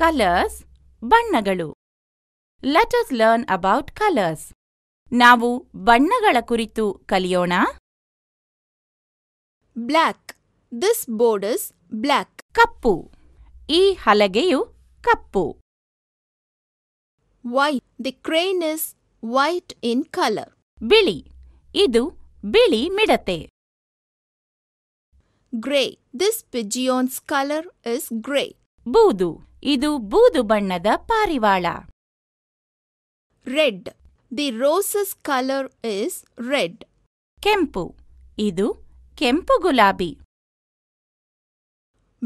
Colours ಬಣ್ಣಗಳು let us learn about colours ನಾವು ಬಣ್ಣಗಳ ಕುರಿತು ಕಲಿಯೋಣ black this board is black ಕಪ್ಪು ಈ ಹಲಗೆಯು ಕಪ್ಪು white the crane is white in colour ಬಿಳಿ ಇದು ಬಿಳಿ ಮಿಡತೆ grey this pigeon's colour is grey ಬೂದು ಇದು ಬೂದು ಬಣ್ಣದ ಪಾರಿವಾಳ red the rose's colour is red ಕೆಂಪು ಇದು ಕೆಂಪು ಗುಲಾಬಿ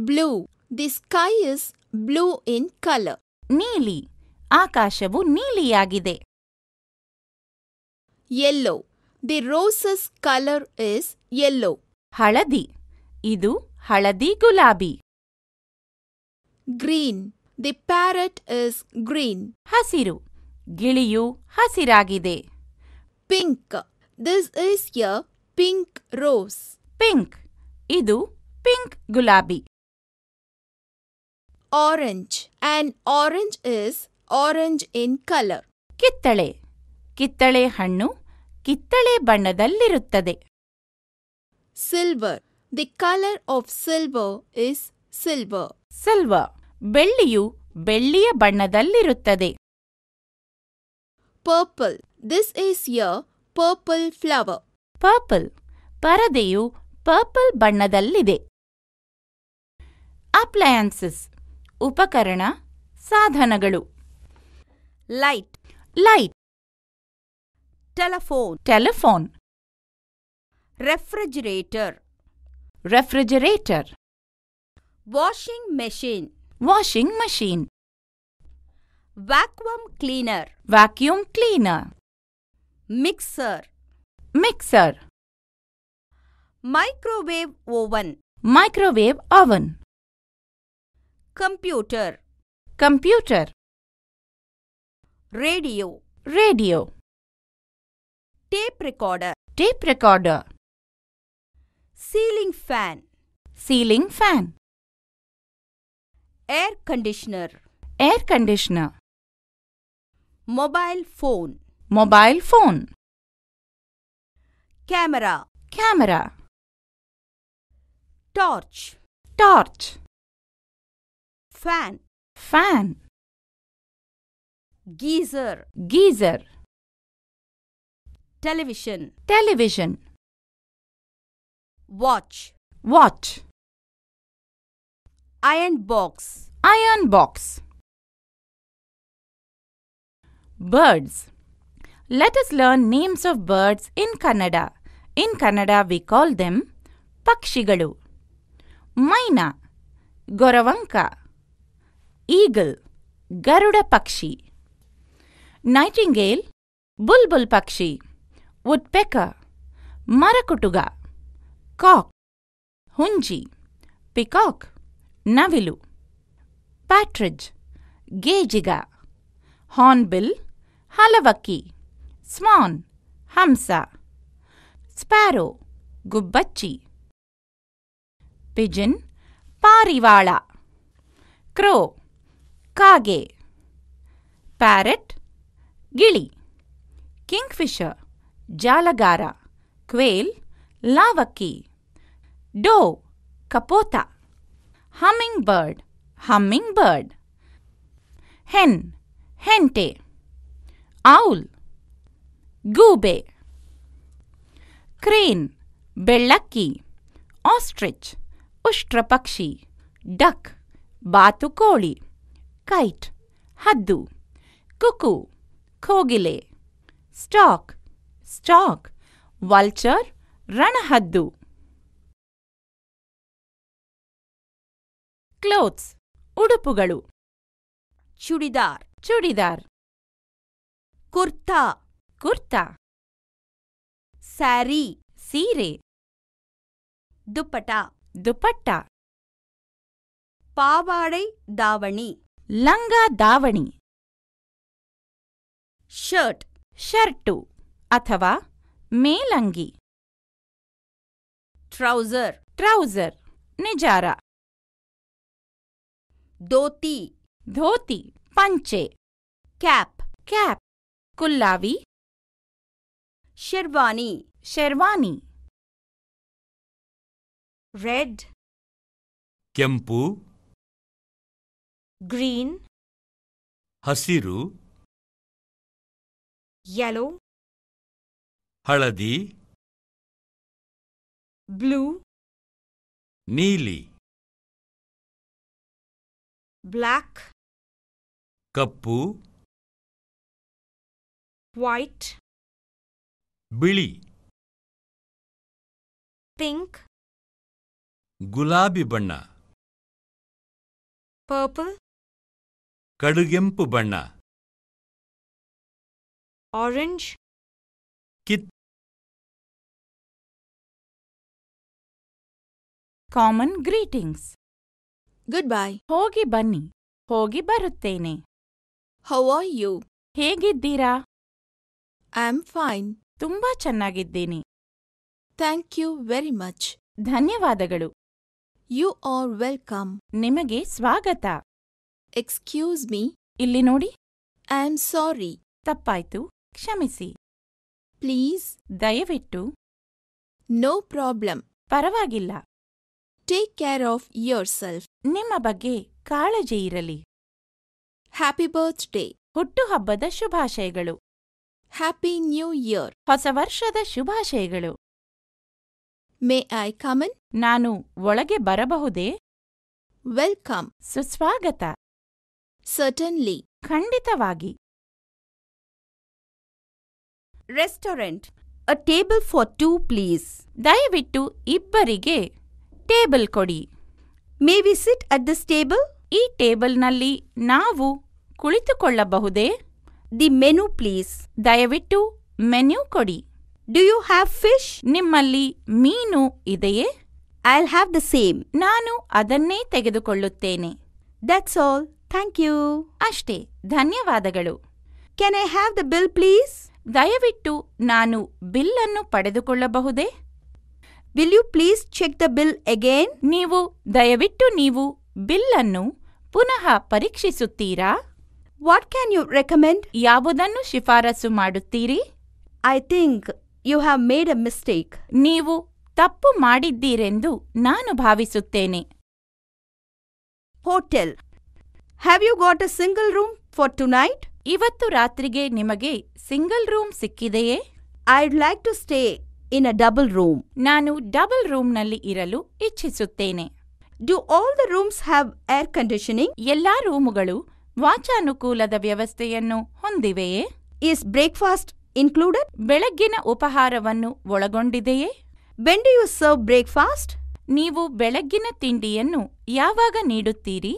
blue the sky is blue in colour ನೀಲಿ ಆಕಾಶವು ನೀಲಿಯಾಗಿದೆ yellow the rose's colour is yellow ಹಳದಿ ಇದು ಹಳದಿ ಗುಲಾಬಿ green the parrot is green ಹಸಿರು ಗಿಳಿಯು ಹಸಿರಾಗಿದೆ pink this is a pink rose pink ಇದು ಪಿಂಕ್ ಗುಲಾಬಿ orange and orange is orange in colour ಕಿತ್ತಳೆ ಕಿತ್ತಳೆ ಹಣ್ಣು ಕಿತ್ತಳೆ ಬಣ್ಣದಲ್ಲಿರುತ್ತದೆ silver the colour of silver is silver silver ಬೆಳ್ಳಿಯು ಬೆಳ್ಳಿಯ ಬಣ್ಣದಲ್ಲಿರುತ್ತದೆ purple this is a purple flower purple ಪರದೆಯು ಪರ್ಪಲ್ ಬಣ್ಣದಲ್ಲಿದೆ ಅಪ್ಲಯನ್ಸಸ್ ಉಪಕರಣ ಸಾಧನಗಳು light light telephone telephone refrigerator refrigerator washing machine Washing machine. Vacuum cleaner. Vacuum cleaner. Mixer. Mixer. Microwave oven. Microwave oven. Computer. Computer. Radio. Radio. Tape recorder. Tape recorder. Ceiling fan. Ceiling fan air conditioner air conditioner mobile phone mobile phone camera camera torch torch fan fan geyser geyser television television watch watch Iron box. Iron box. Birds. Let us learn names of birds in Kannada. In Kannada, we call them Pakshigalu. Maina. Goravanka. Eagle. Garuda Pakshi. Nightingale. Bulbul Pakshi. Woodpecker. Marakutuga. Cock. Hunji. Peacock. ನವಿಲು partridge ಗೇಜಿಗ hornbill ಹಲವಕ್ಕಿ swan ಹಂಸ sparrow ಗುಬ್ಬಚ್ಚಿ pigeon ಪಾರಿವಾಳ crow ಕಾಗೆ parrot ಗಿಳಿ kingfisher ಜಾಲಗಾರ quail ಲಾವಕ್ಕಿ ಡೋ ಕಪೋತ hummingbird, hummingbird. Hen, hente. Owl, goobe. Crane, bellaki. Ostrich, ushtrapakshi. Duck, batukoli. Kite, haddu. Cuckoo, kogile. Stock, stock. Vulture, ranahaddu. Clothes ಉಡುಪುಗಳು ಚುಡಿದಾರ್ ಚುಡಿದಾರ್ ಕುರ್ತಾ ಕುರ್ತಾ ಸ್ಯಾರಿ ಸೀರೆ ದುಪ್ಪಟ ದುಪ್ಪಟ್ಟ ಪಾವಾಡೈ ದಾವಣಿ ಲಂಗ ದಾವಣಿ ಶರ್ಟ್ ಶರ್ಟು ಅಥವಾ ಮೇಲಂಗಿ ಟ್ರೌಸರ್ ಟ್ರೌಸರ್ ನಿಜಾರ धोती धोती पंचे कैप कैप कुल्लावी शेरवानी शेरवानी रेड ಕೆಂಪು ग्रीन ಹಸಿರು येलो हलदी ब्लू नीली black kappu white bili pink gulabi banna purple kadugempu banna orange kit common greetings goodbye ಹೋಗಿ ಬನ್ನಿ ಹೋಗಿ ಬರುತ್ತೇನೆ ಹೌ ಯು ಹೇಗಿದ್ದೀರಾ ಐ ಆಮ್ ಫೈನ್ ತುಂಬಾ ಚೆನ್ನಾಗಿದ್ದೀನಿ ಥ್ಯಾಂಕ್ ಯು ವೆರಿ ಮಚ್ ಧನ್ಯವಾದಗಳು ಯು ಆರ್ ವೆಲ್ಕಮ್ ನಿಮಗೆ ಸ್ವಾಗತ ಎಕ್ಸ್ಕ್ಯೂಸ್ ಮೀ ಇಲ್ಲಿ ನೋಡಿ ಐ ಆಮ್ ಸಾರಿ ತಪ್ಪಾಯ್ತು ಕ್ಷಮಿಸಿ ಪ್ಲೀಸ್ ದಯವಿಟ್ಟು ನೋ ಪ್ರಾಬ್ಲಮ್ ಪರವಾಗಿಲ್ಲ take care of yourself ನಿಮ್ಮ ಬಗ್ಗೆ ಕಾಳಜಿ ಇರಲಿ ಹ್ಯಾಪಿ ಬರ್ತ್ ಡೇ ಹುಟ್ಟುಹಬ್ಬದ ಶುಭಾಶಯಗಳು ಹ್ಯಾಪಿ ನ್ಯೂ ಇಯರ್ ಹೊಸ ವರ್ಷದ ಶುಭಾಶಯಗಳು ಮೇ ಐ ಕಮನ್ ನಾನು ಒಳಗೆ ಬರಬಹುದೇ ವೆಲ್ಕಮ್ ಸುಸ್ವಾಗತ ಸರ್ಟನ್ಲಿ ಖಂಡಿತವಾಗಿ restaurant a table for two please ದಯವಿಟ್ಟು ಇಬ್ಬರಿಗೆ ಟೇಬಲ್ ಕೊಡಿ may we sit at this table ಈ ಟೇಬಲ್ನಲ್ಲಿ ನಾವು ಕುಳಿತುಕೊಳ್ಳಬಹುದೇ ದಿ ಮೆನು ಪ್ಲೀಸ್ ದಯವಿಟ್ಟು ಮೆನು ಕೊಡಿ ಡು ಯು ಹ್ಯಾವ್ ಫಿಶ್ ನಿಮ್ಮಲ್ಲಿ ಮೀನು ಇದೆಯೇ ಐ ಹ್ಯಾವ್ ದ ಸೇಮ್ ನಾನು ಅದನ್ನೇ ತೆಗೆದುಕೊಳ್ಳುತ್ತೇನೆ ದಟ್ಸ್ ಆಲ್ ಥ್ಯಾಂಕ್ ಯು ಅಷ್ಟೇ ಧನ್ಯವಾದಗಳು can I have the bill please ದಯವಿಟ್ಟು ನಾನು ಬಿಲ್ ಅನ್ನು ಪಡೆದುಕೊಳ್ಳಬಹುದೇ will you please check the bill again ನೀವು ದಯವಿಟ್ಟು ನೀವು ಬಿಲ್ ಅನ್ನು ಪುನಃ ಪರೀಕ್ಷಿಸುತ್ತೀರಾ ವಾಟ್ ಕ್ಯಾನ್ ಯು ರೆಕಮೆಂಡ್ ಯಾವುದನ್ನು ಶಿಫಾರಸು ಮಾಡುತ್ತೀರಿ I think you have made a mistake ನೀವು ತಪ್ಪು ಮಾಡಿದ್ದೀರೆಂದು ನಾನು ಭಾವಿಸುತ್ತೇನೆ hotel have you got a single room for tonight ಇವತ್ತು ರಾತ್ರಿಗೆ ನಿಮಗೆ ಸಿಂಗಲ್ ರೂಮ್ ಸಿಕ್ಕಿದೆಯೇ I'd like to stay in a double room ನಾನು ಡಬಲ್ ರೂಮ್ ನಲ್ಲಿ ಇರಲು ಇಚ್ಛಿಸುತ್ತೇನೆ do all the rooms have air conditioning ಎಲ್ಲಾ ರೂಮುಗಳು ವಾಚಾನುಕೂಲದ ವ್ಯವಸ್ಥೆಯನ್ನು ಹೊಂದಿವೆಯೇ ಇಸ್ ಬ್ರೇಕ್ಫಾಸ್ಟ್ ಇನ್ಕ್ಲೂಡೆಡ್ ಬೆಳಗ್ಗಿನ ಉಪಹಾರವನ್ನು ಒಳಗೊಂಡಿದೆಯೇ ಬೆಂಡಿಯು ಸರ್ವ್ ಬ್ರೇಕ್ಫಾಸ್ಟ್ ನೀವು ಬೆಳಗ್ಗಿನ ತಿಂಡಿಯನ್ನು ಯಾವಾಗ ನೀಡುತ್ತೀರಿ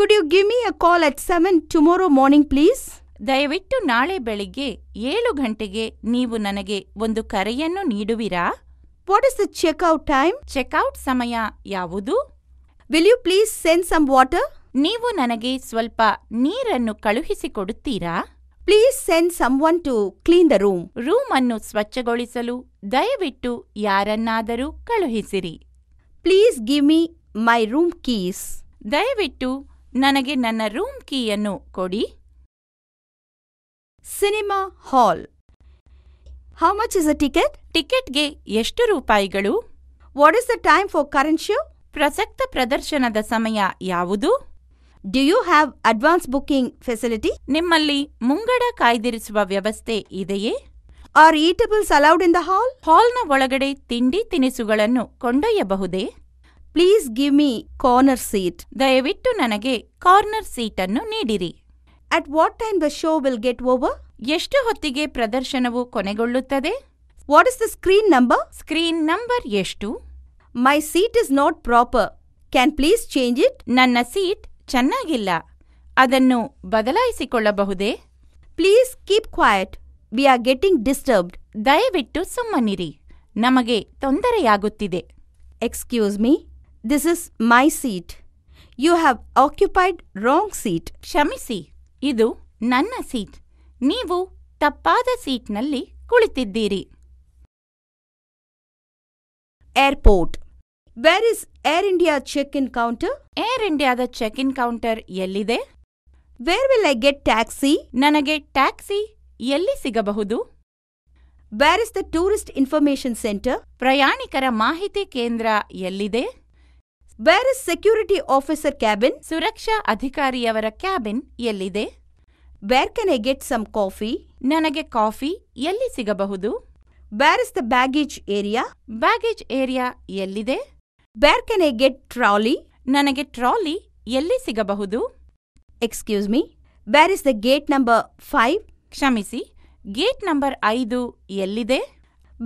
could you give me a call at seven tomorrow morning please ದಯವಿಟ್ಟು ನಾಳೆ ಬೆಳಿಗ್ಗೆ ಏಳು ಗಂಟೆಗೆ ನೀವು ನನಗೆ ಒಂದು ಕರೆಯನ್ನು ನೀಡುವಿರಾ what is the checkout time checkout ಸಮಯ ಯಾವುದು will you please send some water ನೀವು ನನಗೆ ಸ್ವಲ್ಪ ನೀರನ್ನು ಕಳುಹಿಸಿಕೊಡುತ್ತೀರಾ please send someone to clean the room room ಅನ್ನು ಸ್ವಚ್ಛಗೊಳಿಸಲು ದಯವಿಟ್ಟು ಯಾರನ್ನಾದರೂ ಕಳುಹಿಸಿರಿ please give me my room keys ದಯವಿಟ್ಟು ನನಗೆ ನನ್ನ ರೂಮ್ ಕೀಯನ್ನು ಕೊಡಿ cinema hall how much is a ticket ಟಿಕೆಟ್ಗೆ ಎಷ್ಟು ರೂಪಾಯಿಗಳು what is the time for current show ಪ್ರಸಕ್ತ ಪ್ರದರ್ಶನದ ಸಮಯ ಯಾವುದು do you have advance booking facility ನಿಮ್ಮಲ್ಲಿ ಮುಂಗಡ ಕಾಯ್ದಿರಿಸುವ ವ್ಯವಸ್ಥೆ ಇದೆಯೇ are eatables allowed in the hall ಹಾಲ್ನ ಒಳಗಡೆ ತಿಂಡಿ ತಿನಿಸುಗಳನ್ನು ಕೊಂಡೊಯ್ಯಬಹುದೇ please give me corner seat ದಯವಿಟ್ಟು ನನಗೆ ಕಾರ್ನರ್ ಸೀಟನ್ನು ನೀಡಿರಿ at what time the show will get over ಎಷ್ಟು ಹೊತ್ತಿಗೆ ಪ್ರದರ್ಶನವು ಕೊನೆಗೊಳ್ಳುತ್ತದೆ what is the screen number screen number ಎಷ್ಟು my seat is not proper can please change it ನನ್ನ ಸೀಟ್ ಚೆನ್ನಾಗಿಲ್ಲ ಅದನ್ನು ಬದಲಾಯಿಸಿಕೊಳ್ಳಬಹುದೇ please keep quiet we are getting disturbed ದಯವಿಟ್ಟು ಸುಮ್ಮನಿರಿ ನಮಗೆ ತೊಂದರೆಯಾಗುತ್ತಿದೆ excuse me this is my seat you have occupied wrong seat ಕ್ಷಮಿಸಿ ಇದು ನನ್ನ ಸೀಟ್ ನೀವು ತಪ್ಪಾದ ಸೀಟ್ನಲ್ಲಿ ಕುಳಿತಿದ್ದೀರಿ airport where is Air India check in counter Air ಇಂಡಿಯಾದ ಚೆಕ್ ಇನ್ ಕೌಂಟರ್ ಎಲ್ಲಿದೆ where will I get taxi ನನಗೆ ಟ್ಯಾಕ್ಸಿ ಎಲ್ಲಿ ಸಿಗಬಹುದು where is the tourist information centre ಪ್ರಯಾಣಿಕರ ಮಾಹಿತಿ ಕೇಂದ್ರ ಎಲ್ಲಿದೆ where is security officer cabin ಸುರಕ್ಷಾ ಅಧಿಕಾರಿಯವರ ಕ್ಯಾಬಿನ್ ಎಲ್ಲಿದೆ where can I get some coffee ನನಗೆ ಕಾಫಿ ಎಲ್ಲಿ ಸಿಗಬಹುದು where is the baggage area baggage area ಎಲ್ಲಿದೆ where can I get trolley ನನಗೆ ಟ್ರಾಲಿ ಎಲ್ಲಿ ಸಿಗಬಹುದು excuse me where is the gate number five ಕ್ಷಮಿಸಿ ಗೇಟ್ ನಂಬರ್ ಐದು ಎಲ್ಲಿದೆ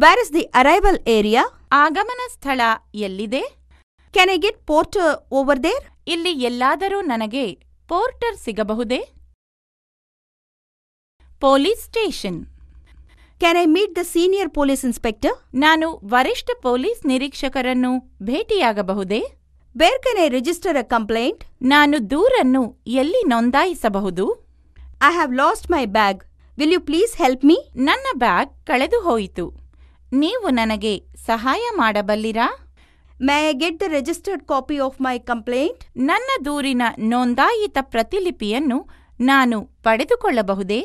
where is the arrival area ಆಗಮನ ಸ್ಥಳ ಎಲ್ಲಿದೆ can I get Porter over there ಇಲ್ಲಿ ಎಲ್ಲಾದರೂ ನನಗೆ ಪೋರ್ಟರ್ ಸಿಗಬಹುದೇ police station can I meet the senior police inspector ನಾನು ವರಿಷ್ಠ ಪೊಲೀಸ್ ನಿರೀಕ್ಷಕರನ್ನು ಭೇಟಿಯಾಗಬಹುದೇ where can I register a complaint ನಾನು ದೂರನ್ನು ಎಲ್ಲಿ ನೋಂದಾಯಿಸಬಹುದು I have lost my bag will you please help me ನನ್ನ ಬ್ಯಾಗ್ ಕಳೆದು ಹೋಯಿತು ನೀವು ನನಗೆ ಸಹಾಯ ಮಾಡಬಲ್ಲಿರಾ my I get the registered copy of my complaint ನನ್ನ ದೂರಿನ ನೋಂದಾಯಿತ ಪ್ರತಿಲಿಪಿಯನ್ನು ನಾನು ಪಡೆದುಕೊಳ್ಳಬಹುದೇ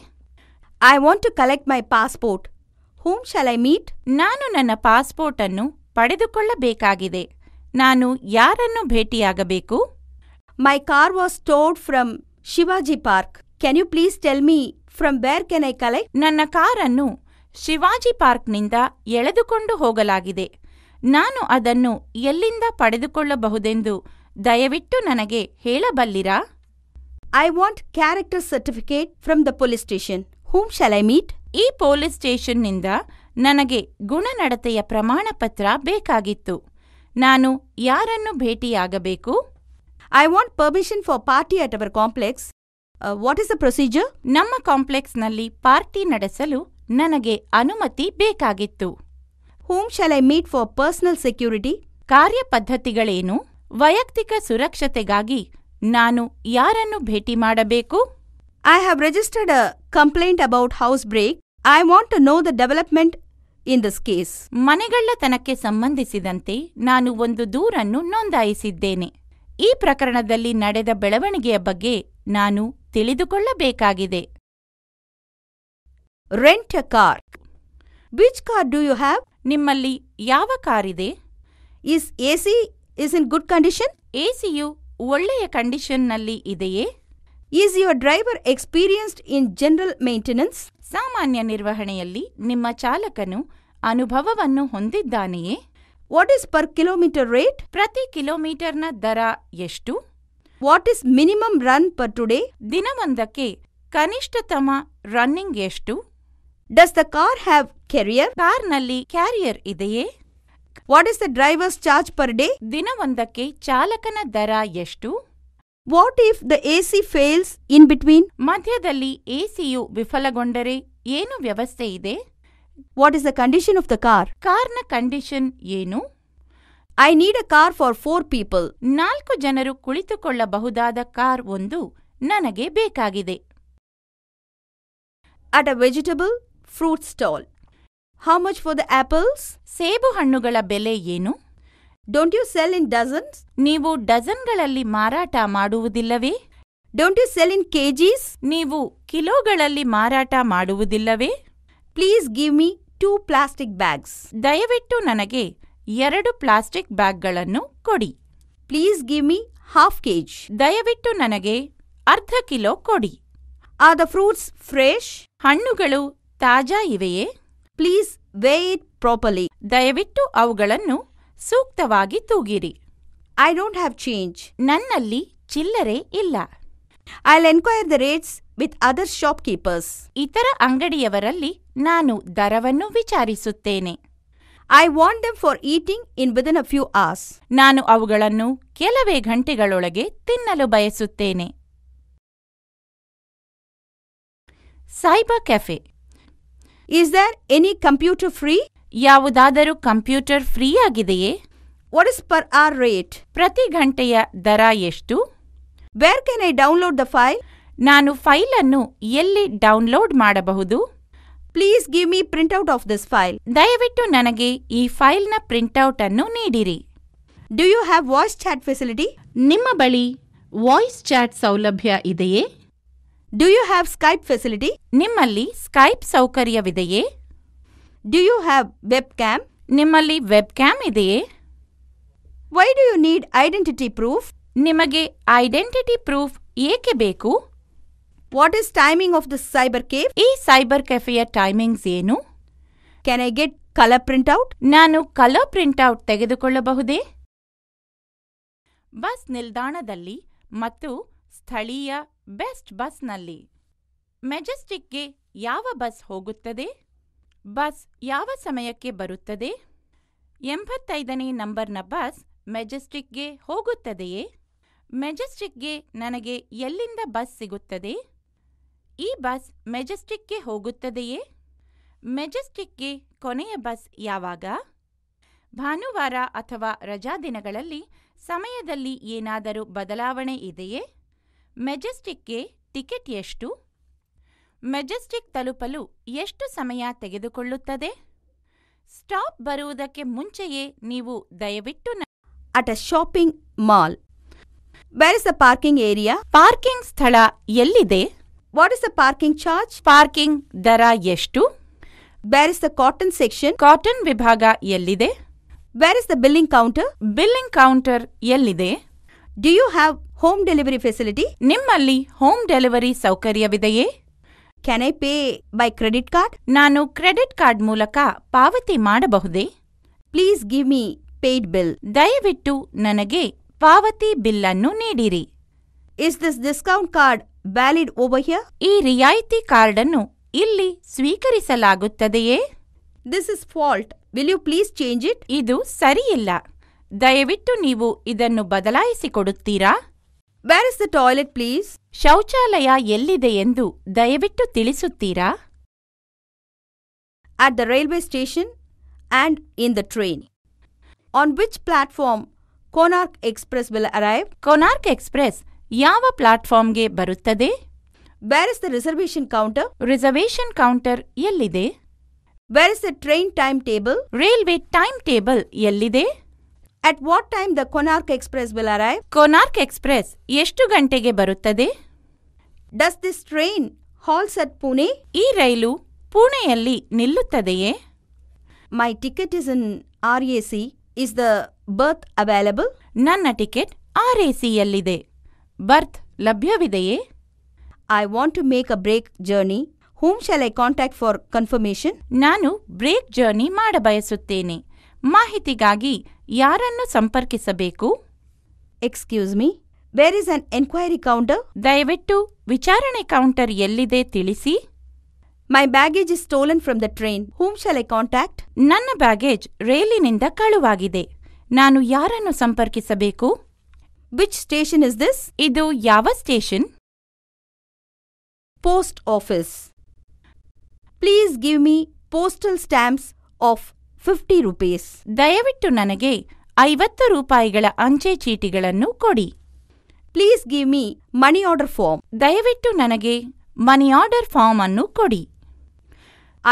I want to collect my passport whom shall I meet ನಾನು ನನ್ನ ಪಾಸ್ಪೋರ್ಟ್ ಅನ್ನು ಪಡೆದುಕೊಳ್ಳಬೇಕಾಗಿದೆ ನಾನು ಯಾರನ್ನು ಭೇಟಿಯಾಗಬೇಕು my car was stored from Shivaji Park can you please tell me from where can I collect ನನ್ನ ಕಾರನ್ನು ಶಿವಾಜಿ ಪಾರ್ಕ್ನಿಂದ ಎಳೆದುಕೊಂಡು ಹೋಗಲಾಗಿದೆ ನಾನು ಅದನ್ನು ಎಲ್ಲಿಂದ ಪಡೆದುಕೊಳ್ಳಬಹುದೆಂದು ದಯವಿಟ್ಟು ನನಗೆ ಹೇಳಬಲ್ಲಿರಾ I want character certificate from the police station whom shall I meet ಈ ಪೊಲೀಸ್ ಸ್ಟೇಷನ್ನಿಂದ ನನಗೆ ಗುಣನಡತೆಯ ಪ್ರಮಾಣಪತ್ರ ಬೇಕಾಗಿತ್ತು ನಾನು ಯಾರನ್ನು ಭೇಟಿಯಾಗಬೇಕು I want permission for party at our complex what is the procedure ನಮ್ಮ ಕಾಂಪ್ಲೆಕ್ಸ್ನಲ್ಲಿ ಪಾರ್ಟಿ ನಡೆಸಲು ನನಗೆ ಅನುಮತಿ ಬೇಕಾಗಿತ್ತು whom shall I meet for personal security ಕಾರ್ಯಪದ್ಧತಿಗಳೇನು ವೈಯಕ್ತಿಕ ಸುರಕ್ಷತೆಗಾಗಿ ನಾನು ಯಾರನ್ನು ಭೇಟಿ ಮಾಡಬೇಕು I have registered a complaint about house break I want to know the development in this case ಮನೆಗಳ್ಳತನಕ್ಕೆ ಸಂಬಂಧಿಸಿದಂತೆ ನಾನು ಒಂದು ದೂರನ್ನು ನೋಂದಾಯಿಸಿದ್ದೇನೆ ಈ ಪ್ರಕರಣದಲ್ಲಿ ನಡೆದ ಬೆಳವಣಿಗೆಯ ಬಗ್ಗೆ ನಾನು ತಿಳಿದುಕೊಳ್ಳಬೇಕಾಗಿದೆ rent a car which car do you have ನಿಮ್ಮಲ್ಲಿ ಯಾವ ಕಾರಿದೆ is AC is in good condition ಎಸಿಯು ಒಳ್ಳೆಯ ಕಂಡೀಷನ್ನಲ್ಲಿ ಇದೆಯೇ is your driver experienced in general maintenance ಸಾಮಾನ್ಯ ನಿರ್ವಹಣೆಯಲ್ಲಿ ನಿಮ್ಮ ಚಾಲಕನು ಅನುಭವವನ್ನು ಹೊಂದಿದ್ದಾನೆಯೇ what is per kilometre rate ಪ್ರತಿ ಕಿಲೋಮೀಟರ್ನ ದರ ಎಷ್ಟು what is minimum run per today ದಿನವೊಂದಕ್ಕೆ ಕನಿಷ್ಠತಮ ರನ್ನಿಂಗ್ ಎಷ್ಟು does the car have carrier ಕಾರ್ನಲ್ಲಿ ಕ್ಯಾರಿಯರ್ ಇದೆಯೇ what is the drivers charge per day ದಿನವೊಂದಕ್ಕೆ ಚಾಲಕನ ದರ ಎಷ್ಟು what if the AC fails in between ಮಧ್ಯದಲ್ಲಿ ಎಸಿಯು ವಿಫಲಗೊಂಡರೆ ಏನು ವ್ಯವಸ್ಥೆ ಇದೆ what is the condition of the car ಕಾರ್ನ ಕಂಡೀಷನ್ ಏನು I need a car for four people ನಾಲ್ಕು ಜನರು ಕುಳಿತುಕೊಳ್ಳಬಹುದಾದ ಕಾರ್ ಒಂದು ನನಗೆ ಬೇಕಾಗಿದೆ at a vegetable fruit stall how much for the apples ಸೇಬು ಹಣ್ಣುಗಳ ಬೆಲೆ ಏನು don't you sell in dozens ನೀವು ಡಜನ್ಗಳಲ್ಲಿ ಮಾರಾಟ ಮಾಡುವುದಿಲ್ಲವೇ don't you sell in KGs ನೀವು ಕಿಲೋಗಳಲ್ಲಿ ಮಾರಾಟ ಮಾಡುವುದಿಲ್ಲವೇ please give me two plastic bags ದಯವಿಟ್ಟು ನನಗೆ ಎರಡು ಪ್ಲಾಸ್ಟಿಕ್ ಬ್ಯಾಗ್ಗಳನ್ನು ಕೊಡಿ please give me half KG ದಯವಿಟ್ಟು ನನಗೆ ಅರ್ಧ ಕಿಲೋ ಕೊಡಿ ಆ ದ ಫ್ರೂಟ್ಸ್ ಫ್ರೆಶ್ ಹಣ್ಣುಗಳು ತಾಜಾ ಇವೆಯೇ ಪ್ಲೀಸ್ ವೇ ಇಟ್ ಪ್ರಾಪರ್ಲಿ ದಯವಿಟ್ಟು ಅವುಗಳನ್ನು ಸೂಕ್ತವಾಗಿ ತೂಗಿರಿ ಐ ಡೋಂಟ್ ಹ್ಯಾವ್ ಚೇಂಜ್ ನನ್ನಲ್ಲಿ ಚಿಲ್ಲರೆ ಇಲ್ಲ I'll enquire the rates with other shopkeepers ಇತರ ಅಂಗಡಿಯವರಲ್ಲಿ ನಾನು ದರವನ್ನು ವಿಚಾರಿಸುತ್ತೇನೆ I want them for eating in within a few hours ನಾನು ಅವುಗಳನ್ನು ಕೆಲವೇ ಗಂಟೆಗಳೊಳಗೆ ತಿನ್ನಲು ಬಯಸುತ್ತೇನೆ cyber cafe is there any computer free ಯಾವುದಾದರೂ ಕಂಪ್ಯೂಟರ್ ಫ್ರೀ ಆಗಿದೆಯೇ what is per hour rate ಪ್ರತಿ ಗಂಟೆಯ ದರ ಎಷ್ಟು where can I download the file ನಾನು ಫೈಲ್ ಅನ್ನು ಎಲ್ಲಿ ಡೌನ್ಲೋಡ್ ಮಾಡಬಹುದು please give me printout of this file ದಯವಿಟ್ಟು ನನಗೆ ಈ ಫೈಲ್ನ ಪ್ರಿಂಟ್ಔಟ್ ಅನ್ನು ನೀಡಿರಿ do you have voice chat facility ನಿಮ್ಮ ಬಳಿ ವಾಯ್ಸ್ ಚಾಟ್ ಸೌಲಭ್ಯ ಇದೆಯೇ do you have Skype facility ನಿಮ್ಮಲ್ಲಿ ಸ್ಕೈಪ್ ಸೌಕರ್ಯವಿದೆಯೇ do you have webcam ನಿಮ್ಮಲ್ಲಿ ವೆಬ್ ಕ್ಯಾಮ್ ಇದೆಯೇ why do you need identity proof ನಿಮಗೆ ಐಡೆಂಟಿಟಿ ಪ್ರೂಫ್ ಏಕೆ ಬೇಕು what is timing of the cyber cafe ಈ ಸೈಬರ್ ಕೆಫೆಯ ಟೈಮಿಂಗ್ಸ್ ಏನು can I get colour printout ನಾನು ಕಲರ್ ಪ್ರಿಂಟ್ಔಟ್ ತೆಗೆದುಕೊಳ್ಳಬಹುದೇ ಬಸ್ ನಿಲ್ದಾಣದಲ್ಲಿ ಮತ್ತು ಸ್ಥಳೀಯ ಬೆಸ್ಟ್ ಬಸ್ನಲ್ಲಿ ಮೆಜೆಸ್ಟಿಕ್ಗೆ ಯಾವ ಬಸ್ ಹೋಗುತ್ತದೆ ಬಸ್ ಯಾವ ಸಮಯಕ್ಕೆ ಬರುತ್ತದೆ ಎಂಬತ್ತೈದನೇ ನಂಬರ್ನ ಬಸ್ ಮೆಜೆಸ್ಟಿಕ್ಗೆ ಹೋಗುತ್ತದೆಯೇ ಮೆಜೆಸ್ಟಿಕ್ಗೆ ನನಗೆ ಎಲ್ಲಿಂದ ಬಸ್ ಸಿಗುತ್ತದೆ ಈ ಬಸ್ ಮೆಜೆಸ್ಟಿಕ್ಗೆ ಹೋಗುತ್ತದೆಯೇ ಮೆಜೆಸ್ಟಿಕ್ಗೆ ಕೊನೆಯ ಬಸ್ ಯಾವಾಗ ಭಾನುವಾರ ಅಥವಾ ರಜಾದಿನಗಳಲ್ಲಿ ಸಮಯದಲ್ಲಿ ಏನಾದರೂ ಬದಲಾವಣೆ ಇದೆಯೇ ಮೆಜೆಸ್ಟಿಕ್ಗೆ ಟಿಕೆಟ್ ಎಷ್ಟು ಮೆಜೆಸ್ಟಿಕ್ ತಲುಪಲು ಎಷ್ಟು ಸಮಯ ತೆಗೆದುಕೊಳ್ಳುತ್ತದೆ ಸ್ಟಾಪ್ ಬರುವುದಕ್ಕೆ ಮುಂಚೆಯೇ ನೀವು ದಯವಿಟ್ಟು at a shopping mall where is the parking area parking ಸ್ಥಳ ಎಲ್ಲಿದೆ what is a parking charge parking ದರ ಎಷ್ಟು where is the cotton section cotton ವಿಭಾಗ ಎಲ್ಲಿದೆ where is the billing counter billing counter ಎಲ್ಲಿದೆ do you have home delivery facility ನಿಮ್ಮಲ್ಲಿ home delivery ಸೌಕರ್ಯವಿದೆಯೇ can I pay by credit card ನಾನು credit card ಮೂಲಕ ಪಾವತಿ ಮಾಡಬಹುದೇ please give me paid bill ದಯವಿಟ್ಟು ನನಗೆ ಪಾವತಿ ಬಿಲ್ ಅನ್ನು ನೀಡಿರಿ is this discount card valid over ಈ ರಿಯಾಯಿತಿ ಕಾರ್ಡ್ ಅನ್ನು ಇಲ್ಲಿ ಸ್ವೀಕರಿಸಲಾಗುತ್ತದೆಯೇ this is fault will you please change it ಇದು ಸರಿಯಿಲ್ಲ ದಯವಿಟ್ಟು ನೀವು ಇದನ್ನು ಬದಲಾಯಿಸಿಕೊಡುತ್ತೀರಾ Where is the toilet, please? ಶೌಚಾಲಯ ಎಲ್ಲಿದೆ ಎಂದು ದಯವಿಟ್ಟು ತಿಳಿಸುತ್ತೀರಾ At the railway station and in the train. On which platform Konark Express will arrive? Konark Express ಯಾವ ಪ್ಲಾಟ್ಫಾರ್ಮ್ಗೆ ಬರುತ್ತದೆ Where is the reservation counter? Reservation counter ಎಲ್ಲಿದೆ Where is the train timetable? Railway timetable ಎಲ್ಲಿದೆ at what time the Konark Express will arrive Konark Express ಎಷ್ಟು ಗಂಟೆಗೆ ಬರುತ್ತದೆ does this train halts at Pune ಈ ರೈಲು ಪುಣೆಯಲ್ಲಿ ನಿಲ್ಲುತ್ತದೆಯೇ my ticket is in R A C is the berth available ನನ್ನ ticket R A ಸಿಯಲ್ಲಿದೆ ಬರ್ತ್ ಲಭ್ಯವಿದೆಯೇ I want to make a break journey whom shall I contact for confirmation ನಾನು break journey ಮಾಡಬಯಸುತ್ತೇನೆ ಮಾಹಿತಿಗಾಗಿ ಯಾರನ್ನು ಸಂಪರ್ಕಿಸಬೇಕು excuse me where is an enquiry counter ದಯವಿಟ್ಟು ವಿಚಾರಣೆ ಕೌಂಟರ್ ಎಲ್ಲಿದೆ ತಿಳಿಸಿ my baggage is stolen from the train whom shall contact ನನ್ನ ಬ್ಯಾಗೇಜ್ ರೈಲಿನಿಂದ ಕಳುವಾಗಿದೆ ನಾನು ಯಾರನ್ನು ಸಂಪರ್ಕಿಸಬೇಕು ವಿಚ್ ಸ್ಟೇಷನ್ ಇಸ್ ದಿಸ್ ಇದು ಯಾವ station post office please give me postal stamps of fifty rupees ದಯವಿಟ್ಟು ನನಗೆ ಐವತ್ತು ರೂಪಾಯಿಗಳ ಅಂಚೆ ಚೀಟಿಗಳನ್ನು ಕೊಡಿ please give me money order form ದಯವಿಟ್ಟು ನನಗೆ ಮನಿ ಆರ್ಡರ್ ಫಾರ್ಮ್ ಅನ್ನು ಕೊಡಿ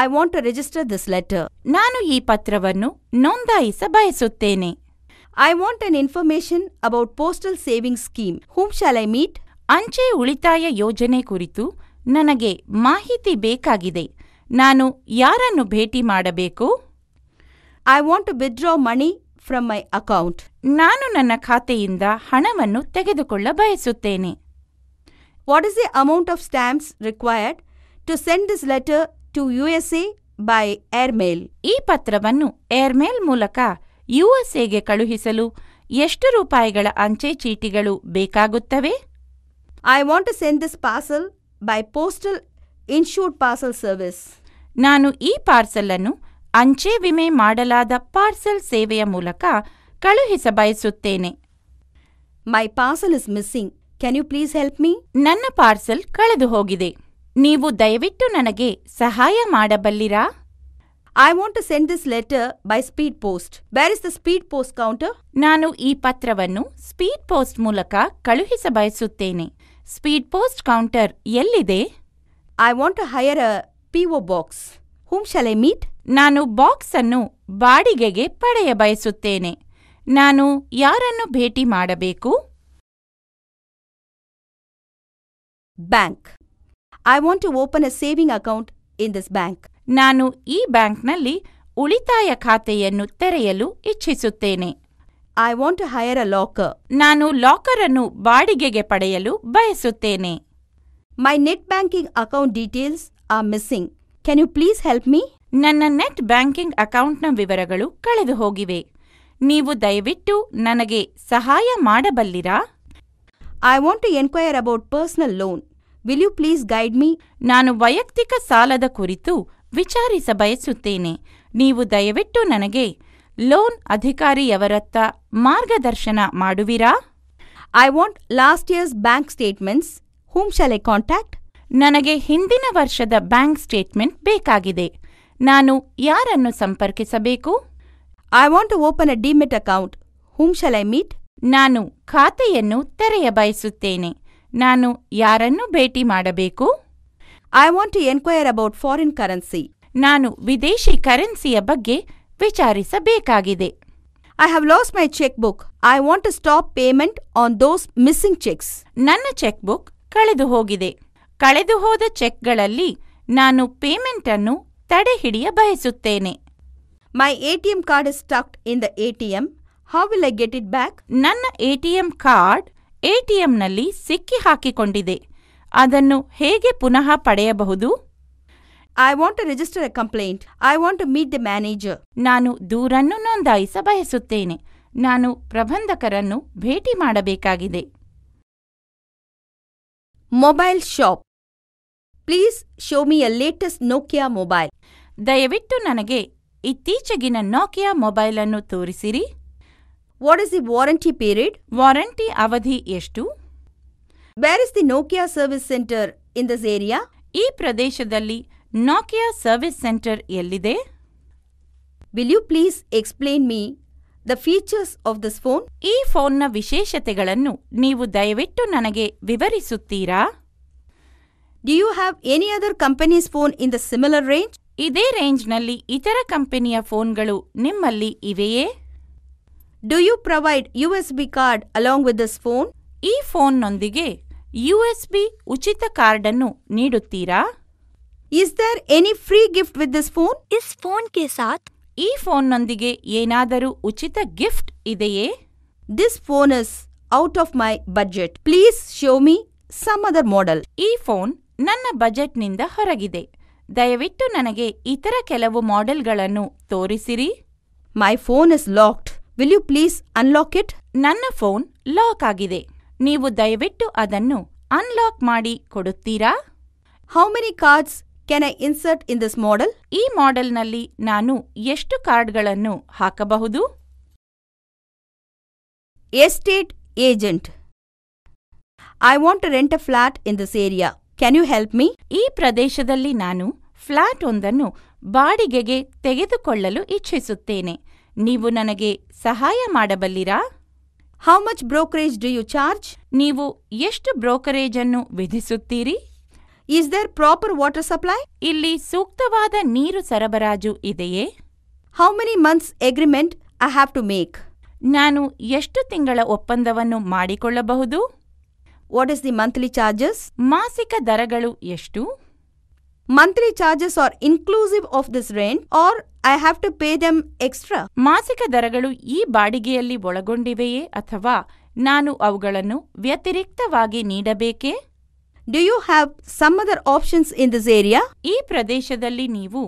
I want to register this letter ನಾನು ಈ ಪತ್ರವನ್ನು ನೋಂದಾಯಿಸ ಬಯಸುತ್ತೇನೆ I want an information about postal saving scheme whom shall I meet ಅಂಚೆ ಉಳಿತಾಯ ಯೋಜನೆ ಕುರಿತು ನನಗೆ ಮಾಹಿತಿ ಬೇಕಾಗಿದೆ ನಾನು ಯಾರನ್ನು ಭೇಟಿ ಮಾಡಬೇಕು I want to withdraw money from my account ನಾನು ನನ್ನ ಖಾತೆಯಿಂದ ಹಣವನ್ನು ತೆಗೆದುಕೊಳ್ಳ ಬಯಸುತ್ತೇನೆ what is the amount of stamps required to send this letter to U S A by airmail ಈ ಪತ್ರವನ್ನು ಏರ್ಮೇಲ್ ಮೂಲಕ ಯುಎಸ್ಎಗೆ ಕಳುಹಿಸಲು ಎಷ್ಟು ರೂಪಾಯಿಗಳ ಅಂಚೆ ಚೀಟಿಗಳು ಬೇಕಾಗುತ್ತವೆ I want to send this parcel by postal insured parcel service ನಾನು ಈ ಪಾರ್ಸಲ್ ಅನ್ನು ಅಂಚೆ ವಿಮೆ ಮಾಡಲಾದ ಪಾರ್ಸೆಲ್ ಸೇವೆಯ ಮೂಲಕ ಕಳುಹಿಸಬಯಸುತ್ತೇನೆ my parcel is missing can you please help me ನನ್ನ ಪಾರ್ಸೆಲ್ ಕಳೆದು ಹೋಗಿದೆ ನೀವು ದಯವಿಟ್ಟು ನನಗೆ ಸಹಾಯ ಮಾಡಬಲ್ಲಿರಾ I want to send this letter by speed post where is the speed post counter ನಾನು ಈ ಪತ್ರವನ್ನು ಸ್ಪೀಡ್ ಪೋಸ್ಟ್ ಮೂಲಕ ಕಳುಹಿಸಬಯಸುತ್ತೇನೆ ಸ್ಪೀಡ್ ಪೋಸ್ಟ್ ಕೌಂಟರ್ ಎಲ್ಲಿದೆ I want to hire a PO box whom shall meet ನಾನು ಬಾಕ್ಸ್ ಅನ್ನು ಬಾಡಿಗೆಗೆ ಪಡೆಯ ಬಯಸುತ್ತೇನೆ ನಾನು ಯಾರನ್ನು ಭೇಟಿ ಮಾಡಬೇಕು bank I want to open a saving account in this bank ನಾನು ಈ ಬ್ಯಾಂಕ್ನಲ್ಲಿ ಉಳಿತಾಯ ಖಾತೆಯನ್ನು ತೆರೆಯಲು ಇಚ್ಛಿಸುತ್ತೇನೆ I want to hire a locker ನಾನು ಲಾಕರ್ ಅನ್ನು ಬಾಡಿಗೆಗೆ ಪಡೆಯಲು ಬಯಸುತ್ತೇನೆ my net banking account details are missing can you please help me ನನ್ನ ನೆಟ್ ಬ್ಯಾಂಕಿಂಗ್ ಅಕೌಂಟ್ನ ವಿವರಗಳು ಕಳೆದು ಹೋಗಿವೆ ನೀವು ದಯವಿಟ್ಟು ನನಗೆ ಸಹಾಯ ಮಾಡಬಲ್ಲಿರಾ I want to enquire about personal loan will you please guide me ನಾನು ವೈಯಕ್ತಿಕ ಸಾಲದ ಕುರಿತು ವಿಚಾರಿಸ ಬಯಸುತ್ತೇನೆ ನೀವು ದಯವಿಟ್ಟು ನನಗೆ ಲೋನ್ ಅಧಿಕಾರಿಯವರತ್ತ ಮಾರ್ಗದರ್ಶನ ಮಾಡುವಿರಾ I want last year's bank statements whom shall contact ನನಗೆ ಹಿಂದಿನ ವರ್ಷದ ಬ್ಯಾಂಕ್ ಸ್ಟೇಟ್ಮೆಂಟ್ ಬೇಕಾಗಿದೆ ನಾನು ಯಾರನ್ನು ಸಂಪರ್ಕಿಸಬೇಕು I want to open a demat account whom shall I meet ನಾನು ಖಾತೆಯನ್ನು ತೆರೆಯ ಬಯಸುತ್ತೇನೆ ನಾನು ಯಾರನ್ನು ಭೇಟಿ ಮಾಡಬೇಕು I want to enquire about foreign currency ನಾನು ವಿದೇಶಿ ಕರೆನ್ಸಿಯ ಬಗ್ಗೆ ವಿಚಾರಿಸಬೇಕಾಗಿದೆ I have loss my cheque book I want to stop payment on those missing cheques ನನ್ನ ಚೆಕ್ ಬುಕ್ ಕಳೆದು ಹೋಗಿದೆ ಕಳೆದು ಹೋದ ಚೆಕ್ಗಳಲ್ಲಿ ನಾನು ಪೇಮೆಂಟ್ ಅನ್ನು ತಡೆಹಿಡಿಯ ಬಯಸುತ್ತೇನೆ my ATM card is in the ATM how will I get it back ನನ್ನ ಎಟಿಎಂ ಕಾರ್ಡ್ ಎಟಿಎಂನಲ್ಲಿ ಸಿಕ್ಕಿ ಹಾಕಿಕೊಂಡಿದೆ ಅದನ್ನು ಹೇಗೆ ಪುನಃ ಪಡೆಯಬಹುದು I want register a complaint I want to meet the manager ನಾನು ದೂರನ್ನು ನೋಂದಾಯಿಸ ಬಯಸುತ್ತೇನೆ ನಾನು ಪ್ರಬಂಧಕರನ್ನು ಭೇಟಿ ಮಾಡಬೇಕಾಗಿದೆ mobile shop please show me a latest Nokia mobile ದಯವಿಟ್ಟು ನನಗೆ ಇತ್ತೀಚೆಗಿನ ನೋಕಿಯಾ ಮೊಬೈಲ್ ಅನ್ನು ತೋರಿಸಿರಿ what is the warranty period warranty ಅವಧಿ ಎಷ್ಟು where is the Nokia service centre in this area ಈ ಪ್ರದೇಶದಲ್ಲಿ ನೋಕಿಯಾ ಸರ್ವಿಸ್ ಸೆಂಟರ್ ಎಲ್ಲಿದೆ will you please explain me the features of this phone ಈ ಫೋನ್ನ ವಿಶೇಷತೆಗಳನ್ನು ನೀವು ದಯವಿಟ್ಟು ನನಗೆ ವಿವರಿಸುತ್ತೀರಾ do you have any other companies phone in the similar range ಇದೇ ರೇಂಜ್ನಲ್ಲಿ ಇತರ ಕಂಪನಿಯ ಫೋನ್ಗಳು ನಿಮ್ಮಲ್ಲಿ ಇವೆಯೇ do you provide U S B card along with this phone ಈ ಫೋನ್ನೊಂದಿಗೆ ಯು ಎಸ್ ಬಿ ಉಚಿತ ಅನ್ನು ನೀಡುತ್ತೀರಾ is there any free gift with this phone is phone ಕೆ ಸಾತ್ ಈ ಫೋನ್ನೊಂದಿಗೆ ಏನಾದರೂ ಉಚಿತ ಗಿಫ್ಟ್ ಇದೆಯೇ this phone is out of my budget please show me some other model ಈ ಫೋನ್ ನನ್ನ ಬಜೆಟ್ನಿಂದ ಹೊರಗಿದೆ ದಯವಿಟ್ಟು ನನಗೆ ಇತರ ಕೆಲವು ಮಾಡೆಲ್ಗಳನ್ನು ತೋರಿಸಿರಿ my phone is locked will you please unlock it ನನ್ನ ಫೋನ್ ಲಾಕ್ ಆಗಿದೆ ನೀವು ದಯವಿಟ್ಟು ಅದನ್ನು ಅನ್ಲಾಕ್ ಮಾಡಿ ಕೊಡುತ್ತೀರಾ how many cards can I insert in this model ಈ ಮಾಡೆಲ್ನಲ್ಲಿ ನಾನು ಎಷ್ಟು ಕಾರ್ಡ್ಗಳನ್ನು ಹಾಕಬಹುದು estate agent I want rent a flat in this area can you help me ಈ ಪ್ರದೇಶದಲ್ಲಿ ನಾನು ಫ್ಲಾಟ್ ಒಂದನ್ನು ಬಾಡಿಗೆಗೆ ತೆಗೆದುಕೊಳ್ಳಲು ಇಚ್ಛಿಸುತ್ತೇನೆ ನೀವು ನನಗೆ ಸಹಾಯ ಮಾಡಬಲ್ಲಿರಾ how much brokerage do you charge ನೀವು ಎಷ್ಟು ಬ್ರೋಕರೇಜ್ ಅನ್ನು ವಿಧಿಸುತ್ತೀರಿ is there proper water supply ಇಲ್ಲಿ ಸೂಕ್ತವಾದ ನೀರು ಸರಬರಾಜು ಇದೆಯೇ how many months agreement I have to make ನಾನು ಎಷ್ಟು ತಿಂಗಳ ಒಪ್ಪಂದವನ್ನು ಮಾಡಿಕೊಳ್ಳಬಹುದು what is the monthly charges ಮಾಸಿಕ ದರಗಳು ಎಷ್ಟು monthly charges are inclusive of this rent or I have to pay them extra ಮಾಸಿಕ ದರಗಳು ಈ ಬಾಡಿಗೆಯಲ್ಲಿ ಒಳಗೊಂಡಿವೆಯೇ ಅಥವಾ ನಾನು ಅವುಗಳನ್ನು ವ್ಯತಿರಿಕ್ತವಾಗಿ ನೀಡಬೇಕೇ do you have some other options in this area ಈ ಪ್ರದೇಶದಲ್ಲಿ ನೀವು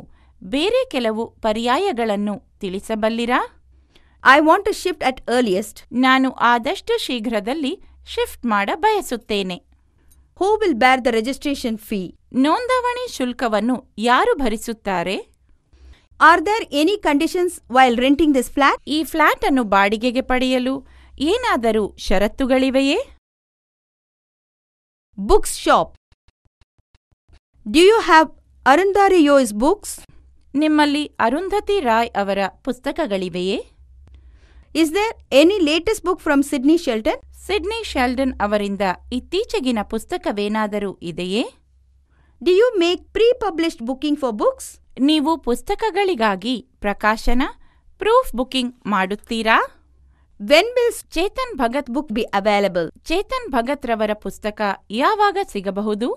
ಬೇರೆ ಕೆಲವು ಪರ್ಯಾಯಗಳನ್ನು ತಿಳಿಸಬಲ್ಲಿರಾ I want to shift at earliest ನಾನು ಆದಷ್ಟು ಶೀಘ್ರದಲ್ಲಿ ಶಿಫ್ಟ್ ಮಾಡ ಬಯಸುತ್ತೇನೆ who will bear the registration fee ನೋಂದಾವಣಿ ಶುಲ್ಕವನ್ನು ಯಾರು ಭರಿಸುತ್ತಾರೆ are there any conditions while renting this flat ಈ ಫ್ಲಾಟ್ ಅನ್ನು ಬಾಡಿಗೆಗೆ ಪಡೆಯಲು ಏನಾದರೂ ಷರತ್ತುಗಳಿವೆಯೇ books shop do you have Arundhati Roy's books ನಿಮ್ಮಲ್ಲಿ ಅರುಂಧತಿ ರಾಯ್ ಅವರ ಪುಸ್ತಕಗಳಿವೆಯೇ is there any latest book from Sidney Sheldon Sidney Sheldon ಅವರಿಂದ ಇತ್ತೀಚೆಗಿನ ಪುಸ್ತಕವೇನಾದರೂ ಇದೆಯೇ do you make pre published booking for books ನೀವು ಪುಸ್ತಕಗಳಿಗಾಗಿ ಪ್ರಕಾಶನ ಪ್ರೂಫ್ ಬುಕ್ಕಿಂಗ್ ಮಾಡುತ್ತೀರಾ when will Chetan Bhagat book be available Chetan Bhagat ರವರ ಪುಸ್ತಕ ಯಾವಾಗ ಸಿಗಬಹುದು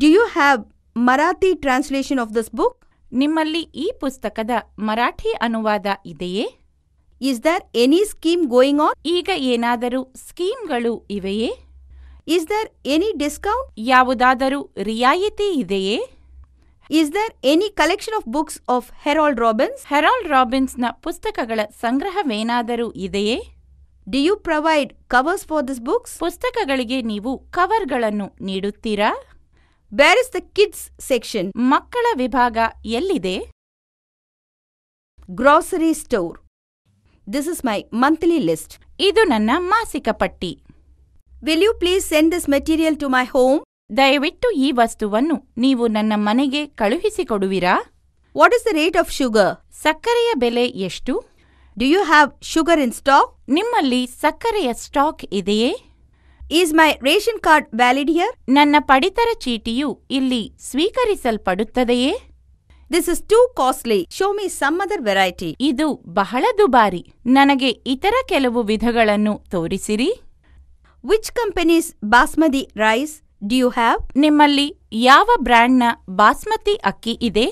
do you have Marathi translation of this book ನಿಮ್ಮಲ್ಲಿ ಈ ಪುಸ್ತಕದ ಮರಾಠಿ ಅನುವಾದ ಇದೆಯೇ is there any scheme going on ಈಗ ಏನಾದರೂ ಸ್ಕೀಮ್ಗಳು ಇವೆಯೇ ಇಸ್ ದರ್ ಎನಿ ಡಿಸ್ಕೌಂಟ್ ಯಾವುದಾದರೂ ರಿಯಾಯಿತಿ ಇದೆಯೇ is there any collection of books of Harold Robbins Harold ರಾಬಿನ್ಸ್ನ ಪುಸ್ತಕಗಳ ಸಂಗ್ರಹವೇನಾದರೂ ಇದೆಯೇ do you provide covers for this books ಪುಸ್ತಕಗಳಿಗೆ ನೀವು ಕವರ್ಗಳನ್ನು ನೀಡುತ್ತೀರಾ where is the kids section ಮಕ್ಕಳ ವಿಭಾಗ ಎಲ್ಲಿದೆ grocery store this is my monthly list ಇದು ನನ್ನ ಮಾಸಿಕ ಪಟ್ಟಿ will you please send this material to my home ದಯವಿಟ್ಟು ಈ ವಸ್ತುವನ್ನು ನೀವು ನನ್ನ ಮನೆಗೆ ಕಳುಹಿಸಿಕೊಡುವಿರಾ what is the rate of sugar ಸಕ್ಕರೆಯ ಬೆಲೆ ಎಷ್ಟು do you have sugar in stock ನಿಮ್ಮಲ್ಲಿ ಸಕ್ಕರೆಯ ಸ್ಟಾಕ್ ಇದೆಯೇ is my ration card valid here ನನ್ನ ಪಡಿತರ ಚೀಟಿಯು ಇಲ್ಲಿ ಸ್ವೀಕರಿಸಲ್ಪಡುತ್ತದೆಯೇ this is too costly show me some other variety ಇದು ಬಹಳ ದುಬಾರಿ ನನಗೆ ಇತರ ಕೆಲವು ವಿಧಗಳನ್ನು ತೋರಿಸಿರಿ which companies basmati rice do you have ನಿಮ್ಮಲ್ಲಿ ಯಾವ ಬ್ರ್ಯಾಂಡ್ನ ಬಾಸ್ಮತಿ ಅಕ್ಕಿ ಇದೆ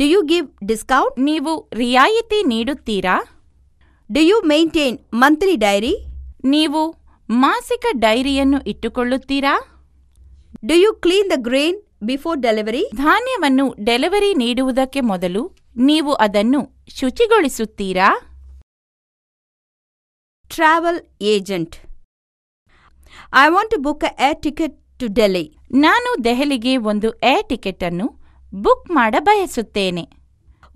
ಡಿ ಯು ಗಿವ್ ಡಿಸ್ಕೌಂಟ್ ನೀವು ರಿಯಾಯಿತಿ ನೀಡುತ್ತೀರಾ do you maintain monthly diary ನೀವು ಮಾಸಿಕ ಡೈರಿಯನ್ನು ಇಟ್ಟುಕೊಳ್ಳುತ್ತೀರಾ do you clean the grain before delivery ಧಾನ್ಯವನ್ನು ಡೆಲಿವರಿ ನೀಡುವುದಕ್ಕೆ ಮೊದಲು ನೀವು ಅದನ್ನು ಶುಚಿಗೊಳಿಸುತ್ತೀರಾ travel agent I want to book air ticket to Delhi ನಾನು ದೆಹಲಿಗೆ ಒಂದು ಏರ್ ಟಿಕೆಟ್ ಅನ್ನು ಬುಕ್ ಮಾಡ ಬಯಸುತ್ತೇನೆ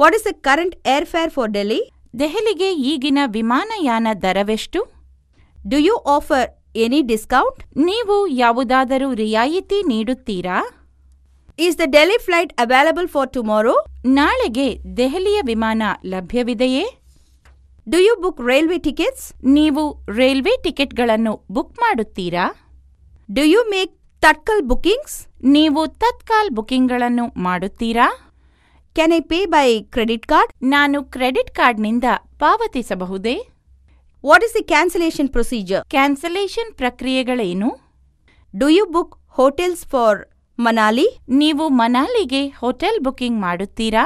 what is the current air fare for Delhi ದೆಹಲಿಗೆ ಈಗಿನ ವಿಮಾನಯಾನ ದರವೆಷ್ಟು do you offer any discount ನೀವು ಯಾವುದಾದರೂ ರಿಯಾಯಿತಿ ನೀಡುತ್ತೀರಾ is the Delhi flight available for tomorrow ನಾಳೆಗೆ ದೆಹಲಿಯ ವಿಮಾನ ಲಭ್ಯವಿದೆಯೇ do you book railway tickets ನೀವು ರೈಲ್ವೆ ಟಿಕೆಟ್ಗಳನ್ನು ಬುಕ್ ಮಾಡುತ್ತೀರಾ do you make tatkal bookings ನೀವು ತತ್ಕಾಲ್ ಬುಕಿಂಗ್ಗಳನ್ನು ಮಾಡುತ್ತೀರಾ can I pay by credit card ನಾನು ಕ್ರೆಡಿಟ್ ಕಾರ್ಡ್ನಿಂದ ಪಾವತಿಸಬಹುದೇ what is the cancellation procedure cancellation ಪ್ರಕ್ರಿಯೆಗಳೇನು do you book hotels for Manali ನೀವು ಮನಾಲಿಗೆ ಹೋಟೆಲ್ ಬುಕಿಂಗ್ ಮಾಡುತ್ತೀರಾ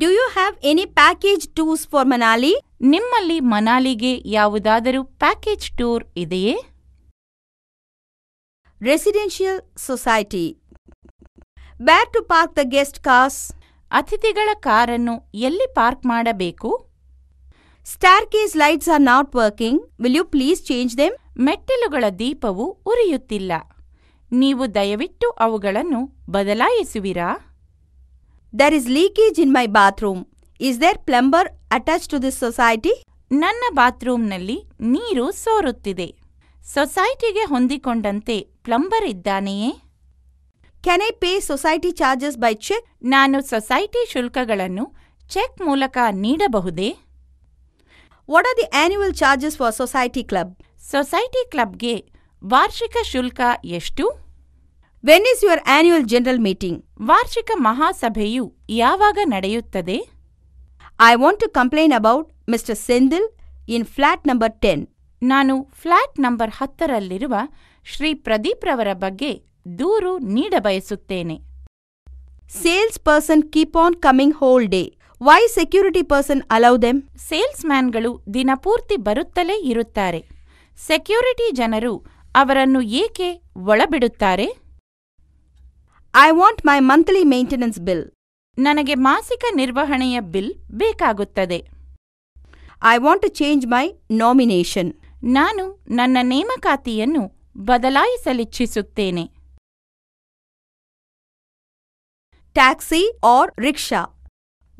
do you have any package tours for Manali ನಿಮ್ಮಲ್ಲಿ ಮನಾಲಿಗೆ ಯಾವುದಾದರೂ ಪ್ಯಾಕೇಜ್ ಟೂರ್ ಇದೆಯೇ residential society where to park the guest cars ಅತಿಥಿಗಳ ಕಾರನ್ನು ಎಲ್ಲಿ ಪಾರ್ಕ್ ಮಾಡಬೇಕು staircase lights are not working will you please change them ಮೆಟ್ಟಿಲುಗಳ ದೀಪವು ಉರಿಯುತ್ತಿಲ್ಲ ನೀವು ದಯವಿಟ್ಟು ಅವುಗಳನ್ನು ಬದಲಾಯಿಸುವಿರಾ there is leakage in my bathroom is there plumber attach to this society ನನ್ನ ಬಾತ್ರೂಮ್ನಲ್ಲಿ ನೀರು ಸೋರುತ್ತಿದೆ ಸೊಸೈಟಿಗೆ ಹೊಂದಿಕೊಂಡಂತೆ ಪ್ಲಂಬರ್ ಇದ್ದಾನೆಯೇ can I pay society charges by cheque ನಾನು ಸೊಸೈಟಿ ಶುಲ್ಕಗಳನ್ನು ಚೆಕ್ ಮೂಲಕ ನೀಡಬಹುದೇ what are the annual charges for society club society ಕ್ಲಬ್ಗೆ ವಾರ್ಷಿಕ ಶುಲ್ಕ ಎಷ್ಟು when is your annual general meeting ವಾರ್ಷಿಕ ಮಹಾಸಭೆಯು ಯಾವಾಗ ನಡೆಯುತ್ತದೆ I want to complain about mister Senthil in flat number ten ನಾನು ಫ್ಲಾಟ್ ನಂಬರ್ ಹತ್ತರಲ್ಲಿರುವ ಶ್ರೀ ಪ್ರದೀಪ್ ರವರ ಬಗ್ಗೆ ದೂರು ನೀಡಬಯಸುತ್ತೇನೆ sales person keep on coming whole day why security person allow them sales ಮ್ಯಾನ್ಗಳು ದಿನಪೂರ್ತಿ ಬರುತ್ತಲೇ ಇರುತ್ತಾರೆ ಸೆಕ್ಯೂರಿಟಿ ಜನರು ಅವರನ್ನು ಏಕೆ ಒಳಬಿಡುತ್ತಾರೆ I want my monthly maintenance bill ನನಗೆ ಮಾಸಿಕ ನಿರ್ವಹಣೆಯ ಬಿಲ್ ಬೇಕಾಗುತ್ತದೆ I want to change my nomination ನಾನು ನನ್ನ ನೇಮಕಾತಿಯನ್ನು ಬದಲಾಯಿಸಲಿಚ್ಛಿಸುತ್ತೇನೆ taxi or rickshaw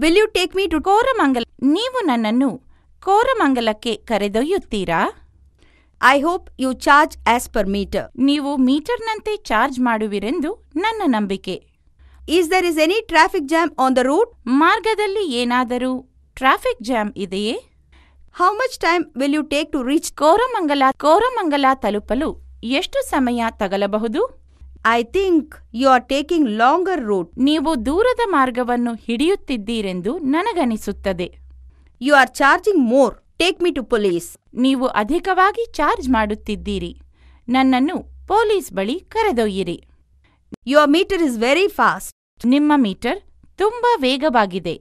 will you take me to Koramangala ನೀವು ನನ್ನನ್ನು ಕೋರಮಂಗಲಕ್ಕೆ ಕರೆದೊಯ್ಯುತ್ತೀರಾ I hope you charge as per meter ನೀವು ಮೀಟರ್ನಂತೆ ಚಾರ್ಜ್ ಮಾಡುವಿರೆಂದು ನನ್ನ ನಂಬಿಕೆ is there is any traffic jam on the route ಮಾರ್ಗದಲ್ಲಿ ಏನಾದರೂ ಟ್ರಾಫಿಕ್ ಜಾಮ್ ಇದೆಯೇ how much time will you take to reach Koramangala Koramangala ತಲುಪಲು ಎಷ್ಟು ಸಮಯ ತಗಲಬಹುದು I think you are taking longer route ನೀವು ದೂರದ ಮಾರ್ಗವನ್ನು ಹಿಡಿಯುತ್ತಿದ್ದೀರೆಂದು ನನಗನಿಸುತ್ತದೆ you are charging more take me to police ನೀವು ಅಧಿಕವಾಗಿ ಚಾರ್ಜ್ ಮಾಡುತ್ತಿದ್ದೀರಿ ನನ್ನನ್ನು ಪೊಲೀಸ್ ಬಳಿ ಕರೆದೊಯ್ಯಿರಿ your meter is very fast ನಿಮ್ಮ ಮೀಟರ್ ತುಂಬಾ ವೇಗವಾಗಿದೆ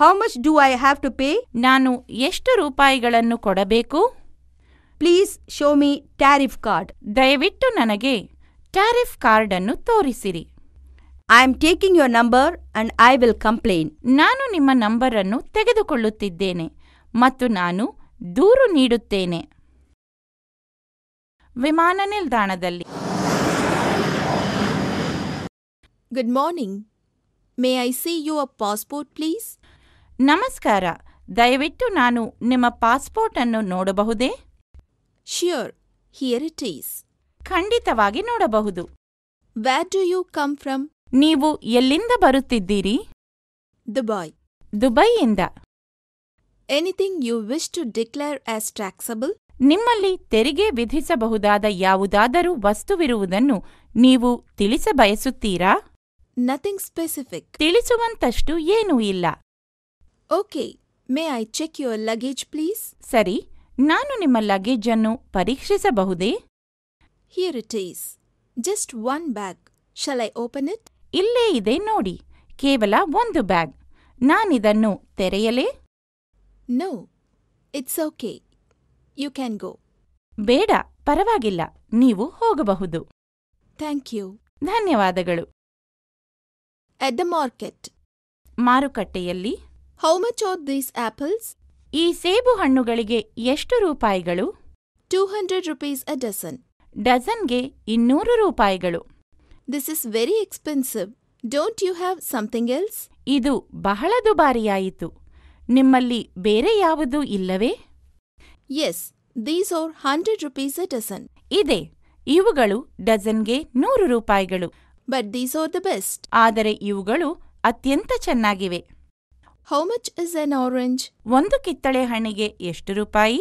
how much do I have to pay ನಾನು ಎಷ್ಟು ರೂಪಾಯಿಗಳನ್ನು ಕೊಡಬೇಕು please show me tariff card ದಯವಿಟ್ಟು ನನಗೆ ಟ್ಯಾರಿಫ್ ಕಾರ್ಡ್ ಅನ್ನು ತೋರಿಸಿರಿ I am taking your number and I will complain ನಾನು ನಿಮ್ಮ ನಂಬರ್ ಅನ್ನು ತೆಗೆದುಕೊಳ್ಳುತ್ತಿದ್ದೇನೆ ಮತ್ತು ನಾನು ದೂರು ನೀಡುತ್ತೇನೆ ವಿಮಾನ ನಿಲ್ದಾಣದಲ್ಲಿ good morning may I see your passport please ನಮಸ್ಕಾರ ದಯವಿಟ್ಟು ನಾನು ನಿಮ್ಮ ಪಾಸ್ಪೋರ್ಟ್ ಅನ್ನು ನೋಡಬಹುದೇ ಶ್ಯೂರ್ ಹಿಯರ್ ಇಟ್ ಈಸ್ ಖಂಡಿತವಾಗಿ ನೋಡಬಹುದು where do you come from ನೀವು ಎಲ್ಲಿಂದ ಬರುತ್ತಿದ್ದೀರಿ ದುಬಾಯ್ ದುಬೈಯಿಂದ anything you wish to declare as taxable ನಿಮ್ಮಲ್ಲಿ ತೆರಿಗೆ ವಿಧಿಸಬಹುದಾದ ಯಾವುದಾದರೂ ವಸ್ತುವಿರುವುದನ್ನು ನೀವು ತಿಳಿಸಬಯಸುತ್ತೀರಾ ನಥಿಂಗ್ ಸ್ಪೆಸಿಫಿಕ್ ತಿಳಿಸುವಂತಷ್ಟು ಏನೂ ಇಲ್ಲ okay may I check your luggage please ಸರಿ ನಾನು ನಿಮ್ಮ ಲಗೇಜ್ ಅನ್ನು ಪರೀಕ್ಷಿಸಬಹುದೇ here it is just one bag shall I open it ಇಲ್ಲೇ ಇದೆ ನೋಡಿ ಕೇವಲ ಒಂದು ಬ್ಯಾಗ್ ನಾನಿದನ್ನು ತೆರೆಯಲೇ no it's okay you can go ಬೇಡ ಪರವಾಗಿಲ್ಲ ನೀವು ಹೋಗಬಹುದು ಥ್ಯಾಂಕ್ ಯು ಧನ್ಯವಾದಗಳು ಎಟ್ ದ ಮಾರ್ಕೆಟ್ ಮಾರುಕಟ್ಟೆಯಲ್ಲಿ how much are these apples ಈ ಸೇಬು ಹಣ್ಣುಗಳಿಗೆ ಎಷ್ಟು ರೂಪಾಯಿಗಳು two hundred rupees a dozen ಡಜನ್ಗೆ ಇನ್ನೂರು ರೂಪಾಯಿಗಳು this is very expensive don't you have something else ಇದು ಬಹಳ ದುಬಾರಿಯಾಯಿತು ನಿಮ್ಮಲ್ಲಿ ಬೇರೆ ಯಾವುದೂ ಇಲ್ಲವೇ yes these are hundred rupees a dozen ಇದೆ ಇವುಗಳು ಡಜನ್ಗೆ ನೂರು ರೂಪಾಯಿಗಳು but these are the best ಆದರೆ ಇವುಗಳು ಅತ್ಯಂತ ಚೆನ್ನಾಗಿವೆ how much is an orange ಒಂದು ಕಿತ್ತಳೆ ಹಣ್ಣಿಗೆ ಎಷ್ಟು ರೂಪಾಯಿ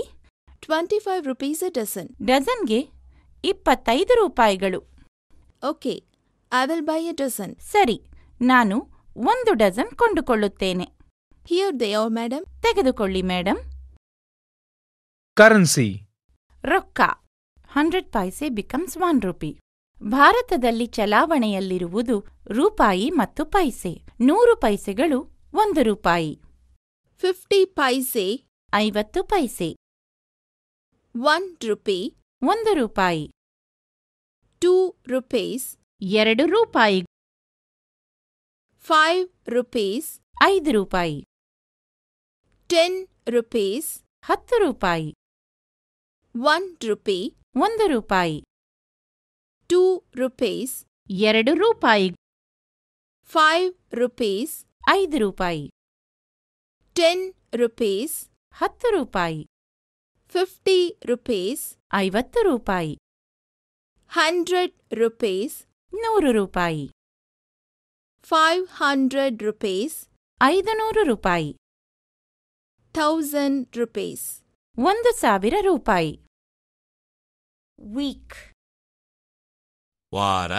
twenty five rupees a dozen ಡಜನ್ಗೆ ಇಪ್ಪತ್ತೈದು ರೂಪಾಯಿಗಳು okay I will buy a dozen ಸರಿ ನಾನು ಒಂದು ಡಜನ್ ಕೊಂಡುಕೊಳ್ಳುತ್ತೇನೆ Here they are, madam. ತೆಗೆದುಕೊಳ್ಳಿ ಮೇಡಮ್ ಕರೆನ್ಸಿ ರೊಕ್ಕ hundred paise becomes one rupee ಭಾರತದಲ್ಲಿ ಚಲಾವಣೆಯಲ್ಲಿರುವುದು ರೂಪಾಯಿ ಮತ್ತು ಪೈಸೆ ನೂರು ಪೈಸೆಗಳು ಒಂದು ರೂಪಾಯಿ ಫಿಫ್ಟಿ ಪೈಸೆ ಐವತ್ತು ಪೈಸೆ ಒನ್ ರುಪಿ ಒಂದು ರೂಪಾಯಿ ಟೂ ರುಪೀಸ್ ಎರಡು ರೂಪಾಯಿ ಫೈವ್ ರುಪೀಸ್ ಐದು ರೂಪಾಯಿ ಟೆನ್ ರುಪೀಸ್ ಹತ್ತು ರೂಪಾಯಿ ಒನ್ ರುಪಿ ಒಂದು ರೂಪಾಯಿ ಟೂ ರುಪೀಸ್ ಎರಡು ರೂಪಾಯಿ ಫೈವ್ ರುಪೀಸ್ ಐದು ರೂಪಾಯಿ ಟೆನ್ ರುಪೀಸ್ ಹತ್ತು ರೂಪಾಯಿ ಫಿಫ್ಟಿ ರುಪೀಸ್ ಐವತ್ತು ರೂಪಾಯಿ ಹಂಡ್ರೆಡ್ ರುಪೀಸ್ ನೂರು ರೂಪಾಯಿ ಫೈವ್ ಹಂಡ್ರೆಡ್ ರುಪೀಸ್ ಐದು ನೂರು ರೂಪಾಯಿ thousand rupees ಒಂದು ಸಾವಿರ ರೂಪಾಯಿ ವೀಕ್ ವಾರ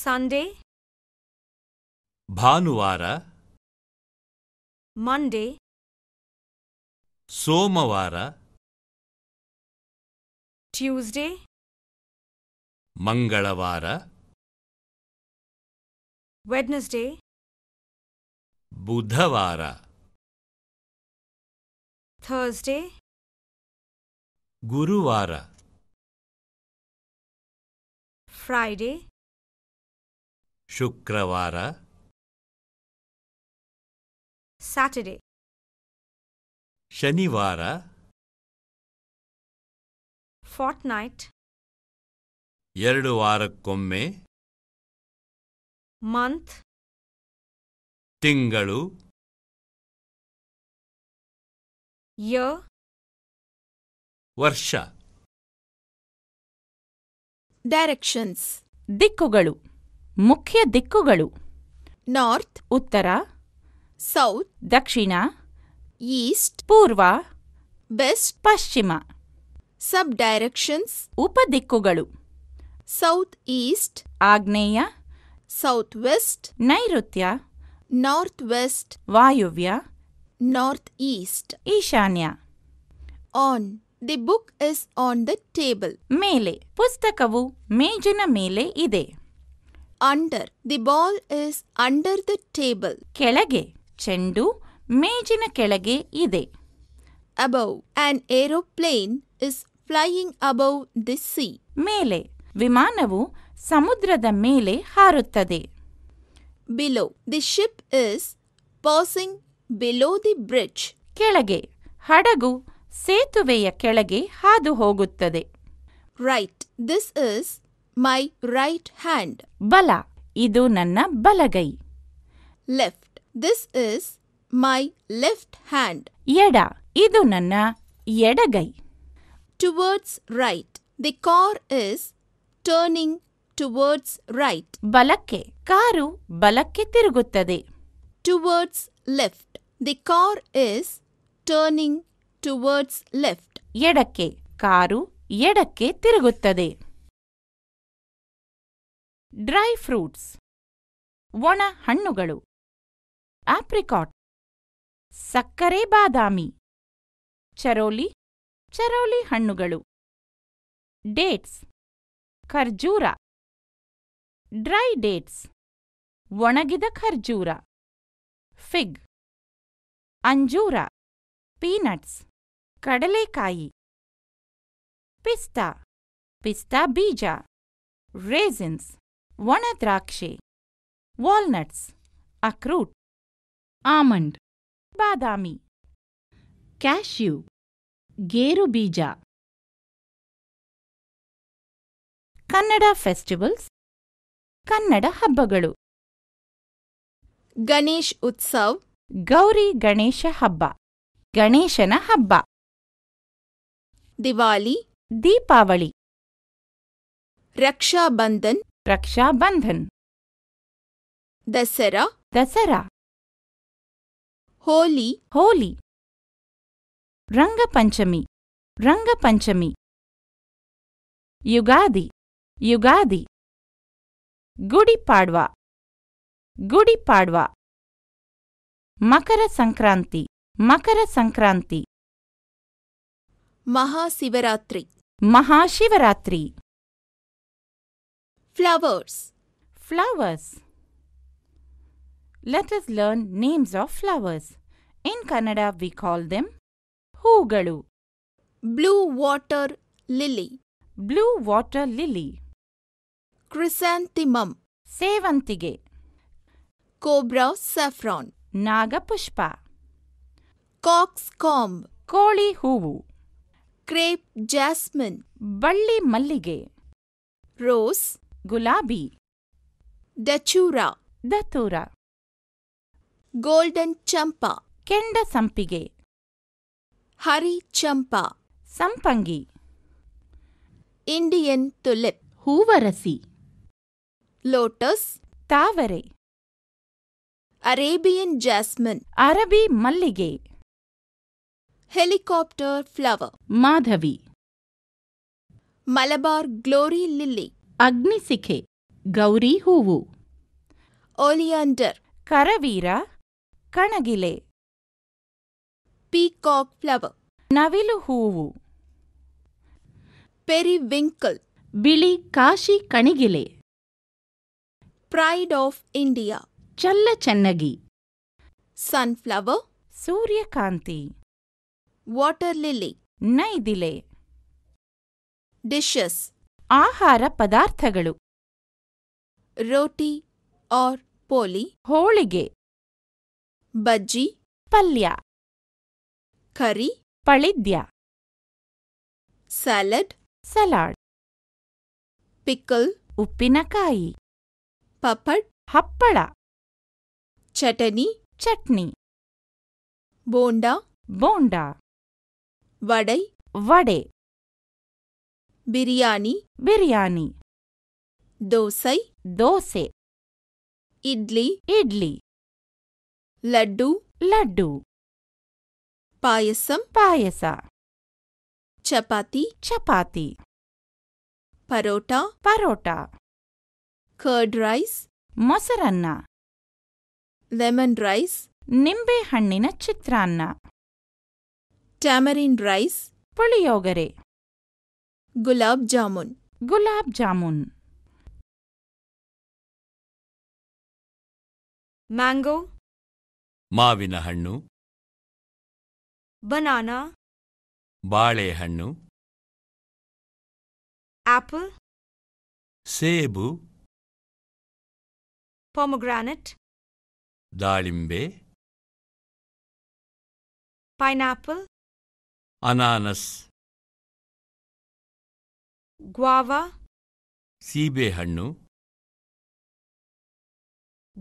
ಸಂಡೇ ಭಾನುವಾರ ಮಂಡೇ ಸೋಮವಾರ ಟ್ಯೂಸ್ಡೇ ಮಂಗಳವಾರ ವೆಡ್ನೆಸ್ಡೇ ಬುಧವಾರ Thursday. Guru Guruvara. Friday. Shukravara. Saturday. Shani Shanivara. Fortnight. Yerdu Varakome. Month. Tingalu. ಯ ವರ್ಷ ಡೈರೆಕ್ಷನ್ಸ್ ದಿಕ್ಕುಗಳು ಮುಖ್ಯ ದಿಕ್ಕುಗಳು ನಾರ್ತ್ ಉತ್ತರ ಸೌತ್ ದಕ್ಷಿಣ ಈಸ್ಟ್ ಪೂರ್ವ ಬೆಸ್ಟ್ ಪಶ್ಚಿಮ ಸಬ್ ಡೈರೆಕ್ಷನ್ಸ್ ಉಪ ದಿಕ್ಕುಗಳು ಸೌತ್ ಈಸ್ಟ್ ಆಗ್ನೇಯ ಸೌತ್ ವೆಸ್ಟ್ ನೈಋತ್ಯ ನಾರ್ತ್ ವೆಸ್ಟ್ ವಾಯುವ್ಯ northeast ishanya on the book is on the table mele pustakavu mejina mele ide under the ball is under the table kelage chendu mejina kelage ide above an aeroplane is flying above the sea mele vimanavu ಸಮುದ್ರದ ಮೇಲೆ ಹಾರುತ್ತದೆ Below the ship is passing below the bridge ಕೆಳಗೆ ಹಡಗು ಸೇತುವೆಯ ಕೆಳಗೆ ಹಾದು ಹೋಗುತ್ತದೆ right this is my right hand ಬಲ ಇದು ನನ್ನ ಬಲಗೈ left this is my left hand ಎಡ ಇದು ನನ್ನ ಎಡಗೈ towards right the car is turning towards right ಬಲಕ್ಕೆ ಕಾರು ಬಲಕ್ಕೆ ತಿರುಗುತ್ತದೆ towards left the car is turning towards left ಎಡಕ್ಕೆ ಕಾರು ಎಡಕ್ಕೆ ತಿರುಗುತ್ತದೆ ಡ್ರೈ ಫ್ರೂಟ್ಸ್ ಒಣ ಹಣ್ಣುಗಳು ಆಪ್ರಿಕಾಟ್ ಸಕ್ಕರೆ ಬಾದಾಮಿ ಚರೋಲಿ ಚರೋಲಿ ಹಣ್ಣುಗಳು ಡೇಟ್ಸ್ ಖರ್ಜೂರ ಡ್ರೈ ಡೇಟ್ಸ್ ಒಣಗಿದ ಖರ್ಜೂರ ಫಿಗ್ ಅಂಜೂರ ಪೀನಟ್ಸ್ ಕಡಲೆಕಾಯಿ ಪಿಸ್ತಾ ಪಿಸ್ತಾ ಬೀಜ ರೇಸಿನ್ಸ್ ಒಣ ವಾಲ್ನಟ್ಸ್ ಅಕ್ರೂಟ್ ಆಮಂಡ್ ಬಾದಾಮಿ ಕ್ಯಾಶ್ಯೂ ಗೇರು ಬೀಜ ಕನ್ನಡ ಫೆಸ್ಟಿವಲ್ಸ್ ಕನ್ನಡ ಹಬ್ಬಗಳು ಗಣೇಶ್ ಉತ್ಸವ್ ಗೌರಿ ಗಣೇಶ ಹಬ್ಬ ಗಣೇಶನ ಹಬ್ಬ ದಿವಾಲಿ ದೀಪಾವಳಿ ರಕ್ಷಾಬಂಧನ್ ರಕ್ಷಾಬಂಧನ್ ದಸರಾ ದಸರಾ ಹೋಲಿ ಹೋಲಿ Rangapanchami Rangapanchami Ugadi Ugadi Gudi Padwa Makara Sankranti, Makara Sankranti, Mahashivaratri Mahashivaratri flowers flowers let us learn names of flowers in kannada we call them hougaru, blue water lily blue water lily chrysanthemum ಸೇವಂತಿಗೆ cobra saffron ನಾಗಪುಷ್ಪ ಕಾಕ್ಸ್ ಕಾಂಬ್ ಕೋಳಿ ಹೂವು ಕ್ರೇಪ್ ಜಾಸ್ಮಿನ್ ಬಳ್ಳಿ ಮಲ್ಲಿಗೆ ರೋಸ್ ಗುಲಾಬಿ ಡಚೂರ ದತೂರ ಗೋಲ್ಡನ್ ಚಂಪಾ ಕೆಂಡ ಸಂಪಿಗೆ ಹರಿ ಚಂಪಾ ಸಂಪಂಗಿ ಇಂಡಿಯನ್ ತುಲಿಪ್ ಹೂವರಸಿ ಲೋಟಸ್ ತಾವರೆ ಅರೇಬಿಯನ್ ಜಾಸ್ಮಿನ್ ಅರಬಿ ಮಲ್ಲಿಗೆ ಹೆಲಿಕಾಪ್ಟರ್ ಫ್ಲವರ್ ಮಾಧವಿ ಮಲಬಾರ್ ಗ್ಲೋರಿ ಲಿಲ್ಲಿ ಅಗ್ನಿಸಿಖೆ ಗೌರಿ ಹೂವು ಓಲಿಯಾಂಡರ್ ಕರವೀರ ಕಣಗಿಲೆ ಪೀಕಾಕ್ ಫ್ಲವರ್ ನವಿಲು ಹೂವು ಪೆರಿವಿಂಕಲ್ ಬಿಳಿ ಕಾಶಿ ಕಣಿಗಿಲೆ ಪ್ರೈಡ್ ಆಫ್ ಇಂಡಿಯಾ चल्ला चन्नगी सनफ्लावर सूर्यकांती वॉटर लिली नैदिले डिशेस आहार पदार्थಗಳು ರೊಟ್ಟಿ ಆರ್ पोली ಹೋಳಿಗೆ ಬಜ್ಜಿ ಪಲ್ಯ ಖರಿ ಪಳಿದ್ಯಾ ಸಲಾಡ್ ಸಲಾರ್ ಪಿಕ್ಕಲ್ ಉಪ್ಪಿನಕಾಯಿ ಪಪಡ್ ಹಪ್ಪಳ चटनी चटनी बोंडा बोंडा वडई वडे बिरयानी बिरयानी दोसई दोसे इडली इडली लड्डू लड्डू पायसम पायसा चपाती चपाती परोटा परोटा कर्ड राइस ಮೊಸರನ್ನ ಲೆಮನ್ ರೈಸ್ ನಿಂಬೆ ಹಣ್ಣಿನ ಚಿತ್ರಾನ್ನ ಟ್ಯಾಮರಿನ್ ರೈಸ್ ಪುಳಿಯೋಗರೆ ಗುಲಾಬ್ ಜಾಮೂನ್ ಗುಲಾಬ್ ಜಾಮೂನ್ ಮ್ಯಾಂಗೋ ಮಾವಿನ ಹಣ್ಣು ಬನಾನಾ ಬಾಳೆಹಣ್ಣು ಆಪಲ್ ಸೇಬು pomegranate Dalimbe, Pineapple. Ananas. Guava. Sibe Hannu.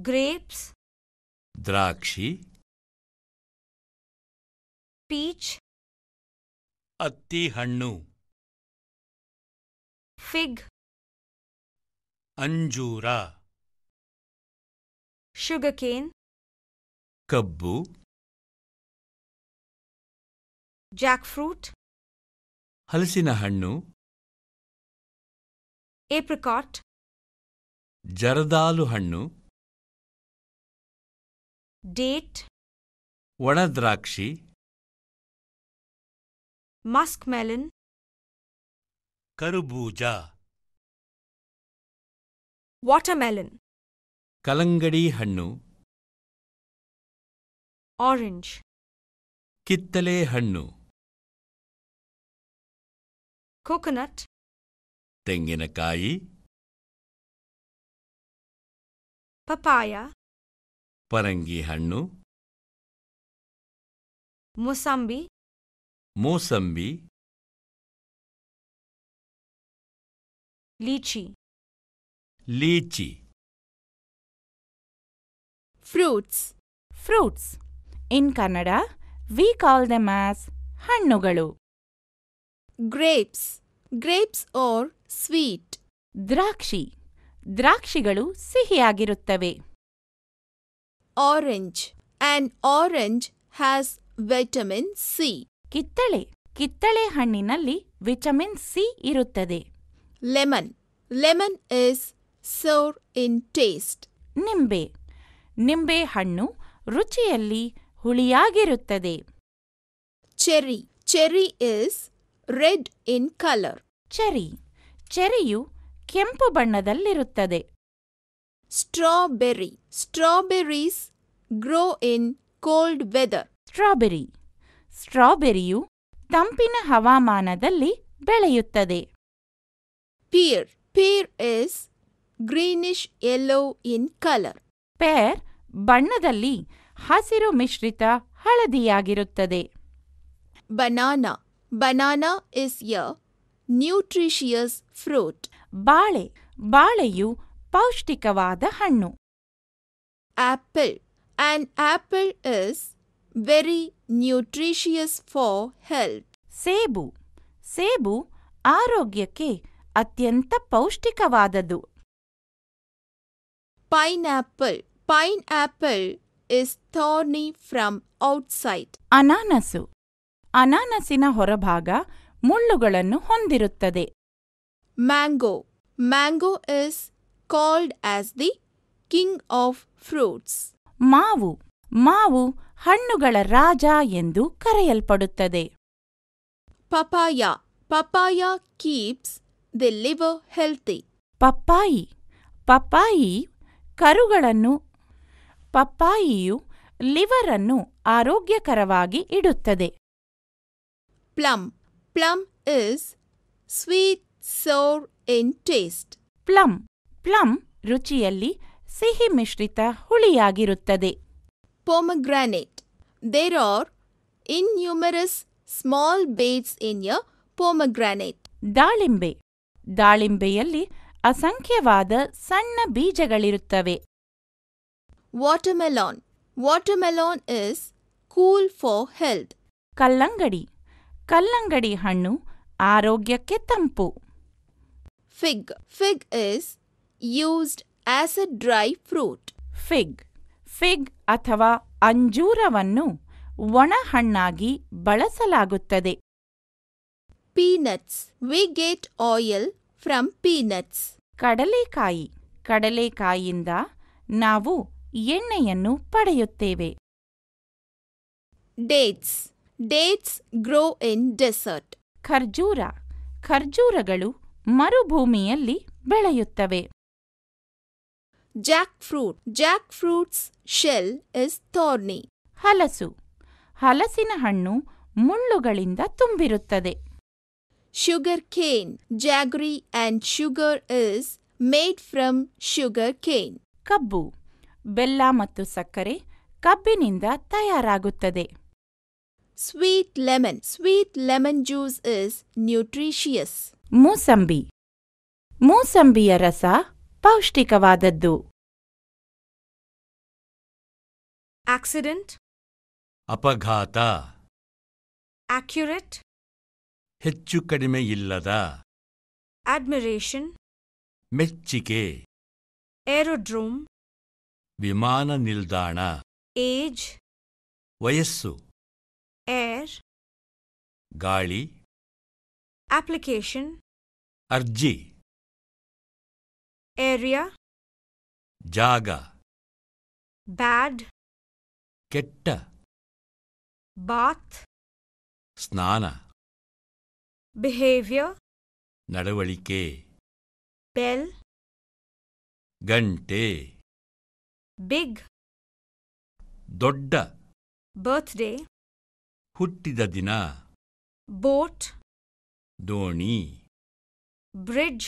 Grapes. Drakshi. Peach. Atti Hannu. Fig. Anjura. Sugarcane. ಕಬ್ಬು ಜಾಕ್ಫ್ರೂಟ್ ಹಲಸಿನ ಹಣ್ಣು ಏಪ್ರಿಕಾಟ್ ಜರದಾಲು ಹಣ್ಣು ಡೇಟ್ ಒಣದ್ರಾಕ್ಷಿ ಮಸ್ಕ್ ಮೆಲನ್ ಕರುಬೂಜ ವಾಟರ್ಮೆಲನ್ ಕಲಂಗಡಿ ಹಣ್ಣು orange kittale hannu coconut tenginakai papaya parangi hannu Musambi. Musambi. lichi lichi fruits fruits in Kannada we call the mass ಹಣ್ಣುಗಳು grapes grapes are sweet ದ್ರಾಕ್ಷಿ ದ್ರಾಕ್ಷಿಗಳು ಸಿಹಿಯಾಗಿರುತ್ತವೆ orange and orange has vitamin C ಕಿತ್ತಳೆ ಕಿತ್ತಳೆ ಹಣ್ಣಿನಲ್ಲಿ vitamin C ಇರುತ್ತದೆ lemon lemon is sour in taste ನಿಂಬೆ ನಿಂಬೆ ಹಣ್ಣು ರುಚಿಯಲ್ಲಿ ಹುಳಿಯಾಗಿರುತ್ತದೆ cherry cherry is red in colour cherry ಚೆರಿಯು ಕೆಂಪು ಬಣ್ಣದಲ್ಲಿರುತ್ತದೆ strawberry strawberries grow in cold weather strawberry ಸ್ಟ್ರಾಬೆರಿಯು ತಂಪಿನ ಹವಾಮಾನದಲ್ಲಿ ಬೆಳೆಯುತ್ತದೆ pear pear is greenish yellow in colour peer ಬಣ್ಣದಲ್ಲಿ ಹಸಿರು ಮಿಶ್ರಿತ ಹಳದಿಯಾಗಿರುತ್ತದೆ banana banana is a nutritious fruit ಬಾಳೆ ಬಾಳೆಯು ಪೌಷ್ಟಿಕವಾದ ಹಣ್ಣು apple and apple is very nutritious for health ಸೇಬು ಸೇಬು ಆರೋಗ್ಯಕ್ಕೆ ಅತ್ಯಂತ ಪೌಷ್ಟಿಕವಾದದು pineapple is thorny from outside. ಅನಾನಸು ಅನಾನಸಿನ ಹೊರಭಾಗ ಮುಳ್ಳುಗಳನ್ನು ಹೊಂದಿರುತ್ತದೆ mango mango is called as the king of fruits ಮಾವು ಮಾವು ಹಣ್ಣುಗಳ ರಾಜ ಎಂದು ಕರೆಯಲ್ಪಡುತ್ತದೆ papaya papaya keeps the liver healthy ಪಪ್ಪಾಯಿ ಪಪ್ಪಾಯಿ ಕರುಗಳನ್ನು ಪಪ್ಪಾಯಿಯು ಲಿವರ್ ಅನ್ನು ಆರೋಗ್ಯಕರವಾಗಿ ಇಡುತ್ತದೆ plum plum is sweet sour in taste plum plum ರುಚಿಯಲ್ಲಿ ಸಿಹಿ ಮಿಶ್ರಿತ ಹುಳಿಯಾಗಿರುತ್ತದೆ pomegranate there are innumerous small beds in a pomegranate ದಾಳಿಂಬೆ ದಾಳಿಂಬೆಯಲ್ಲಿ ಅಸಂಖ್ಯವಾದ ಸಣ್ಣ ಬೀಜಗಳಿರುತ್ತವೆ watermelon watermelon is cool for health kallangadi kallangadi hanu aarogyakke tampu fig fig is used as a dry fruit fig fig athava anjuravannu ಒಣ ಹಣ್ಣಾಗಿ Peanuts. We get oil from peanuts. Kadalekai. Kadalekai ಕಡಲೆಕಾಯಿಯಿಂದ navu. ಎಣ್ಣೆಯನ್ನು ಪಡೆಯುತ್ತೇವೆ dates dates grow in desert ಖರ್ಜೂರ ಖರ್ಜೂರಗಳು ಮರುಭೂಮಿಯಲ್ಲಿ ಬೆಳೆಯುತ್ತವೆ jackfruit jackfruit's shell is thorny ಹಲಸು ಹಲಸಿನ ಹಣ್ಣು ಮುಳ್ಳುಗಳಿಂದ ತುಂಬಿರುತ್ತದೆ sugarcane jaggery and sugar is made from sugarcane ಕಬ್ಬು ಬೆಲ್ಲ ಮತ್ತು ಸಕ್ಕರೆ ಕಬ್ಬಿನಿಂದ ತಯಾರಾಗುತ್ತದೆ sweet lemon sweet lemon juice is nutritious ಮೂಸಂಬಿ ಮೂಸಂಬಿಯ ರಸ ಪೌಷ್ಟಿಕವಾದದ್ದು ಆಕ್ಸಿಡೆಂಟ್ ಅಪಘಾತ ಆಕ್ಯುರೇಟ್ ಹೆಚ್ಚು ಕಡಿಮೆ ಇಲ್ಲದ ಅಡ್ಮಿರೇಷನ್ ಮೆಚ್ಚಿಕೆ ಏರೋಡ್ರೋಮ್ विमान निलदाण एज वयस्सु एयर गाड़ी एप्लीकेशन अर्जी एरिया जागा बैड केट्ट बाथ स्नान बिहेवियर नडवलिके बेल घंटे big dodda birthday huttida dina boat doni bridge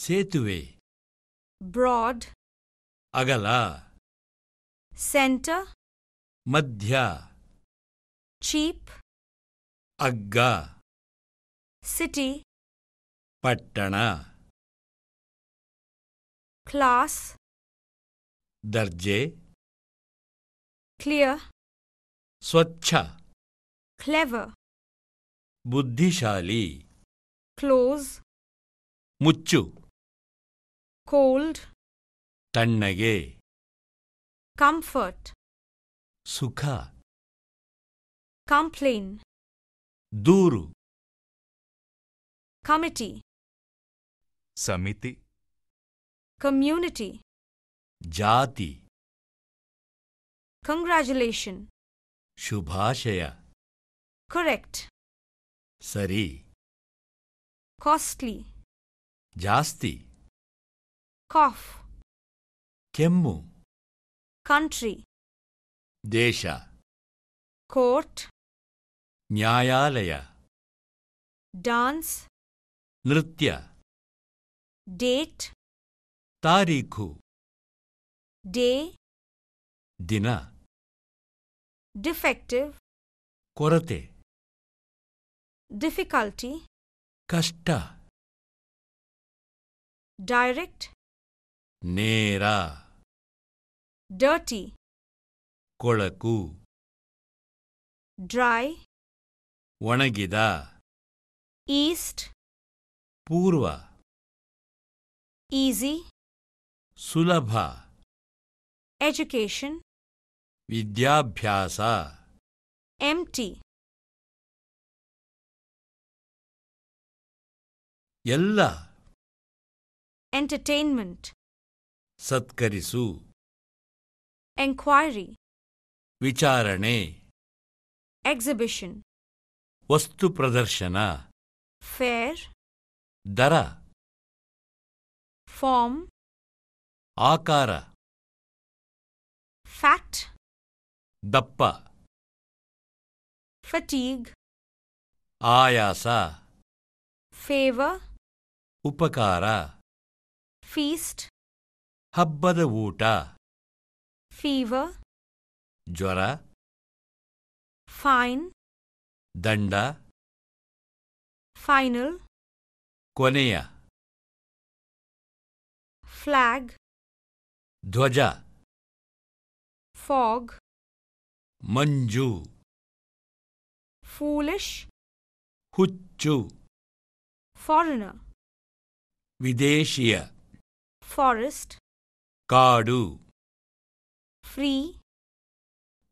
setuve broad agala center madhya cheap agga city pattana class दर्जे क्लियर स्वच्छ क्लेवर बुद्धिशाली क्लोज मुच्चु कोल्ड तण्णगे कंफर्ट सुख कंप्लेन दूर कमिटी समिति कम्युनिटी ಜಾತಿ ಕಂಗ್ರಾಚುಲೇಷನ್ ಶುಭಾಶಯ ಕರೆಕ್ಟ್ ಸರಿ ಕಾಸ್ಟ್ಲಿ ಜಾಸ್ತಿ ಕಾಫ್ ಕೆಮ್ಮು ಕಂಟ್ರಿ ದೇಶ ಕೋರ್ಟ್ ನ್ಯಾಯಾಲಯ ಡಾನ್ಸ್ ನೃತ್ಯ ಡೇಟ್ ತಾರೀಖು day dina defective korate difficulty Kasta. direct nera dirty kolaku dry Wanagida. east purva easy sulabha education vidyabhyasa empty ella entertainment satkarisu inquiry vicharane exhibition vastu pradarshana fair dara form ಆಕಾರ fat dappa fatigue ಆಯಾಸ favor upakara feast habbada ಊಟ fever jwara fine danda final koneya flag ಧ್ವಜ fog manju foolish huchu foreigner videshia. forest kaadu free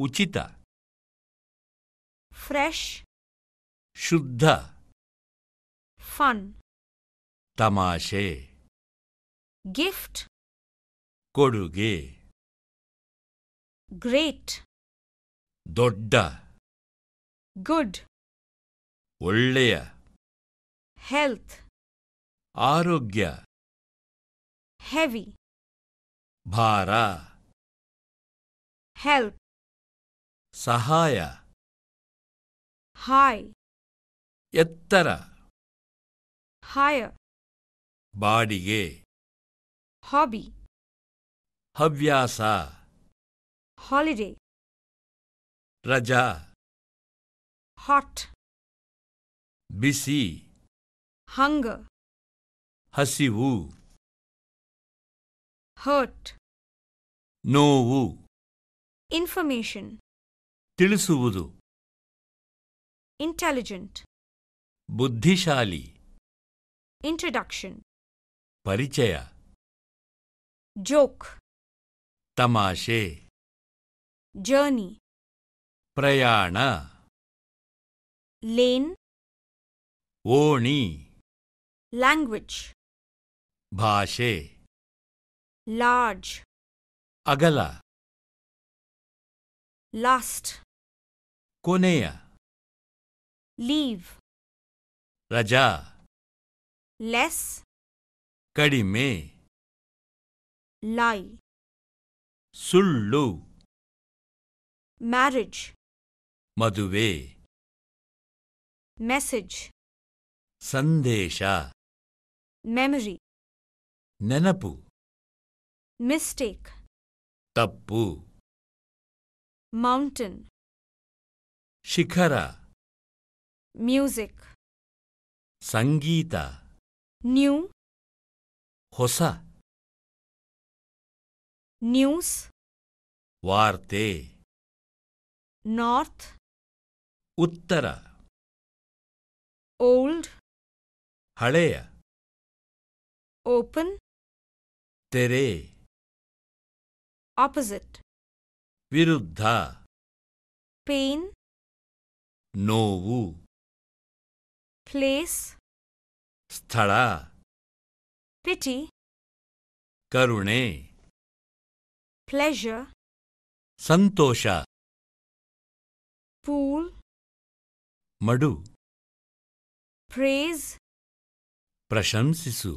uchita fresh shuddha fun tamashe gift koduge great dodda good olleya health aarogya heavy bhara help sahaya high ettara higher ಬಾಡಿಗೆ hobby ಹವ್ಯಾಸ holiday raja hot busy hunger hasivu hurt novu information tilisuvudu intelligent buddhishali introduction parichaya joke tamashe journey प्रयाण lane ओणी language भाषे large अगला last कोनेया leave रजा less कड़ी में लाई सुल्लू marriage maduve message sandesha memory nenapu mistake tappu mountain shikara. music sangeeta new hosa news वार्ते North. Uttara. Old. Haleya. Open. Tere. Opposite. Viruddha. Pain. Novu. Place. Sthala. Pity. Karune. Pleasure. Santosha pool madu praise prashamsisu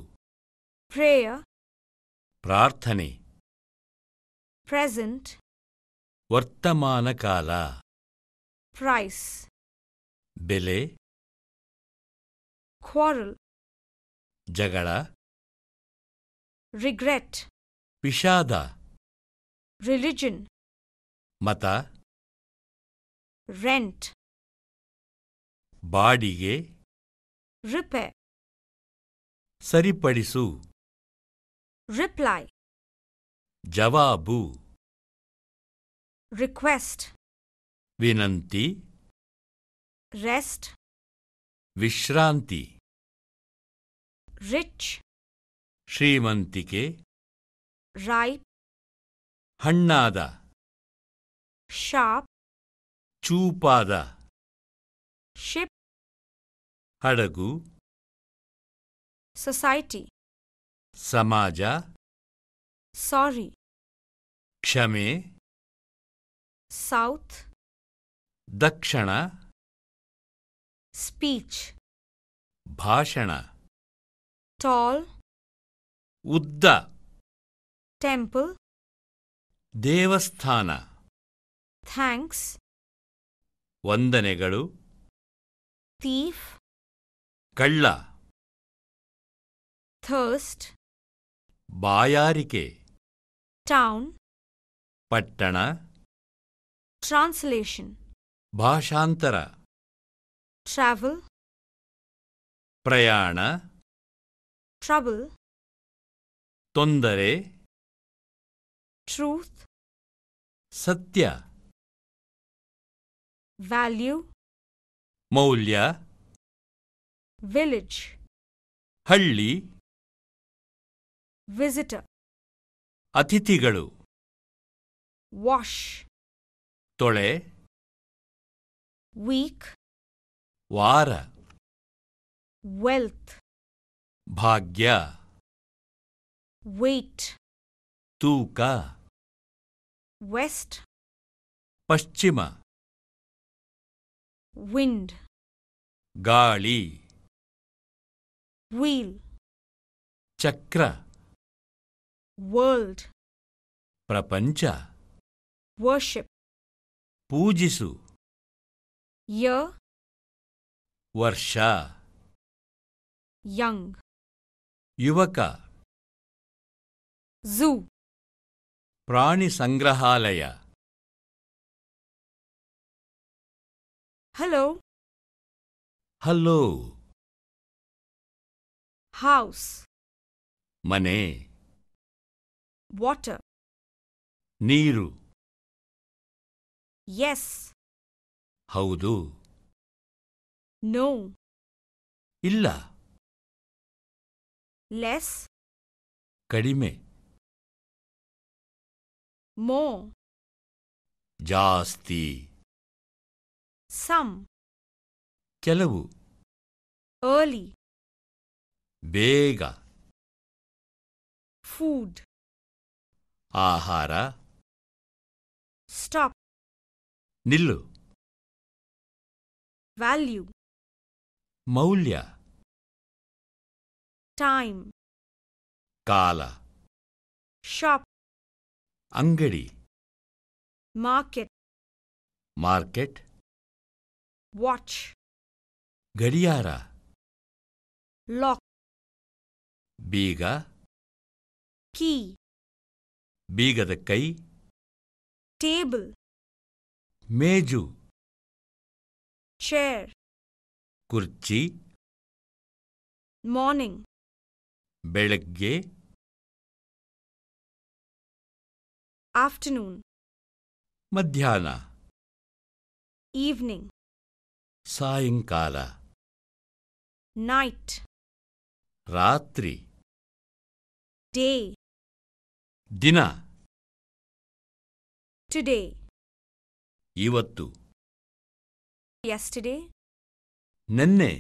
prayer Prarthani. present vartamana kala price bele quarrel jagada regret vishada religion mata rent ಬಾಡಿಗೆ repair ಸರಿಪಡಿಸು reply ಜವಾಬು request Vinanti. rest Vishranti. rich ಶ್ರೀಮಂತಿಕೆ ripe ಹಣ್ಣಾದ sharp ಚೂಪಾದ ship ಹಡಗು society ಸಮಾಜ sorry ಕ್ಷಮೆ south ದಕ್ಷಿಣ ಸ್ಪೀಚ್ ಭಾಷಣ ಟಾಲ್ ಉದ್ದ ಟೆಂಪಲ್ ದೇವಸ್ಥಾನ ಥ್ಯಾಂಕ್ಸ್ ವಂದನೆಗಳು ತೀಫ್ ಕಳ್ಳ ಥರ್ಸ್ಟ್ ಬಾಯಾರಿಕೆ ಟೌನ್ ಪಟ್ಟಣ ಟ್ರಾನ್ಸ್ಲೇಷನ್ ಭಾಷಾಂತರ ಟ್ರಾವೆಲ್ ಪ್ರಯಾಣ ಟ್ರಬಲ್ ತೊಂದರೆ ಟ್ರೂತ್ ಸತ್ಯ value ಮೌಲ್ಯ village ಹಳ್ಳಿ visitor ಅತಿಥಿಗಳು wash tole week ವಾರ wealth ಭಾಗ್ಯ weight ತೂಕ west paschima wind ಗಾಳಿ wheel chakra world prapancha worship ಪೂಜಿಸು year ವರ್ಷ young yuvaka Zoo. ಪ್ರಾಣಿ ಸಂಗ್ರಹಾಲಯ Hello. Hello. House. Mane. Water. Niru. Yes. How do? No. Illa. Less. Kadime. More. Jasti some kelavu early bega food ahara stop nillu value maulya time kala shop angadi market market Watch. ಗಡಿಯಾರ Lock. ಬೀಗ Key. ಬೀಗದ ಕೈ Table. ಮೇಜು Chair. ಕುರ್ಚಿ Morning. ಬೆಳಗ್ಗೆ Afternoon. ಮಧ್ಯಾಹ್ನ Evening. ಸಾಯಂಕಾಲ night ರಾತ್ರಿ day ದಿನ ಟುಡೇ ಇವತ್ತು ಯಸ್ಟರ್ಡೇ ನಿನ್ನೆ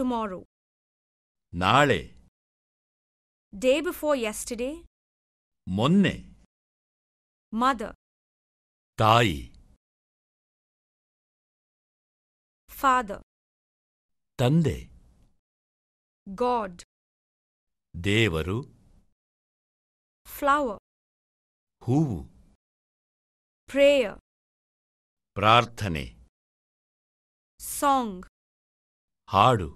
ಟುಮಾರೋ ನಾಳೆ ಡೇ ಬಿಫೋರ್ ಯಸ್ಟರ್ಡೇ ಮೊನ್ನೆ ಮದರ್ ತಾಯಿ Father. Tande. God. Devaru. Flower. Who. Prayer. Prarthane. Song. Haru.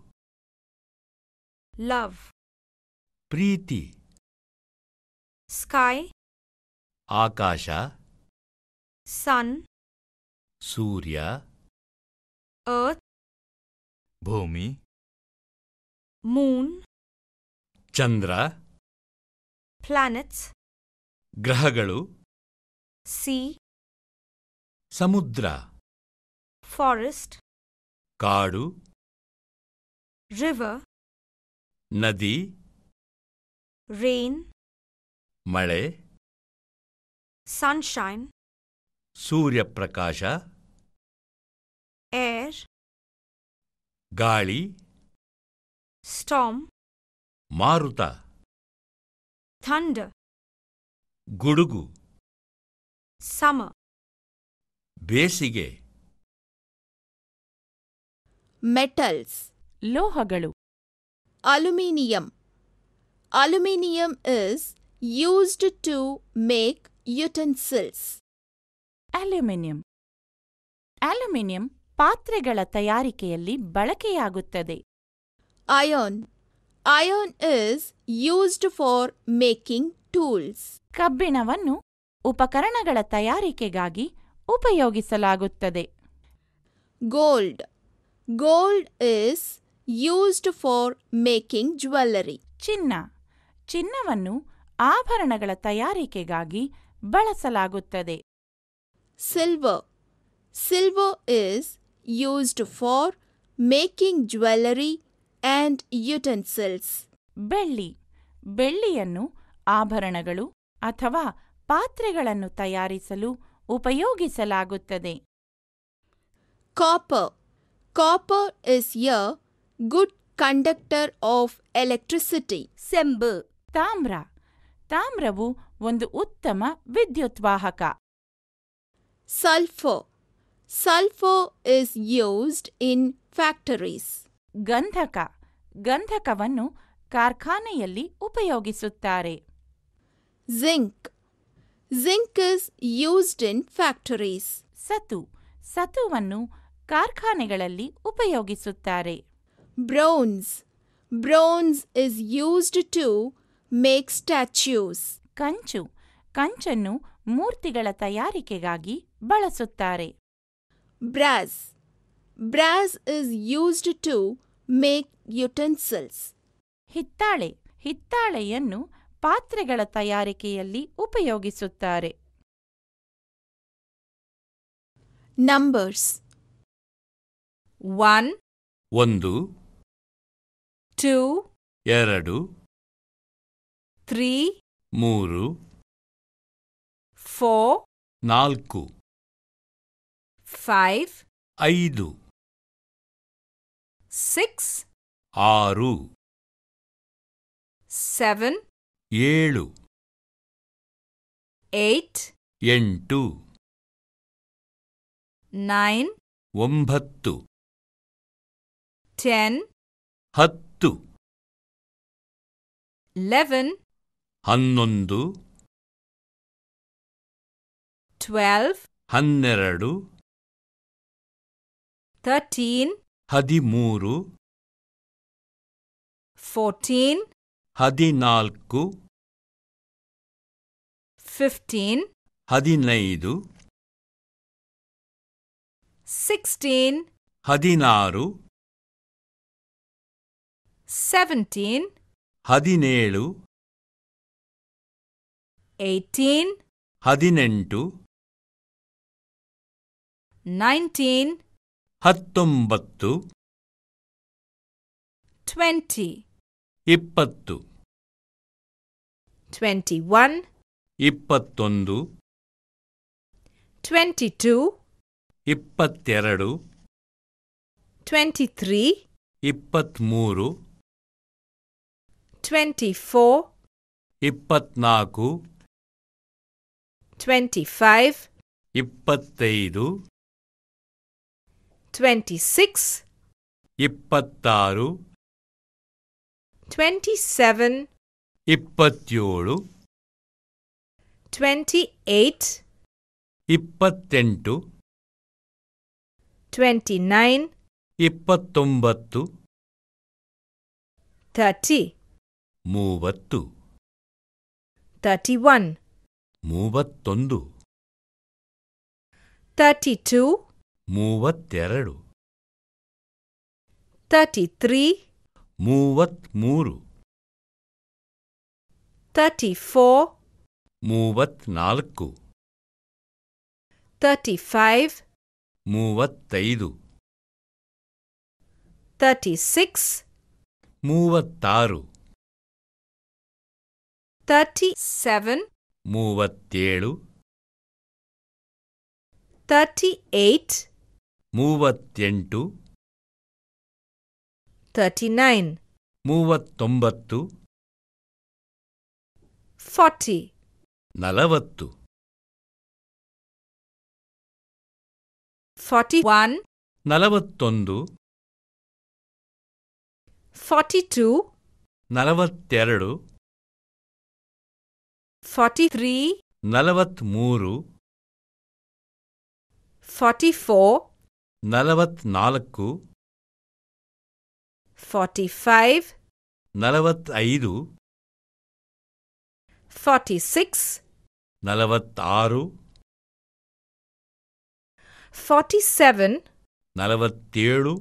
Love. Preeti. Sky. Akasha. Sun. Surya earth भूमि moon chandra planets grahagalu sea samudra forest ಕಾಡು river nadi rain ಮಳೆ sunshine prakasha Air. Gali. Storm. Maruta. Thunder. Gudugu. Summer. Besige. Metals. Lohagalu. Aluminium. Aluminium is used to make utensils. Aluminium. Aluminium ಪಾತ್ರೆಗಳ ತಯಾರಿಕೆಯಲ್ಲಿ ಬಳಕೆಯಾಗುತ್ತದೆ iron iron is used for making tools ಕಬ್ಬಿಣವನ್ನು ಉಪಕರಣಗಳ ತಯಾರಿಕೆಗಾಗಿ ಉಪಯೋಗಿಸಲಾಗುತ್ತದೆ gold gold is used for making jewellery ಚಿನ್ನ ಚಿನ್ನವನ್ನು ಆಭರಣಗಳ ತಯಾರಿಕೆಗಾಗಿ ಬಳಸಲಾಗುತ್ತದೆ silver silver is used for making jewellery and utensils ಬೆಳ್ಳಿ ಬೆಳ್ಳಿಯನ್ನು ಆಭರಣಗಳು ಅಥವಾ ಪಾತ್ರೆಗಳನ್ನು ತಯಾರಿಸಲು ಉಪಯೋಗಿಸಲಾಗುತ್ತದೆ copper copper is a good conductor of electricity ಸೆಂಬು ತಾಮ್ರ ತಾಮ್ರವು ಒಂದು ಉತ್ತಮ ವಿದ್ಯುತ್ವಾಹಕ sulphur sulphur is used in factories ಗಂಧಕ ಗಂಧಕವನ್ನು ಕಾರ್ಖಾನೆಯಲ್ಲಿ ಉಪಯೋಗಿಸುತ್ತಾರೆ zinc zinc is used in factories ಸತು ಸತುವನ್ನು ಕಾರ್ಖಾನೆಗಳಲ್ಲಿ ಉಪಯೋಗಿಸುತ್ತಾರೆ bronze bronze is used to make statues ಕಂಚು ಕಂಚನ್ನು ಮೂರ್ತಿಗಳ ತಯಾರಿಕೆಗಾಗಿ ಬಳಸುತ್ತಾರೆ Brass. Brass is used to make utensils. ಹಿತ್ತಾಳೆ ಹಿತ್ತಾಳೆಯನ್ನು ಪಾತ್ರೆಗಳ ತಯಾರಿಕೆಯಲ್ಲಿ ಉಪಯೋಗಿಸುತ್ತಾರೆ ನಂಬರ್ಸ್ ಒನ್ ಒಂದು ಟೂ ಎರಡು ತ್ರೀ ಮೂರು ಫೋರ್ ನಾಲ್ಕು five Aido. six aru seven yelu eight yentu nine ombattu ten hattu eleven hannondu twelve ಹನ್ನೆರಡು thirteen hadimuru fourteen hadinalku fifteen hadinaidu sixteen hadinaru seventeen hadinelu eighteen hadinentu nineteen ಹತ್ತೊಂಬತ್ತು twenty ಇಪ್ಪತ್ತು twenty one ಇಪ್ಪತ್ತೊಂದು twenty two ಇಪ್ಪತ್ತೆರಡು twenty three ಇಪ್ಪತ್ತ್ಮೂರು twenty four ಇಪ್ಪತ್ನಾಲ್ಕು twenty five ಇಪ್ಪತ್ತೈದು 26 26 27 27 28 28 29 29 30 30 31 31 32 ಮೂವತ್ತೆರಡು thirty three ಮೂವತ್ಮೂರು ತರ್ಟಿ ಫೋರ್ ಮೂವತ್ನಾಲ್ಕು ತರ್ಟಿ ಫೈವ್ ಮೂವತ್ತೈದು ತರ್ಟಿ ಸಿಕ್ಸ್ ಮೂವತ್ತಾರು ತರ್ಟಿ ಸೆವೆನ್ ಮೂವತ್ತೇಳು ತರ್ಟಿ ಏಟ್ ಮೂವತ್ತೆಂಟು ತರ್ಟಿ ನೈನ್ ಮೂವತ್ತೊಂಬತ್ತು ಫಾರ್ಟಿ ನಲವತ್ತು ಫಾರ್ಟಿ ಒನ್ ನಲವತ್ತೊಂದು ಫಾರ್ಟಿ ಟೂ ನಲವತ್ತೆರಡು ಫಾರ್ಟಿ ತ್ರೀ ನಲವತ್ಮೂರು ಫಾರ್ಟಿ ಫೋರ್ ನಲವತ್ನಾಲ್ಕು ಫಾರ್ಟಿ ಫೈವ್ ನಲವತ್ತೈದು ಫಾರ್ಟಿ ಸಿಕ್ಸ್ ನಲವತ್ತಾರು ಫಾರ್ಟಿ ಸೆವೆನ್ ನಲವತ್ತೇಳು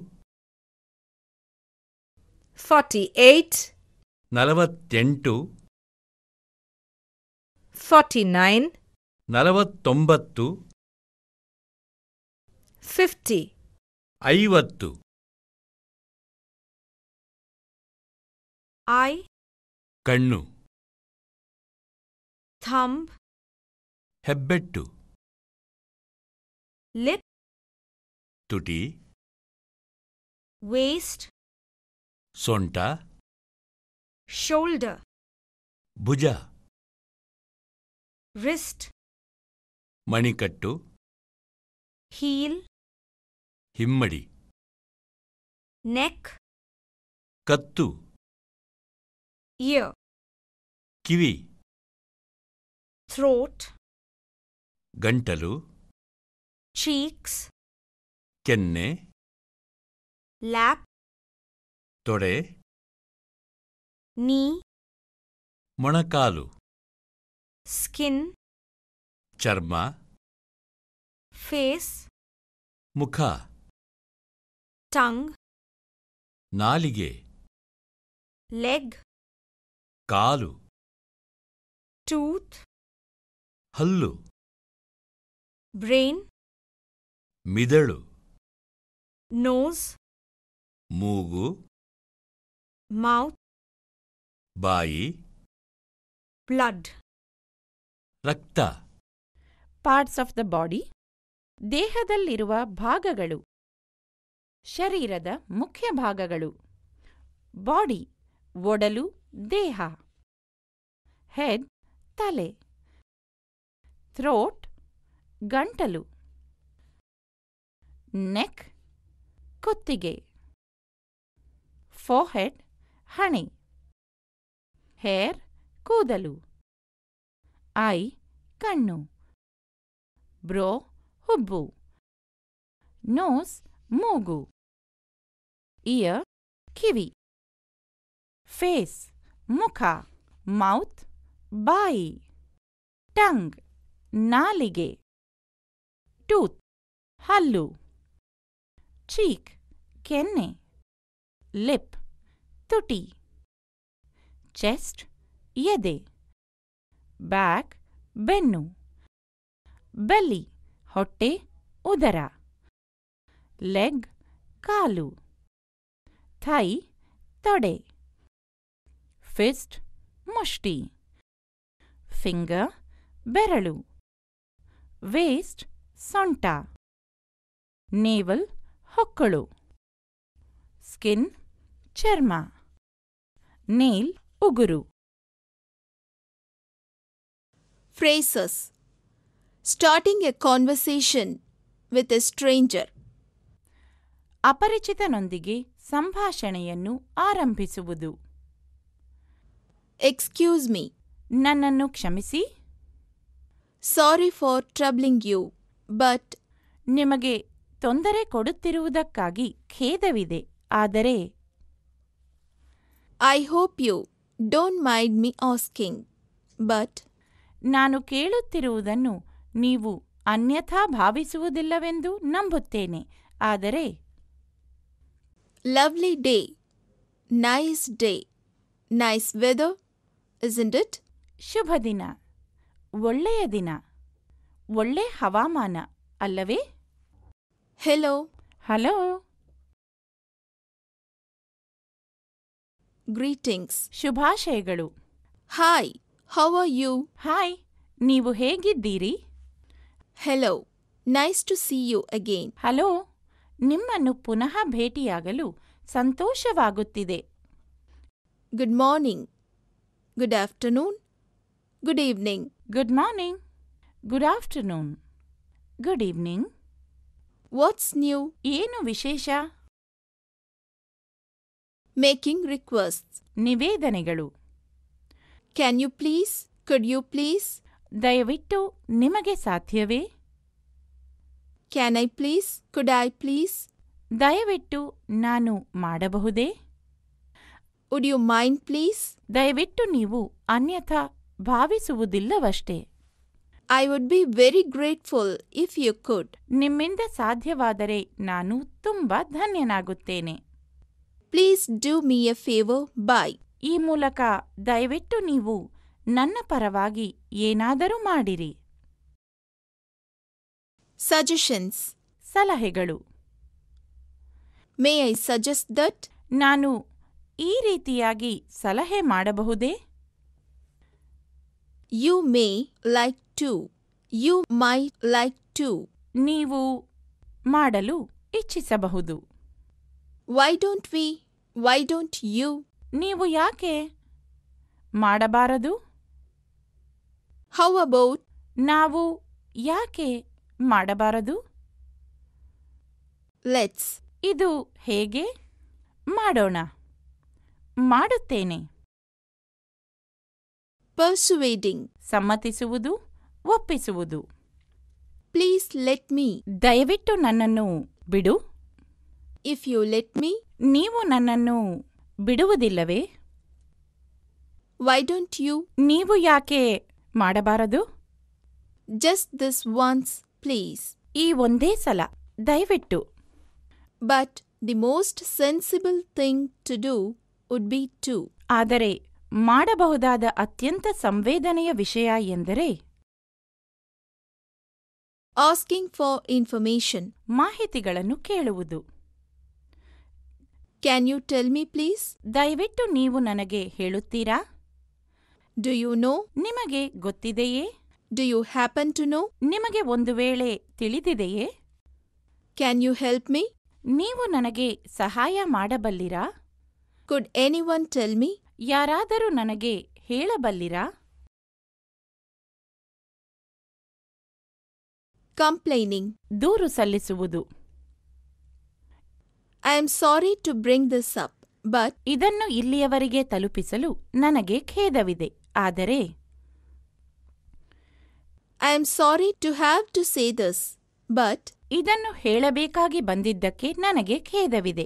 ಫಾರ್ಟಿ ಏಟ್ ನಲವತ್ತೆಂಟು ಫಾರ್ಟಿ ನೈನ್ ನಲವತ್ತೊಂಬತ್ತು ಫಿಫ್ಟಿ ಐವತ್ತು ಐ ಕಣ್ಣು ಥಂಬ್ ಹೆಬ್ಬೆಟ್ಟು ಲಿಪ್ ತುಟಿ ವೇಸ್ಟ್ ಸೊಂಟ ಶೋಲ್ಡರ್ ಭುಜ ರಿಸ್ಟ್ ಮಣಿಕಟ್ಟು ಹೀಲ್ ಹಿಮ್ಮಡಿ ನೆಕ್ ಕತ್ತು ಇಯ, ಕಿವಿ ಥ್ರೋಟ್ ಗಂಟಲು ಚೀಕ್ಸ್ ಕೆನ್ನೆ ಲ್ಯಾಪ್ ತೊಡೆ ನೀ ಮೊಣಕಾಲು ಸ್ಕಿನ್ ಚರ್ಮ ಫೇಸ್ ಮುಖ tongue nalige leg Kālu. tooth hallu brain midalu nose Mugu. mouth Bāi. blood rakta parts of the body ದೇಹದಲ್ಲಿರುವ ಭಾಗಗಳು ಶರೀರದ ಮುಖ್ಯ ಭಾಗಗಳು ಬಾಡಿ ಒಡಲು ದೇಹ ಹೆಡ್ ತಲೆ ಥ್ರೋಟ್ ಗಂಟಲು ನೆಕ್ ಕುತ್ತಿಗೆ ಫೋಹೆಡ್ ಹಣೆ ಹೇರ್ ಕೂದಲು ಐ ಕಣ್ಣು ಬ್ರೋ ಹುಬ್ಬು ನೋಸ್ ಮೂಗು ear, kiwi. Face, muka, mouth, bai. Tongue, nalige. Tooth, halu. Cheek, kenne. Lip, tuti. Chest, yede. Back, bennu. Belly, hotte, udara. Leg, kalu thai tade fist mushti finger beralu waist santa navel hokkalu skin charma nail uguru phrases starting a conversation with a stranger ಅಪರಿಚಿತನೊಂದಿಗೆ ಸಂಭಾಷಣೆಯನ್ನು ಆರಂಭಿಸುವುದು excuse me ನನ್ನನ್ನು ಕ್ಷಮಿಸಿ sorry for troubling you but ನಿಮಗೆ ತೊಂದರೆ ಕೊಡುತ್ತಿರುವುದಕ್ಕಾಗಿ ಖೇದವಿದೆ ಆದರೆ I hope you don't mind me asking but ನಾನು ಕೇಳುತ್ತಿರುವುದನ್ನು ನೀವು ಅನ್ಯಥಾ ಭಾವಿಸುವುದಿಲ್ಲವೆಂದು ನಂಬುತ್ತೇನೆ ಆದರೆ lovely day nice day nice weather ಇಸ್ ಇಂಡಿಟ್ ಶುಭ ದಿನ ಒಳ್ಳೆಯ ದಿನ ಒಳ್ಳೆಯ ಹವಾಮಾನ ಅಲ್ಲವೇ ಹೆಲೋ ಹಲೋ ಗ್ರೀಟಿಂಗ್ಸ್ ಶುಭಾಶಯಗಳು ಹಾಯ್ ಹೌ ಹಾಯ್ ನೀವು ಹೇಗಿದ್ದೀರಿ hello nice to see you again hello ನಿಮ್ಮನ್ನು ಪುನಃ ಭೇಟಿಯಾಗಲು ಸಂತೋಷವಾಗುತ್ತಿದೆ good morning good afternoon good evening good morning good afternoon good evening what's new ಏನು ವಿಶೇಷ ಮೇಕಿಂಗ್ ರಿಕ್ವೆಸ್ಟ್ ನಿವೇದನೆಗಳು can you please could you please ದಯವಿಟ್ಟು ನಿಮಗೆ ಸಾಧ್ಯವೇ can I please could I please ದಯವಿಟ್ಟು ನಾನು ಮಾಡಬಹುದೇ ವುಡ್ ಯು ಮೈಂಡ್ ಪ್ಲೀಸ್ ದಯವಿಟ್ಟು ನೀವು ಅನ್ಯಥಾ ಭಾವಿಸುವುದಿಲ್ಲವಷ್ಟೇ I would be very grateful if you could ನಿಮ್ಮಿಂದ ಸಾಧ್ಯವಾದರೆ ನಾನು ತುಂಬಾ ಧನ್ಯನಾಗುತ್ತೇನೆ please do me a favour by ಈ ಮೂಲಕ ದಯವಿಟ್ಟು ನೀವು ನನ್ನ ಪರವಾಗಿ ಏನಾದರೂ ಮಾಡಿರಿ ಸಜೆಷನ್ಸ್ ಸಲಹೆಗಳು ಮೇ ಐ ಸಜೆಸ್ಟ್ ದಟ್ ನಾನು ಈ ರೀತಿಯಾಗಿ ಸಲಹೆ ಮಾಡಬಹುದೇ you may like to you might like to ನೀವು ಮಾಡಲು ಇಚ್ಛಿಸಬಹುದು why don't we why don't you ನೀವು ಯಾಕೆ ಮಾಡಬಾರದು ಹೌ ಅಬೌಟ್ ನಾವು ಯಾಕೆ ಮಾಡಬಾರದು ಲೆಟ್ಸ್ ಇದು ಹೇಗೆ ಮಾಡೋಣ ಮಾಡುತ್ತೇನೆ ಪರ್ಸುವೇಡಿಂಗ್ ಸಮ್ಮತಿಸುವುದು ಒಪ್ಪಿಸುವುದು ಪ್ಲೀಸ್ ಲೆಟ್ ಮೀ ದಯವಿಟ್ಟು ನನ್ನನ್ನು ಬಿಡು ಇಫ್ ಯು ಲೆಟ್ ಮೀ ನೀವು ನನ್ನನ್ನು ಬಿಡುವುದಿಲ್ಲವೇ ವೈ ಡೋಂಟ್ ಯು ನೀವು ಯಾಕೆ ಮಾಡಬಾರದು ಜಸ್ಟ್ ದಿಸ್ ವಾನ್ಸ್ ಪ್ಲೀಸ್ ಈ ಒಂದೇ ಸಲ ದಯವಿಟ್ಟು But the most sensible thing to do would be to. ಆದರೆ ಮಾಡಬಹುದಾದ ಅತ್ಯಂತ ಸಂವೇದನೆಯ ವಿಷಯ ಎಂದರೆ ಆಸ್ಕಿಂಗ್ ಫಾರ್ ಇನ್ಫಾರ್ಮೇಶನ್ ಮಾಹಿತಿಗಳನ್ನು ಕೇಳುವುದು can you tell me please ದಯವಿಟ್ಟು ನೀವು ನನಗೆ ಹೇಳುತ್ತೀರಾ ಡು ಯು ನೋ ನಿಮಗೆ ಗೊತ್ತಿದೆಯೇ do you happen to know ನಿಮಗೆ ಒಂದು ವೇಳೆ ತಿಳಿದಿದೆಯೇ ಕ್ಯಾನ್ ಯು ಹೆಲ್ಪ್ ಮೀ ನೀವು ನನಗೆ ಸಹಾಯ ಮಾಡಬಲ್ಲಿರಾ could anyone tell me ಯಾರಾದರೂ ನನಗೆ ಹೇಳಬಲ್ಲಿರಾ ಕಂಪ್ಲೈನಿಂಗ್ ದೂರು ಸಲ್ಲಿಸುವುದು I am sorry to bring this up but ಇದನ್ನು ಇಲ್ಲಿಯವರೆಗೆ ತಲುಪಿಸಲು ನನಗೆ ಖೇದವಿದೆ ಆದರೆ I am sorry to have to say this but ಇದನ್ನು ಹೇಳಬೇಕಾಗಿ ಬಂದಿದ್ದಕ್ಕೆ ನನಗೆ ಖೇದವಿದೆ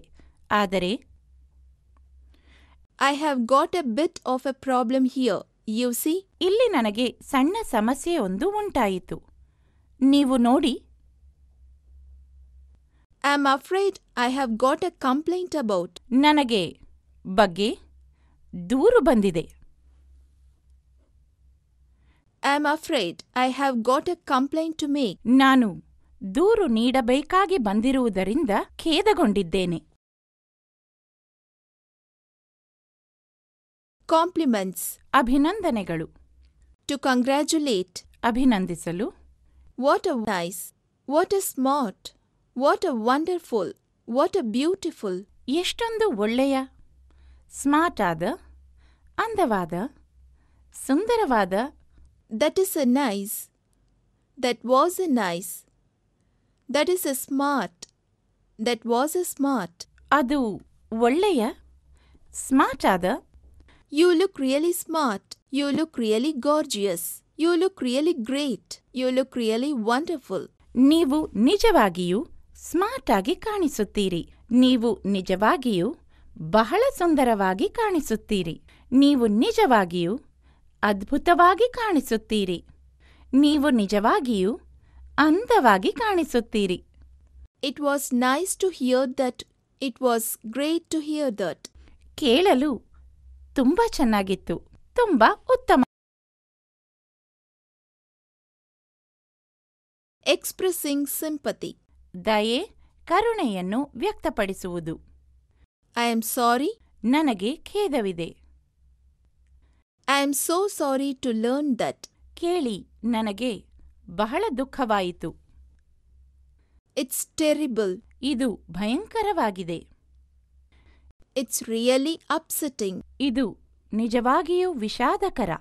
ಆದರೆ I have got a bit of a problem here you see ಇಲ್ಲಿ ನನಗೆ ಸಣ್ಣ ಸಮಸ್ಯೆಯೊಂದು ಉಂಟಾಯಿತು ನೀವು ನೋಡಿ I am afraid I have got a complaint about ನನಗೆ ಬಗ್ಗೆ ದೂರು ಬಂದಿದೆ I am afraid I have got a complaint to make ನಾನು ದೂರು ನೀಡಬೇಕಾಗಿ ಬಂದಿರುವುದರಿಂದ ಖೇದಗೊಂಡಿದ್ದೇನೆ ಕಾಂಪ್ಲಿಮೆಂಟ್ಸ್ ಅಭಿನಂದನೆಗಳು ಟು ಕಂಗ್ರ್ಯಾಚುಲೇಟ್ ಅಭಿನಂದಿಸಲು what a nice what a smart what a wonderful what a beautiful ಎಷ್ಟೊಂದು ಒಳ್ಳೆಯ ಸ್ಮಾರ್ಟ್ ಆದ ಅಂದವಾದ ಸುಂದರವಾದ that is a nice that was a nice that is a smart that was a smart ಅದು ಒಳ್ಳೆಯ smart ಆದ you look really smart you look really gorgeous you look really great you look really wonderful ನೀವು ನಿಜವಾಗಿಯೂ smart ಆಗಿ ಕಾಣಿಸುತ್ತೀರಿ ನೀವು ನಿಜವಾಗಿಯೂ ಬಹಳ ಸುಂದರವಾಗಿ ಕಾಣಿಸುತ್ತೀರಿ ನೀವು ನಿಜವಾಗಿಯೂ ಅದ್ಭುತವಾಗಿ ಕಾಣಿಸುತ್ತೀರಿ ನೀವು ನಿಜವಾಗಿಯೂ ಅಂದವಾಗಿ ಕಾಣಿಸುತ್ತೀರಿ it was nice to hear that it was great to hear that ಕೇಳಲು ತುಂಬಾ ಚೆನ್ನಾಗಿತ್ತು ತುಂಬಾ ಉತ್ತಮ ಎಕ್ಸ್ಪ್ರೆಸ್ಸಿಂಗ್ ಸಿಂಪತಿ ದಯೆ ಕರುಣೆಯನ್ನು ವ್ಯಕ್ತಪಡಿಸುವುದು ಐ ಆಮ್ ಸಾರಿ ನನಗೆ ಖೇದವಿದೆ I am so sorry to learn that ಕೇಳಿ ನನಗೆ ಬಹಳ ದುಃಖವಾಯಿತು ಇಟ್ಸ್ ಟೆರಿಬಲ್ ಇದು ಭಯಂಕರವಾಗಿದೆ ಇಟ್ಸ್ ರಿಯಲಿ ಅಪ್ಸೆಟಿಂಗ್ ಇದು ನಿಜವಾಗಿಯೂ ವಿಷಾದಕರ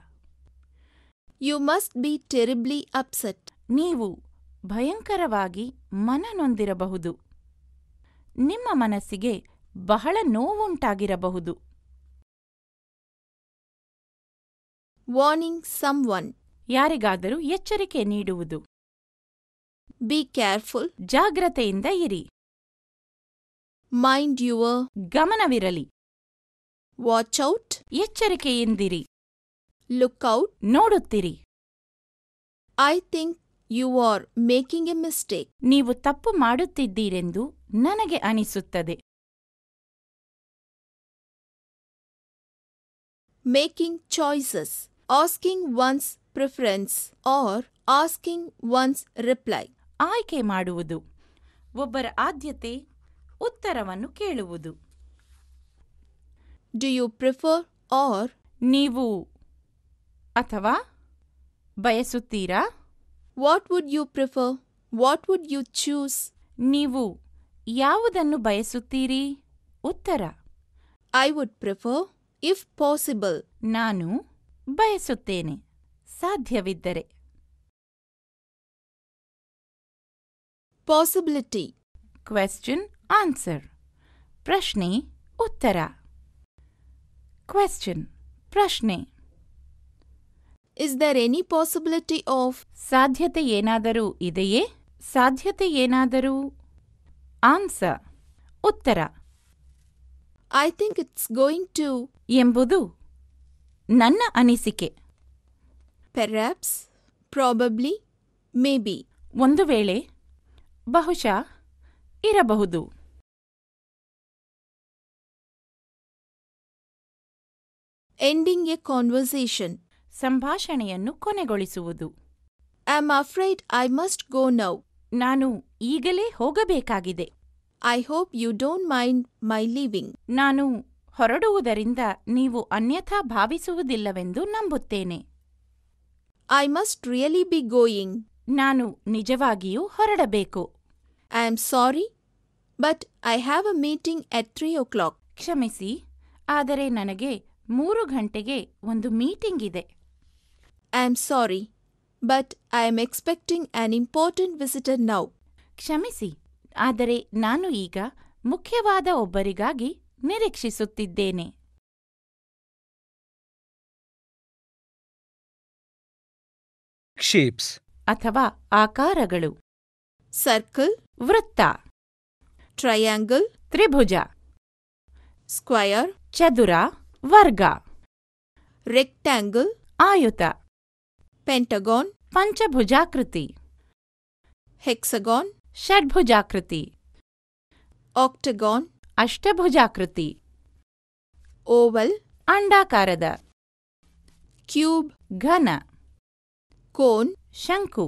you must be terribly upset ನೀವು ಭಯಂಕರವಾಗಿ ಮನನೊಂದಿರಬಹುದು ನಿಮ್ಮ ಮನಸ್ಸಿಗೆ ಬಹಳ ನೋವುಂಟಾಗಿರಬಹುದು ವಾರ್ನಿಂಗ್ ಸಮ್ ಒನ್ ಯಾರಿಗಾದರೂ ಎಚ್ಚರಿಕೆ ನೀಡುವುದು ಬಿ ಕೇರ್ಫುಲ್ ಜಾಗ್ರತೆಯಿಂದ ಇರಿ ಮೈಂಡ್ ಯುವ ಗಮನವಿರಲಿ ವಾಚ್ ಔಟ್ ಎಚ್ಚರಿಕೆಯಿಂದಿರಿ ಲುಕ್ ಔಟ್ ನೋಡುತ್ತಿರಿ I think you are making a mistake ನೀವು ತಪ್ಪು ಮಾಡುತ್ತಿದ್ದೀರೆಂದು ನನಗೆ ಅನಿಸುತ್ತದೆ making choices asking one's preference or asking one's reply ಆಯ್ಕೆ ಮಾಡುವುದು ಒಬ್ಬರ ಆದ್ಯತೆ ಉತ್ತರವನ್ನು ಕೇಳುವುದು ಡು ಯು ಪ್ರಿಫರ್ ಆರ್ ನೀವು ಅಥವಾ ಬಯಸುತ್ತೀರಾ what would you prefer what would you choose ನೀವು ಯಾವುದನ್ನು ಬಯಸುತ್ತೀರಿ ಉತ್ತರ I would prefer if possible ನಾನು ಬಯಸುತ್ತೇನೆ ಸಾಧ್ಯವಿದ್ದರೆ ಪಾಸಿಬಿಲಿಟಿ ಕ್ವೆಶ್ಚನ್ ಆನ್ಸರ್ ಪ್ರಶ್ನೆ ಉತ್ತರ ಕ್ವೆಶ್ಚನ್ ಪ್ರಶ್ನೆ is there any possibility of ಸಾಧ್ಯತೆ ಏನಾದರೂ ಇದೆಯೇ ಸಾಧ್ಯತೆ ಏನಾದರೂ ಆನ್ಸರ್ ಉತ್ತರ I think it's going to ಎಂಬುದು ನನ್ನ ಅನಿಸಿಕೆ ಪೆರ್ಯಾಪ್ಸ್ ಪ್ರಾಬಬ್ಲಿ ಬಿ ಒಂದು ವೇಳೆ ಬಹುಶಃ ಇರಬಹುದು ಎಂಡಿಂಗ್ ಎ ಕಾನ್ವರ್ಸೇಷನ್ ಸಂಭಾಷಣೆಯನ್ನು ಕೊನೆಗೊಳಿಸುವುದು am afraid I must go now ನಾನು ಈಗಲೇ ಹೋಗಬೇಕಾಗಿದೆ I hope you don't mind my leaving ನಾನು ಹೊರಡುವುದರಿಂದ ನೀವು ಅನ್ಯಥಾ ಭಾವಿಸುವುದಿಲ್ಲವೆಂದು ನಂಬುತ್ತೇನೆ I must really be going ನಾನು ನಿಜವಾಗಿಯೂ ಹೊರಡಬೇಕು I am sorry but I have a meeting at three o'clock ಕ್ಷಮಿಸಿ ಆದರೆ ನನಗೆ ಮೂರು ಗಂಟೆಗೆ ಒಂದು ಮೀಟಿಂಗ್ ಇದೆ I am sorry but I am expecting an important visitor now ಕ್ಷಮಿಸಿ ಆದರೆ ನಾನು ಈಗ ಮುಖ್ಯವಾದ ಒಬ್ಬರಿಗಾಗಿ ನಿರೀಕ್ಷಿಸುತ್ತಿದ್ದೇನೆ ಶೇಪ್ಸ್ ಅಥವಾ ಆಕಾರಗಳು ಸರ್ಕಲ್ ವೃತ್ತ ಟ್ರಯಾಂಗಲ್ ತ್ರಿಭುಜ ಸ್ಕ್ವಯರ್ ಚದುರ ವರ್ಗ ರೆಕ್ಟ್ಯಾಂಗಲ್ ಆಯುತ ಪೆಂಟಗಾನ್ ಪಂಚಭುಜಾಕೃತಿ ಹೆಕ್ಸಗಾನ್ ಷಡ್ಭುಜಾಕೃತಿ ಆಕ್ಟಗಾನ್ ಅಷ್ಟಭುಜಾಕೃತಿ ಓವಲ್ ಅಂಡಾಕಾರದ ಕ್ಯೂಬ್ ಘನ कोन शंकु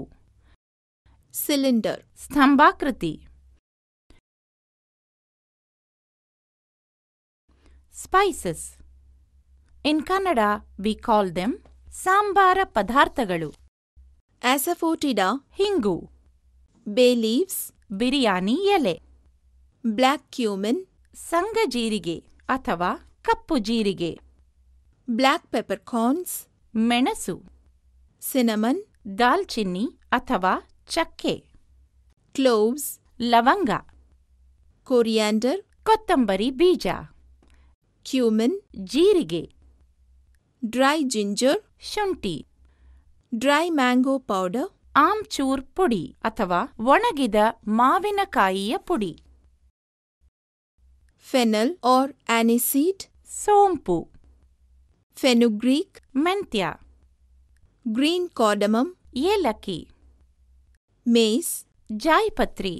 सिलेंडर स्तंभाकृति spices in kannada we call them sambara padarthagalu asafoetida hingu bay leaves biryani ಎಲೆ ಬ್ಲ್ಯಾಕ್ ಕ್ಯೂಮಿನ್ ಸಂಗ ಜೀರಿಗೆ ಅಥವಾ ಕಪ್ಪು ಜೀರಿಗೆ ಬ್ಲ್ಯಾಕ್ ಪೆಪರ್ಕಾರ್ನ್ಸ್ ಮೆಣಸು ಸಿನಮನ್ ದಾಲ್ಚಿನ್ನಿ ಅಥವಾ ಚಕ್ಕೆ ಕ್ಲೋವ್ಸ್ ಲವಂಗ ಕೊರಿಯಾಂಡರ್ ಕೊತ್ತಂಬರಿ ಬೀಜ ಕ್ಯೂಮನ್ ಜೀರಿಗೆ ಡ್ರೈ ಜಿಂಜರ್ ಶುಂಠಿ ಡ್ರೈ ಮ್ಯಾಂಗೋ ಪೌಡರ್ ಆಮ್ಚೂರ್ ಪುಡಿ ಅಥವಾ ಒಣಗಿದ ಮಾವಿನಕಾಯಿಯ ಪುಡಿ ಫೆನಲ್ ಆರ್ ಆನಿಸೀಡ್ ಸೋಂಪು ಫೆನುಗ್ರೀಕ್ ಮೆಂತ್ಯ ग्रीन कॉडमम ये लकी मेस जायपत्री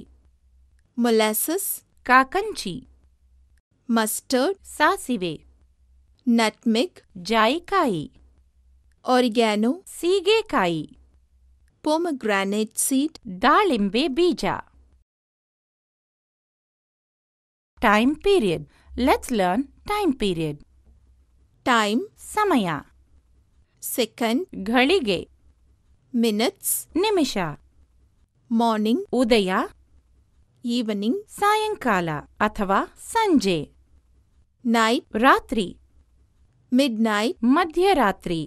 मोलेसस काकंची मस्टर्ड सासिवे नटमिक जायकाई ऑरिगेनो सीगेकाई पोमग्रेनेट सीड दालिंबे बीजा time period let's learn time period time समया सेकंड घड़ीगे मिनट्स निमिष मॉर्निंग उदय ईवनिंग सायंकाल अथवा संजे नाइट रात्रि मिड नाइट मध्य रात्रि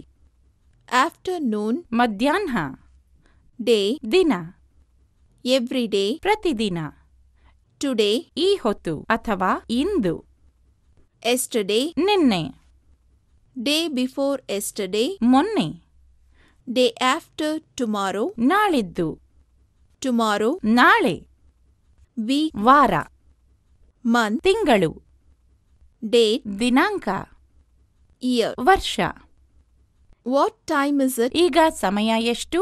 आफ्टरनून मध्यान्ह डे दिन एव्रीडे प्रतिदिन टुडे ई होतु अथवा इंदु एस्टरडे निन्ने ಡೇ ಬಿಫೋರ್ ಎಸ್ಟರ್ಡೇ ಮೊನ್ನೆ ಡೇ ಆಫ್ಟರ್ ಟುಮಾರೋ ನಾಳಿದ್ದು ಟುಮಾರೋ ನಾಳೆ ವೀಕ್ ವಾರ ಮಂತ್ ತಿಂಗಳು ಡೇಟ್ ದಿನಾಂಕ ಇಯರ್ ವರ್ಷ ವಾಟ್ ಟೈಮ್ ಇಸ್ ಇಟ್ ಈಗ ಸಮಯ ಎಷ್ಟು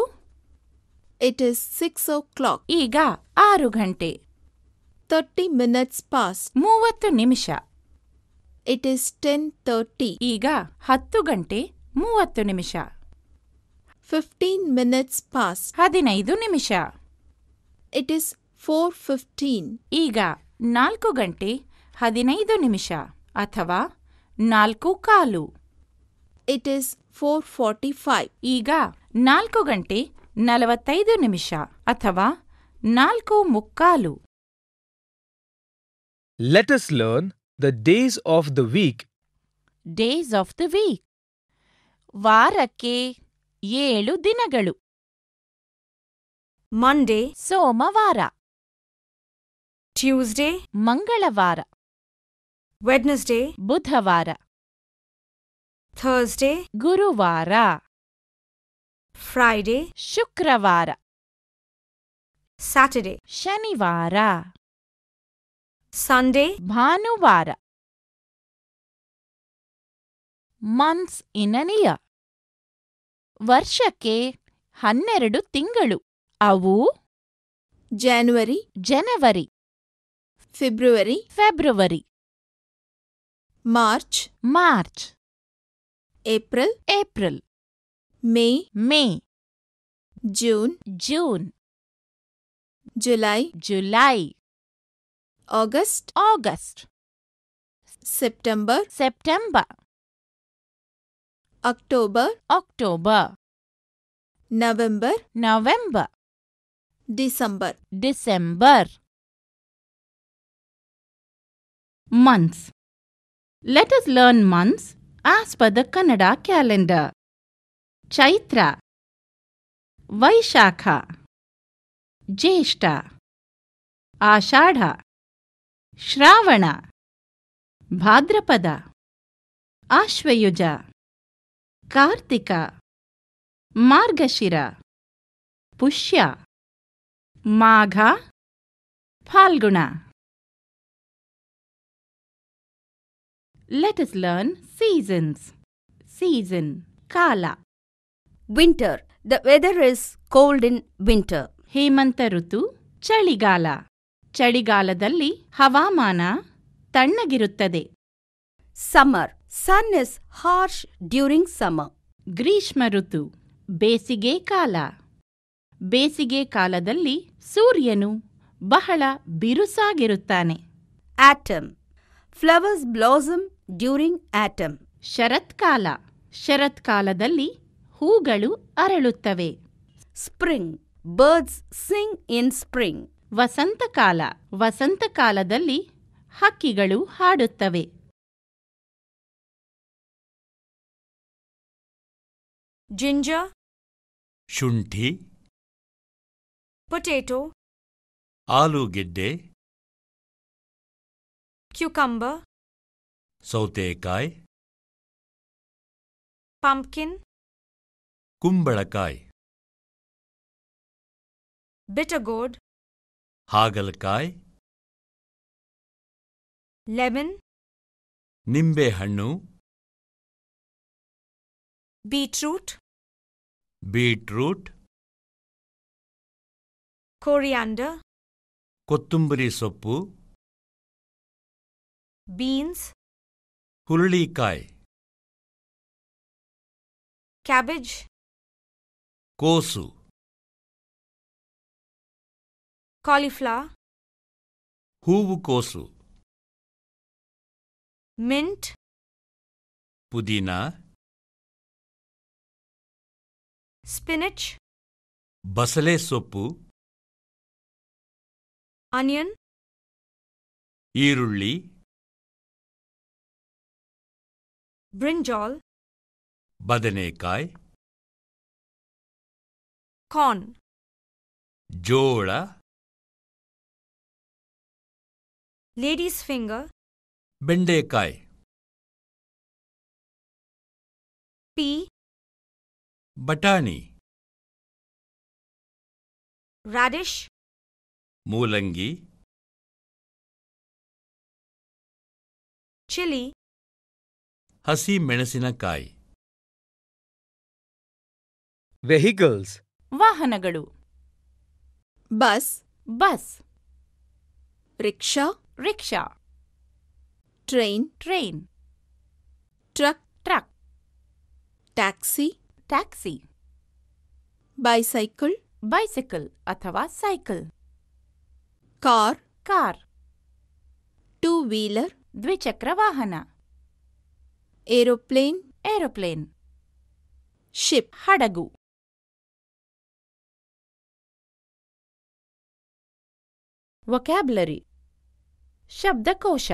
it is six o'clock ಈಗ ಆರು ಗಂಟೆ ತರ್ಟಿ ಮಿನಿಟ್ಸ್ ಪಾಸ್ ಮೂವತ್ತು ನಿಮಿಷ ಇಟ್ ಇಸ್ ಟೆನ್ ತರ್ಟಿ ಈಗ ಹತ್ತು ಗಂಟೆ ಮೂವತ್ತು ನಿಮಿಷ ಫಿಫ್ಟೀನ್ ಮಿನಿಟ್ಸ್ ಪಾಸ್ ಹದಿನೈದು ನಿಮಿಷ ಇಟ್ ಇಸ್ ಫೋರ್ ಫಿಫ್ಟೀನ್ ಈಗ ನಾಲ್ಕು ಗಂಟೆ ಹದಿನೈದು ನಿಮಿಷ ಅಥವಾ ನಾಲ್ಕು ಕಾಲು it is four forty five ಈಗ ನಾಲ್ಕು ಗಂಟೆ ನಲವತ್ತೈದು ನಿಮಿಷ ಅಥವಾ ನಾಲ್ಕು ಮುಕ್ಕಾಲು Let us learn the days of the week. Days of the week. ವಾರಕ್ಕೆ ಏಳು ದಿನಗಳು ಮಂಡೇ ಸೋಮವಾರ ಟ್ಯೂಸ್ಡೇ ಮಂಗಳವಾರ ವೆಡ್ನೆಸ್ಡೇ ಬುಧವಾರ ಥರ್ಸ್ಡೇ ಗುರುವಾರ ಫ್ರೈಡೇ ಶುಕ್ರವಾರ ಸ್ಯಾಟರ್ಡೇ ಶನಿವಾರ ಸಂಡೇ ಭಾನುವಾರ ಮಂತ್ಸ್ ಇನ್ ಅನ್ ಇಯರ್ ವರ್ಷಕ್ಕೆ ಹನ್ನೆರಡು ತಿಂಗಳು ಅವು ಜಾನ್ವರಿ ಜನವರಿ ಫೆಬ್ರವರಿ ಫೆಬ್ರವರಿ ಮಾರ್ಚ್ ಮಾರ್ಚ್ ಏಪ್ರಿಲ್ ಏಪ್ರಿಲ್ ಮೇ ಮೇ ಜೂನ್ ಜೂನ್ ಜುಲೈ ಜುಲೈ August, August. September, September. October, October. November, November. December, December. Months. Let us learn months as per the Kannada calendar. Chaitra Vaishakha Jeshta Ashadha Shravana Bhadrapada Ashwayuja Kartika Margashira Pushya Magha Phalguna Let us learn seasons. Season Kala Winter The weather is cold in winter. ಹೇಮಂತ ಋತು ಚಳಿಗಾಲ ಚಳಿಗಾಲದಲ್ಲಿ ಹವಾಮಾನ ತಣ್ಣಗಿರುತ್ತದೆ summer sun is harsh during summer ಗ್ರೀಷ್ಮ ಋತು ಬೇಸಿಗೆ ಕಾಲ ಬೇಸಿಗೆ ಕಾಲದಲ್ಲಿ ಸೂರ್ಯನು ಬಹಳ ಬಿರುಸಾಗಿರುತ್ತಾನೆ autumn flowers blossom during autumn ಶರತ್ಕಾಲ ಶರತ್ಕಾಲದಲ್ಲಿ ಹೂಗಳು ಅರಳುತ್ತವೆ spring birds sing in spring ವಸಂತಕಾಲ ವಸಂತಕಾಲದಲ್ಲಿ ಹಕ್ಕಿಗಳು ಹಾಡುತ್ತವೆ ಜಿಂಜ ಶುಂಠಿ ಪೊಟೇಟೊ ಆಲೂಗೆಡ್ಡೆ ಕ್ಯುಕಂಬ ಸೌತೆಕಾಯಿ ಪಂಪ್ಕಿನ್ ಕುಂಬಳಕಾಯಿ ಬಿಟಗೋಡ್ हागलकाय लेमन निंबे हण्णु बीट्रूट बीटरूट कोरिएंडर कोत्तुंबरी सोप्पु बीन्स हुरुलीकाय कैबेज कोसू cauliflower huvu mint pudina spinach basale soppu onion irulli brinjal badanekai corn ஜோழ लेडीज फिंगर ಬೆಂಡೆಕಾಯಿ ಪಿ ಬಟಾಣಿ ರಾಡಿಶ್ ಮೂಲಂಗಿ ಚಿಲಿ ಹಸಿ ಮೆಣಸಿನಕಾಯಿ ವೆಹಿಕಲ್ಸ್ ವಾಹನಗಳು bus bus rickshaw rickshaw train train truck truck taxi taxi bicycle bicycle अथवा cycle car car two wheeler द्विचक्र वाहन एरोप्लेन एरोप्लेन शिप हडगु वोकैबुलरी शब्दकोश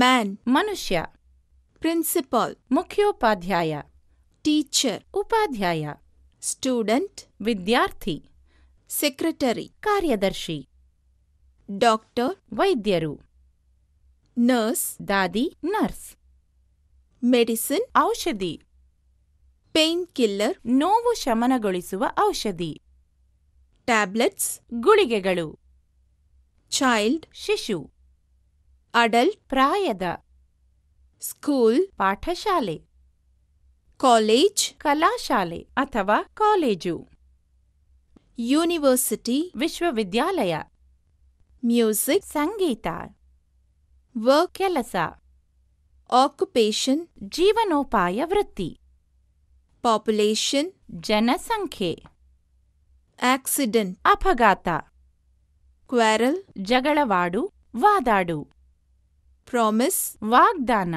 मैन मनुष्य प्रिंसिपल मुख्योपाध्याय टीचर उपाध्याय स्टूडेंट विद्यार्थी सेक्रेटरी ಕಾರ್ಯದರ್ಶಿ ಡಾಕ್ಟರ್ ವೈದ್ಯರು ನರ್ಸ್ ದಾದಿ ನರ್ಸ್ ಮೆಡಿಸಿನ್ ಔಷಧಿ ಪೇನ್ ಕಿಲ್ಲರ್ ನೋವು ಶಮನಗೊಳಿಸುವ ಔಷಧಿ ಟ್ಯಾಬ್ಲೆಟ್ಸ್ ಗುಳಿಗೆಗಳು चाइल्ड शिशु अडल्ट प्रायद स्कूल पाठशाले कॉलेज कलाशाले अथवा कॉलेजु यूनिवर्सिटी विश्वविद्यालय म्यूजिक संगीत वर्कलस ऑक्युपेशन जीवनोपाय वृत्ति पॉपुलेशन जनसंख्ये एक्सीडेंट अपघाता ಕ್ವಾರಲ್ ಜಗಳವಾಡು ವಾದಾಡು ಪ್ರಾಮಿಸ್ ವಾಗ್ದಾನ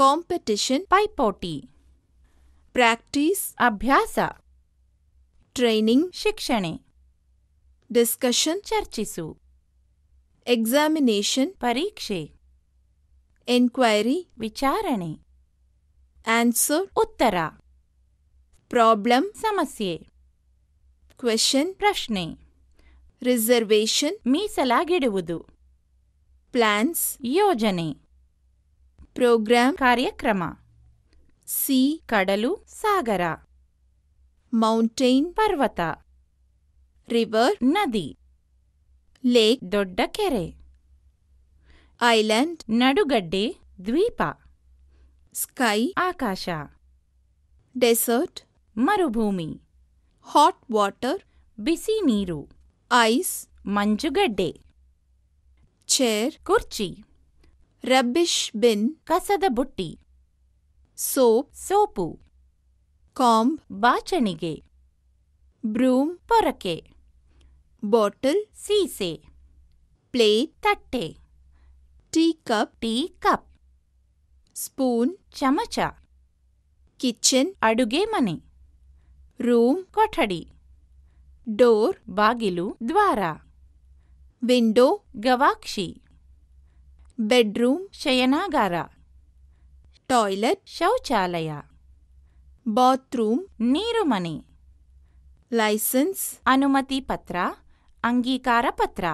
ಕಾಂಪಿಟಿಷನ್ ಪೈಪೋಟಿ ಪ್ರಾಕ್ಟೀಸ್ ಅಭ್ಯಾಸ ಟ್ರೈನಿಂಗ್ ಶಿಕ್ಷಣೆ ಡಿಸ್ಕಷನ್ ಚರ್ಚಿಸು ಎಕ್ಸಾಮಿನೇಷನ್ ಪರೀಕ್ಷೆ ಎನ್ಕ್ವೈರಿ ವಿಚಾರಣೆ ಆನ್ಸರ್ ಉತ್ತರ ಪ್ರಾಬ್ಲಮ್ ಸಮಸ್ಯೆ ಕ್ವೆಶನ್ ಪ್ರಶ್ನೆ ರಿಸರ್ವೇಶನ್ ಮೀಸಲಾಗಿಡುವುದು ಪ್ಲಾನ್ಸ್ ಯೋಜನೆ ಪ್ರೋಗ್ರಾಂ ಕಾರ್ಯಕ್ರಮ ಸಿ ಕಡಲು ಸಾಗರ ಮೌಂಟೇನ್ ಪರ್ವತ ರಿವರ್ ನದಿ ಲೇಕ್ ದೊಡ್ಡ ಕೆರೆ ಐಲ್ಯಾಂಡ್ ನಡುಗಡ್ಡೆ ದ್ವೀಪ ಸ್ಕೈ ಆಕಾಶ ಡೆಸರ್ಟ್ ಮರುಭೂಮಿ ಹಾಟ್ ವಾಟರ್ ಬಿಸಿ ನೀರು ಐಸ್ ಮಂಜುಗಡ್ಡೆ ಚೇರ್ ಕುರ್ಚಿ ರಬ್ಬಿಶ್ ಬಿನ್ ಕಸದ ಬುಟ್ಟಿ ಸೋಪ್ ಸೋಪು ಕಾಂಬ್ ಬಾಚಣಿಗೆ ಬ್ರೂಮ್ ಪೊರಕೆ ಬಾಟಲ್ ಸೀಸೆ ಪ್ಲೇಟ್ ತಟ್ಟೆ tea cup tea cup spoon ಚಮಚ ಕಿಚನ್ ಅಡುಗೆ ಮನೆ ರೂಮ್ ಕೊಠಡಿ ಡೋರ್ ಬಾಗಿಲು ದ್ವಾರ ವಿಂಡೋ ಗವಾಕ್ಷಿ ಬೆಡ್ರೂಮ್ ಶಯನಾಗಾರ ಟಾಯ್ಲೆಟ್ ಶೌಚಾಲಯ ಬಾತ್ರೂಮ್ ನೀರು ಮನೆ ಲೈಸೆನ್ಸ್ ಅನುಮತಿ ಪತ್ರ ಅಂಗೀಕಾರ ಪತ್ರ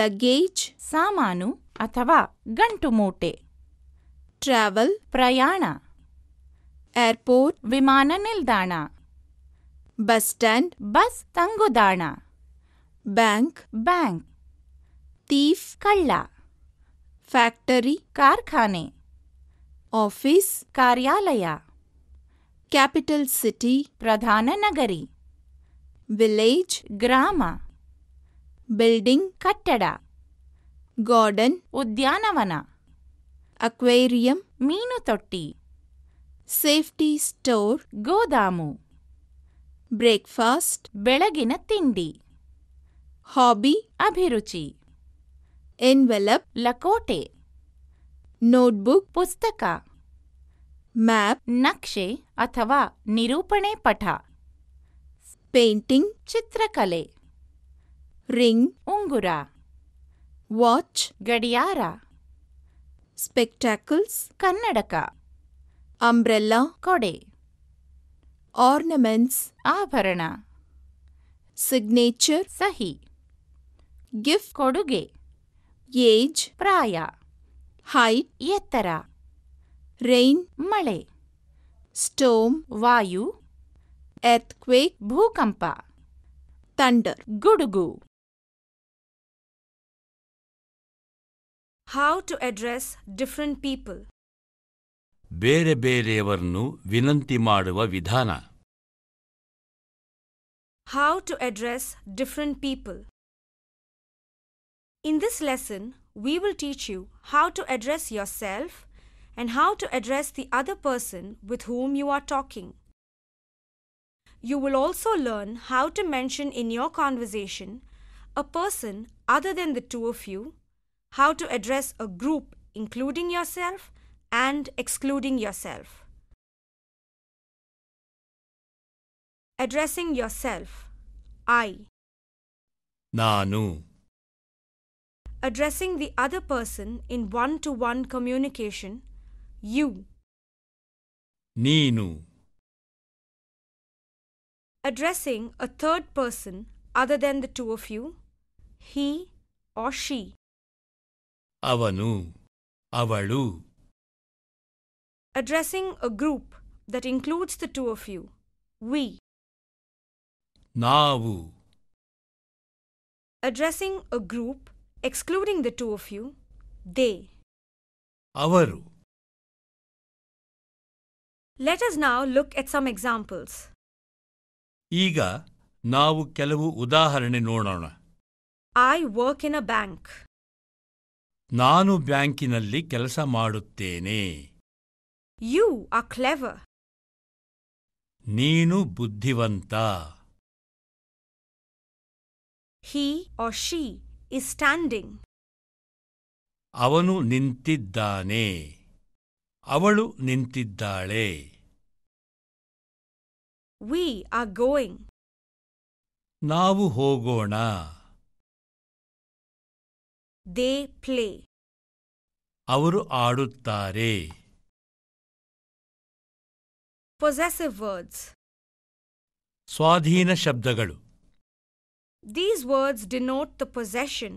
ಲಗೇಜ್ ಸಾಮಾನು ಅಥವಾ ಗಂಟು ಮೂಟೆ ಟ್ರಾವೆಲ್ ಪ್ರಯಾಣ ಏರ್ಪೋರ್ಟ್ ವಿಮಾನ ನಿಲ್ದಾಣ बस स्टैंड बस तंगुदाणा बैंक बैंक तीफ कल्ला फैक्टरी कारखाने ऑफिस कार्यालय कैपिटल सिटी प्रधान नगरी विलेज ग्राम बिल्डिंग कट्टडा गार्डन उद्यानवन अक्वेरियम मीनू तोट्टी सेफ्टी स्टोर गोदामू ಬ್ರೇಕ್ಫಾಸ್ಟ್ ಬೆಳಗಿನ ತಿಂಡಿ ಹಾಬಿ ಅಭಿರುಚಿ ಎನ್ವೆಲಪ್ ಲಕೋಟೆ ನೋಟ್ಬುಕ್ ಪುಸ್ತಕ ಮ್ಯಾಪ್ ನಕ್ಷೆ ಅಥವಾ ನಿರೂಪಣೆ ಪಠ ಪೇಂಟಿಂಗ್ ಚಿತ್ರಕಲೆ ರಿಂಗ್ ಉಂಗುರ ವಾಚ್ ಗಡಿಯಾರ ಸ್ಪೆಕ್ಟಾಕಲ್ಸ್ ಕನ್ನಡಕ ಅಂಬ್ರೆಲ್ಲಾ ಕೊಡೆ ornaments ಆಭರಣ signature ಸಹಿ ಗಿಫ್ಟ್ ಕೊಡುಗೆ ಏಜ್ ಪ್ರಾಯ ಹೈಟ್ ಎತ್ತರ ರೈನ್ ಮಳೆ ಸ್ಟೋಮ್ ವಾಯು ಎರ್ತ್ಕ್ವೇಕ್ ಭೂಕಂಪ ಥಂಡರ್ ಗುಡುಗು How to address different people. How to address different people. In this lesson, we will teach you how to address yourself and how to address the other person with whom you are talking. You will also learn how to mention in your conversation a person other than the two of you, how to address a group including yourself, and excluding yourself. Addressing yourself. I. Nanu. Addressing the other person in one to one communication. You. Ninu. Addressing a third person other than the two of you. He or she. Avanu. Avalu addressing a group that includes the two of you. We. Navu. Addressing a group excluding the two of you. They. Avaru. Let us now look at some examples. ಈಗ ನಾವು ಕೆಲವು ಉದಾಹರಣೆ ನೋಡೋಣ I work in a bank ನಾನು ಬ್ಯಾಂಕಿನಲ್ಲಿ ಕೆಲಸ ಮಾಡುತ್ತೇನೆ you are clever. Neenu buddhivanta. He or she is standing. Avanu nintiddane. Avalu nintiddale. We are going. Navu hogo na. They play. Avaru aduttare. Possessive words. ಸ್ವಾಧೀನ ಶಬ್ದಗಳು These words denote the possession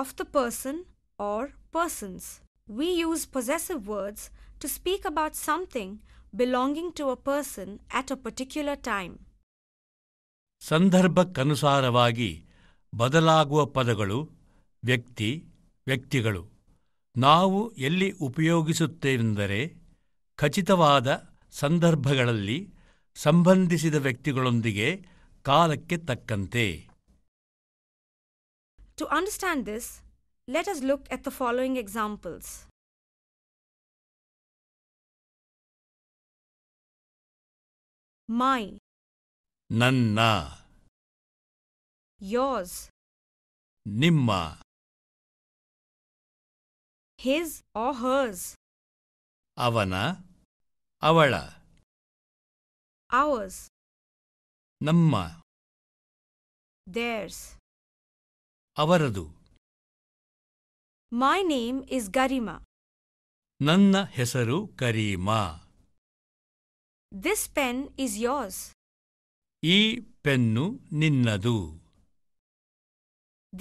of the person or persons. We use possessive words to speak about something belonging to a person at a particular time. ಸಂದರ್ಭಕ್ಕನುಸಾರವಾಗಿ ಬದಲಾಗುವ ಪದಗಳು ವ್ಯಕ್ತಿ ವ್ಯಕ್ತಿಗಳು ನಾವು ಎಲ್ಲಿ ಉಪಯೋಗಿಸುತ್ತೇವೆಂದರೆ ಖಚಿತವಾದ ಸಂದರ್ಭಗಳಲ್ಲಿ ಸಂಬಂಧಿಸಿದ ವ್ಯಕ್ತಿಗಳೊಂದಿಗೆ ಕಾಲಕ್ಕೆ ತಕ್ಕಂತೆ to understand this let us look at the following examples my ನನ್ನ ಯೋರ್ಸ್ ನಿಮ್ಮ ಹಿಸ್ ಆರ್ ಹರ್ಸ್ ಅವನ ಅವಳ ours ನಮ್ಮ theirs ಅವರದು my name is garima ನನ್ನ ಹೆಸರು Karima this pen is yours ಈ ಪೆನ್ನು ನಿನ್ನದು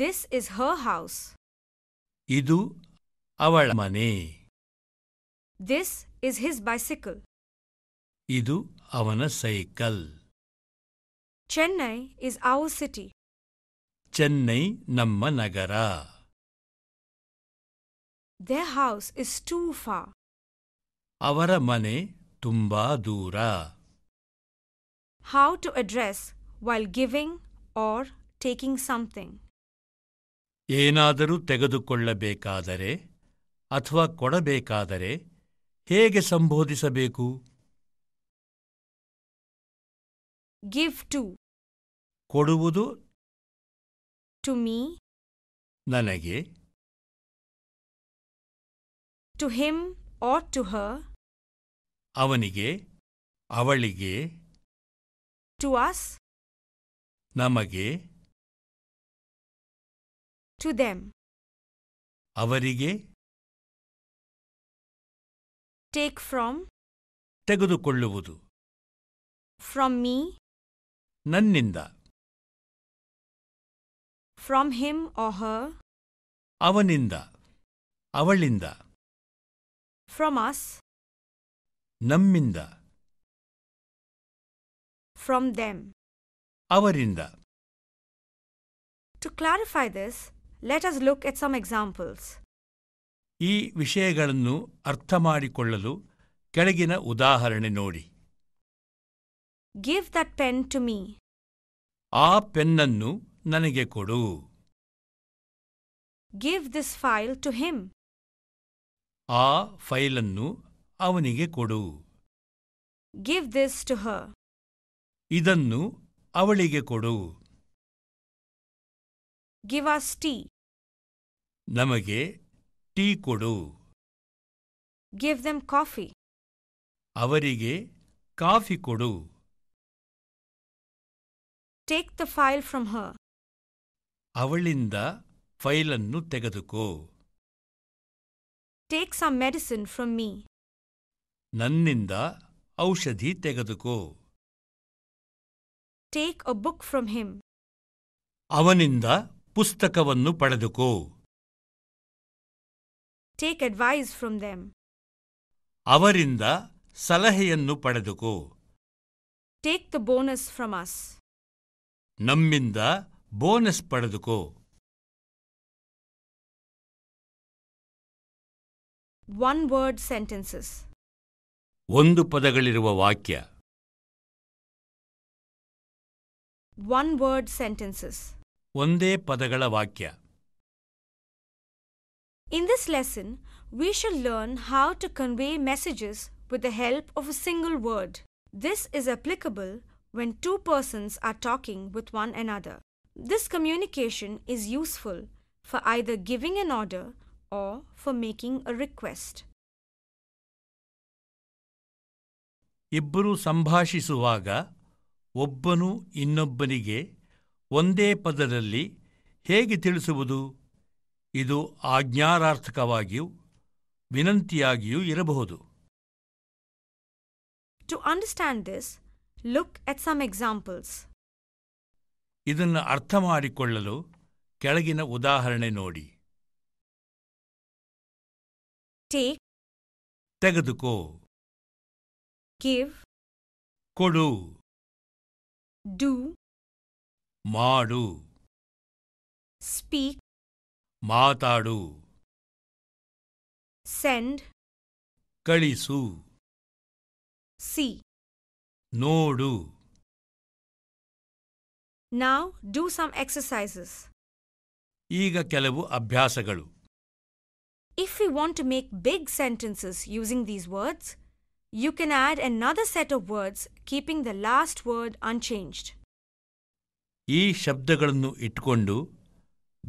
this is her house ಇದು ಅವಳ ಮನೆ this is his bicycle ಇದು ಅವನ cycle Chennai is our city Chennai ನಮ್ಮ ನಗರ Their house is too far. ಅವರ ಮನೆ ತುಂಬಾ ದೂರ How to address while giving or taking something. ಏನಾದರೂ ತೆಗೆದುಕೊಳ್ಳಬೇಕಾದರೆ ಅಥವಾ ಕೊಡಬೇಕಾದರೆ ಹೇಗೆ ಸಂಬೋಧಿಸಬೇಕು give to koduvudu to me nanage to him or to her avanige avalige to us namage to them avarige take from tegedukolluvudu from me Nanninda. From him or her. Avaninda. Avalinda. From us. Namminda. From them. Avarinda. To clarify this, let us look at some examples. ಈ ವಿಷಯಗಳನ್ನು ಅರ್ಥ ಮಾಡಿಕೊಳ್ಳಲು ಕೆಳಗಿನ ಉದಾಹರಣೆ ನೋಡಿ Give that pen to me. Aa pennannu nanige kodu. Give this file to him. Aa fileannu avanige kodu. Give this to her. Idannu avalige kodu. Give us tea. Namage tea kodu. Give them coffee. Avarige coffee kodu. Take the file from her ಅವಳಿಂದ ಫೈಲನ್ನು ತೆಗೆದುಕೋ take some medicine from me ನನ್ನಿಂದ ಔಷಧಿ ತೆಗೆದುಕೋ take a book from him ಅವನಿಂದ ಪುಸ್ತಕವನ್ನು ಪಡೆದುಕೋ take advice from them ಅವರಿಂದ ಸಲಹೆಯನ್ನು ಪಡೆದುಕೋ take the bonus from us ನಮ್ಮಿಂದ ಬೋನಸ್ ಪಡೆದುಕೋ ಒನ್ ವರ್ಡ್ ಸೆಂಟೆನ್ಸಸ್ ಒಂದು ಪದಗಳಿರುವ ವಾಕ್ಯ one In this lesson, we shall learn how to convey messages with the help of a single word. This is applicable when two persons are talking with one another. This communication is useful for either giving an order or for making a request. ಇಬ್ಬರು ಸಂಭಾಷಿಸುವಾಗ ಒಬ್ಬನು ಇನ್ನೊಬ್ಬನಿಗೆ ಒಂದೇ ಪದದಲ್ಲಿ ಹೇಗೆ ತಿಳಿಸುವುದು ಇದು ಆಜ್ಞಾರಾರ್ಥಕವಾಗಿಯೂ ವಿನಂತಿಯಾಗಿಯೂ ಇರಬಹುದು to understand this look at some examples ಇದನ್ನು ಅರ್ಥ ಮಾಡಿಕೊಳ್ಳಲು ಕೆಳಗಿನ ಉದಾಹರಣೆ ನೋಡಿ ಟೇಕ್ ತೆಗೆದುಕೋ ಗಿವ್ ಕೊಡು ಡೂ ಮಾಡು ಸ್ಪೀಕ್ ಮಾತಾಡು ಸೆಂಡ್ ಕಳಿಸು ಸಿ ನೋಡು ನಾವ್ ಡೂ ಸಮ್ ಎಕ್ಸಸೈಸಸ್ ಈಗ ಕೆಲವು ಅಭ್ಯಾಸಗಳು if you want to make big sentences using these words you can add another set of words keeping the last word unchanged ಈ ಶಬ್ದಗಳನ್ನು ಇಟ್ಕೊಂಡು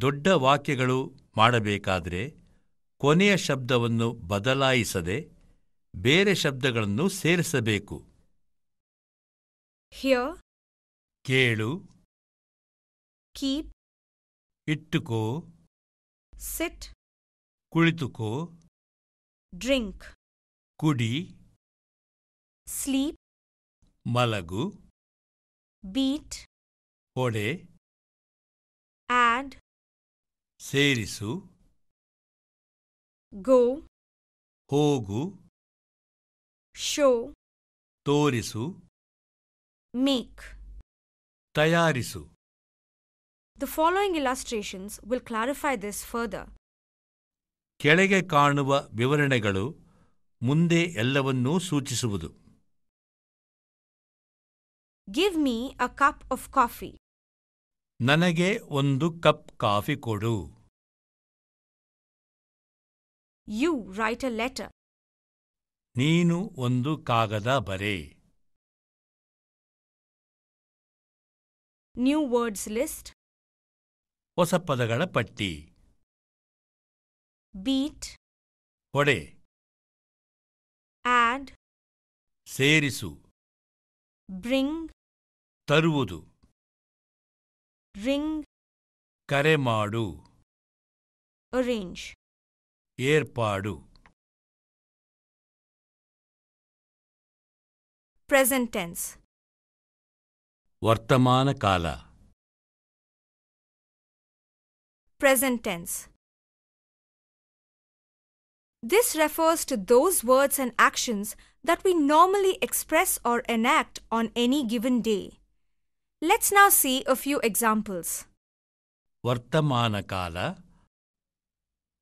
ದೊಡ್ಡ ವಾಕ್ಯಗಳು ಮಾಡಬೇಕಾದ್ರೆ ಕೊನೆಯ ಶಬ್ದವನ್ನು ಬದಲಾಯಿಸದೆ ಬೇರೆ ಶಬ್ದಗಳನ್ನು ಸೇರಿಸಬೇಕು Hear. Kelu. Keep. Ittuko. Sit. Kulituko. Drink. Kudi. Sleep. Malagu. Beat. Ode. Add. Serisu. Go. Hogo. Show. Torisu. Make. The following illustrations will clarify this further. ಕೆಳಗೆ ಕಾಣುವ ವಿವರಣೆಗಳು ಮುಂದೆ ಎಲ್ಲವನ್ನೂ ಸೂಚಿಸುವುದು Give me a cup of coffee. ನನಗೆ ಒಂದು cup coffee ಕೊಡು You write a letter. ನೀನು ಒಂದು ಕಾಗದ ಬರೆ ನ್ಯೂ ವರ್ಡ್ಸ್ ಲಿಸ್ಟ್ ಹೊಸ ಪದಗಳ ಪಟ್ಟಿ ಬೀಟ್ ಹೊಡೆ ಆಡ್ ಸೇರಿಸು ಬ್ರಿಂಗ್ ತರುವುದು ರಿಂಗ್ ಕರೆ ಮಾಡು ಅರೇಂಜ್ ಏರ್ಪಾಡು ಪ್ರೆಸೆಂಟ್ ಟೆನ್ಸ್ ವರ್ತಮಾನ ಕಾಲ present tense this refers to those words and actions that we normally express or enact on any given day let's now see examples ವರ್ತಮಾನ ಕಾಲ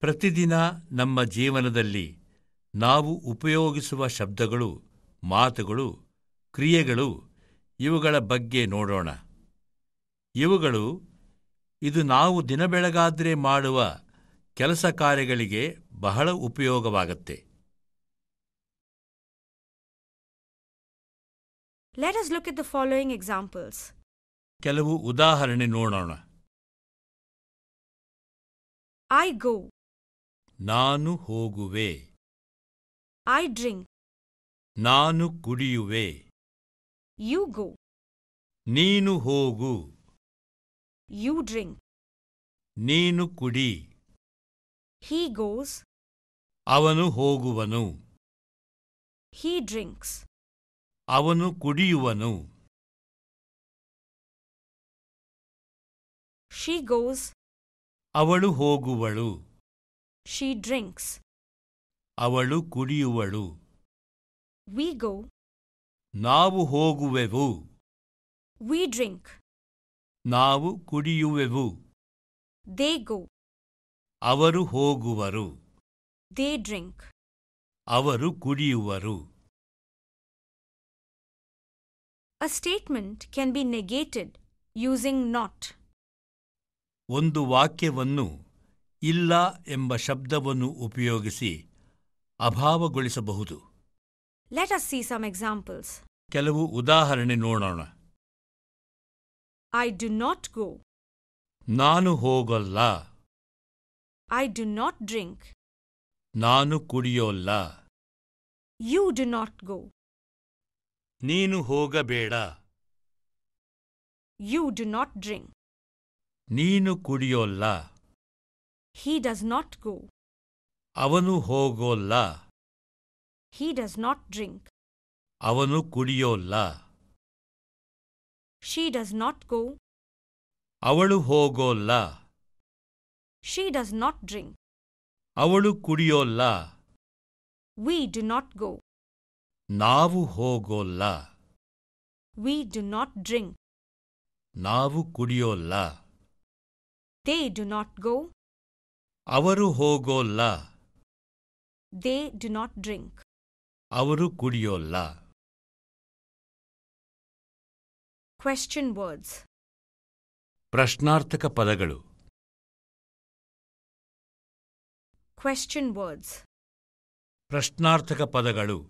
ಪ್ರತಿದಿನ ನಮ್ಮ ಜೀವನದಲ್ಲಿ ನಾವು ಉಪಯೋಗಿಸುವ ಶಬ್ದಗಳು ಮಾತುಗಳು ಕ್ರಿಯೆಗಳು ಇವುಗಳ ಬಗ್ಗೆ ನೋಡೋಣ ಇವುಗಳು ಇದು ನಾವು ಬೆಳಗಾದ್ರೆ ಮಾಡುವ ಕೆಲಸ ಕಾರ್ಯಗಳಿಗೆ ಬಹಳ ಉಪಯೋಗವಾಗುತ್ತೆ Let us look at the following examples. ಕೆಲವು ಉದಾಹರಣೆ ನೋಡೋಣ ಐ ಗೋ ನಾನು ಹೋಗುವೆ ಐ ಡ್ರಿಂಕ್ ನಾನು ಕುಡಿಯುವೆ You go. Neenu hogu. You drink. Neenu kudi. He goes. Avanu hoguvanu. He drinks. Avanu kudiyuvanu. She goes. Avalu hoguvalu. She drinks. Avalu kudiyuvalu. We go. ನಾವು ಹೋಗುವೆವು V drink ನಾವು ಕುಡಿಯುವೆವು they go ಅವರು ಹೋಗುವರು they drink ಅವರು ಕುಡಿಯುವರು a statement can be negated using not ಒಂದು ವಾಕ್ಯವನ್ನು ಇಲ್ಲ ಎಂಬ ಶಬ್ದವನ್ನು ಉಪಯೋಗಿಸಿ ಅಭಾವಗೊಳಿಸಬಹುದು Let us see some examples. ಕೆಲವು ಉದಾಹರಣೆ ನೋಡೋಣ I do not go. ನಾನು ಹೋಗಲ್ಲ I do not drink. ನಾನು ಕುಡಿಯೋಲ್ಲ You do not go. ನೀನು ಹೋಗಬೇಡ You do not drink. ನೀನು ಕುಡಿಯೋಲ್ಲ He does not go. ಅವನು ಹೋಗೋಲ್ಲ he does not drink. ಅವನು ಕುಡಿಯೋಲ್ಲ She does not go. ಅವಳು ಹೋಗೋಲ್ಲ She does not drink. ಅವಳು ಕುಡಿಯೋಲ್ಲ We do not go. ನಾವು ಹೋಗೋಲ್ಲ We do not drink. ನಾವು ಕುಡಿಯೋಲ್ಲ They do not go. ಅವರು ಹೋಗೋಲ್ಲ They do not drink. Avaru Kudiola. Question words Prashnartaka Padagalu. Question words Prashnartaka Padagalu.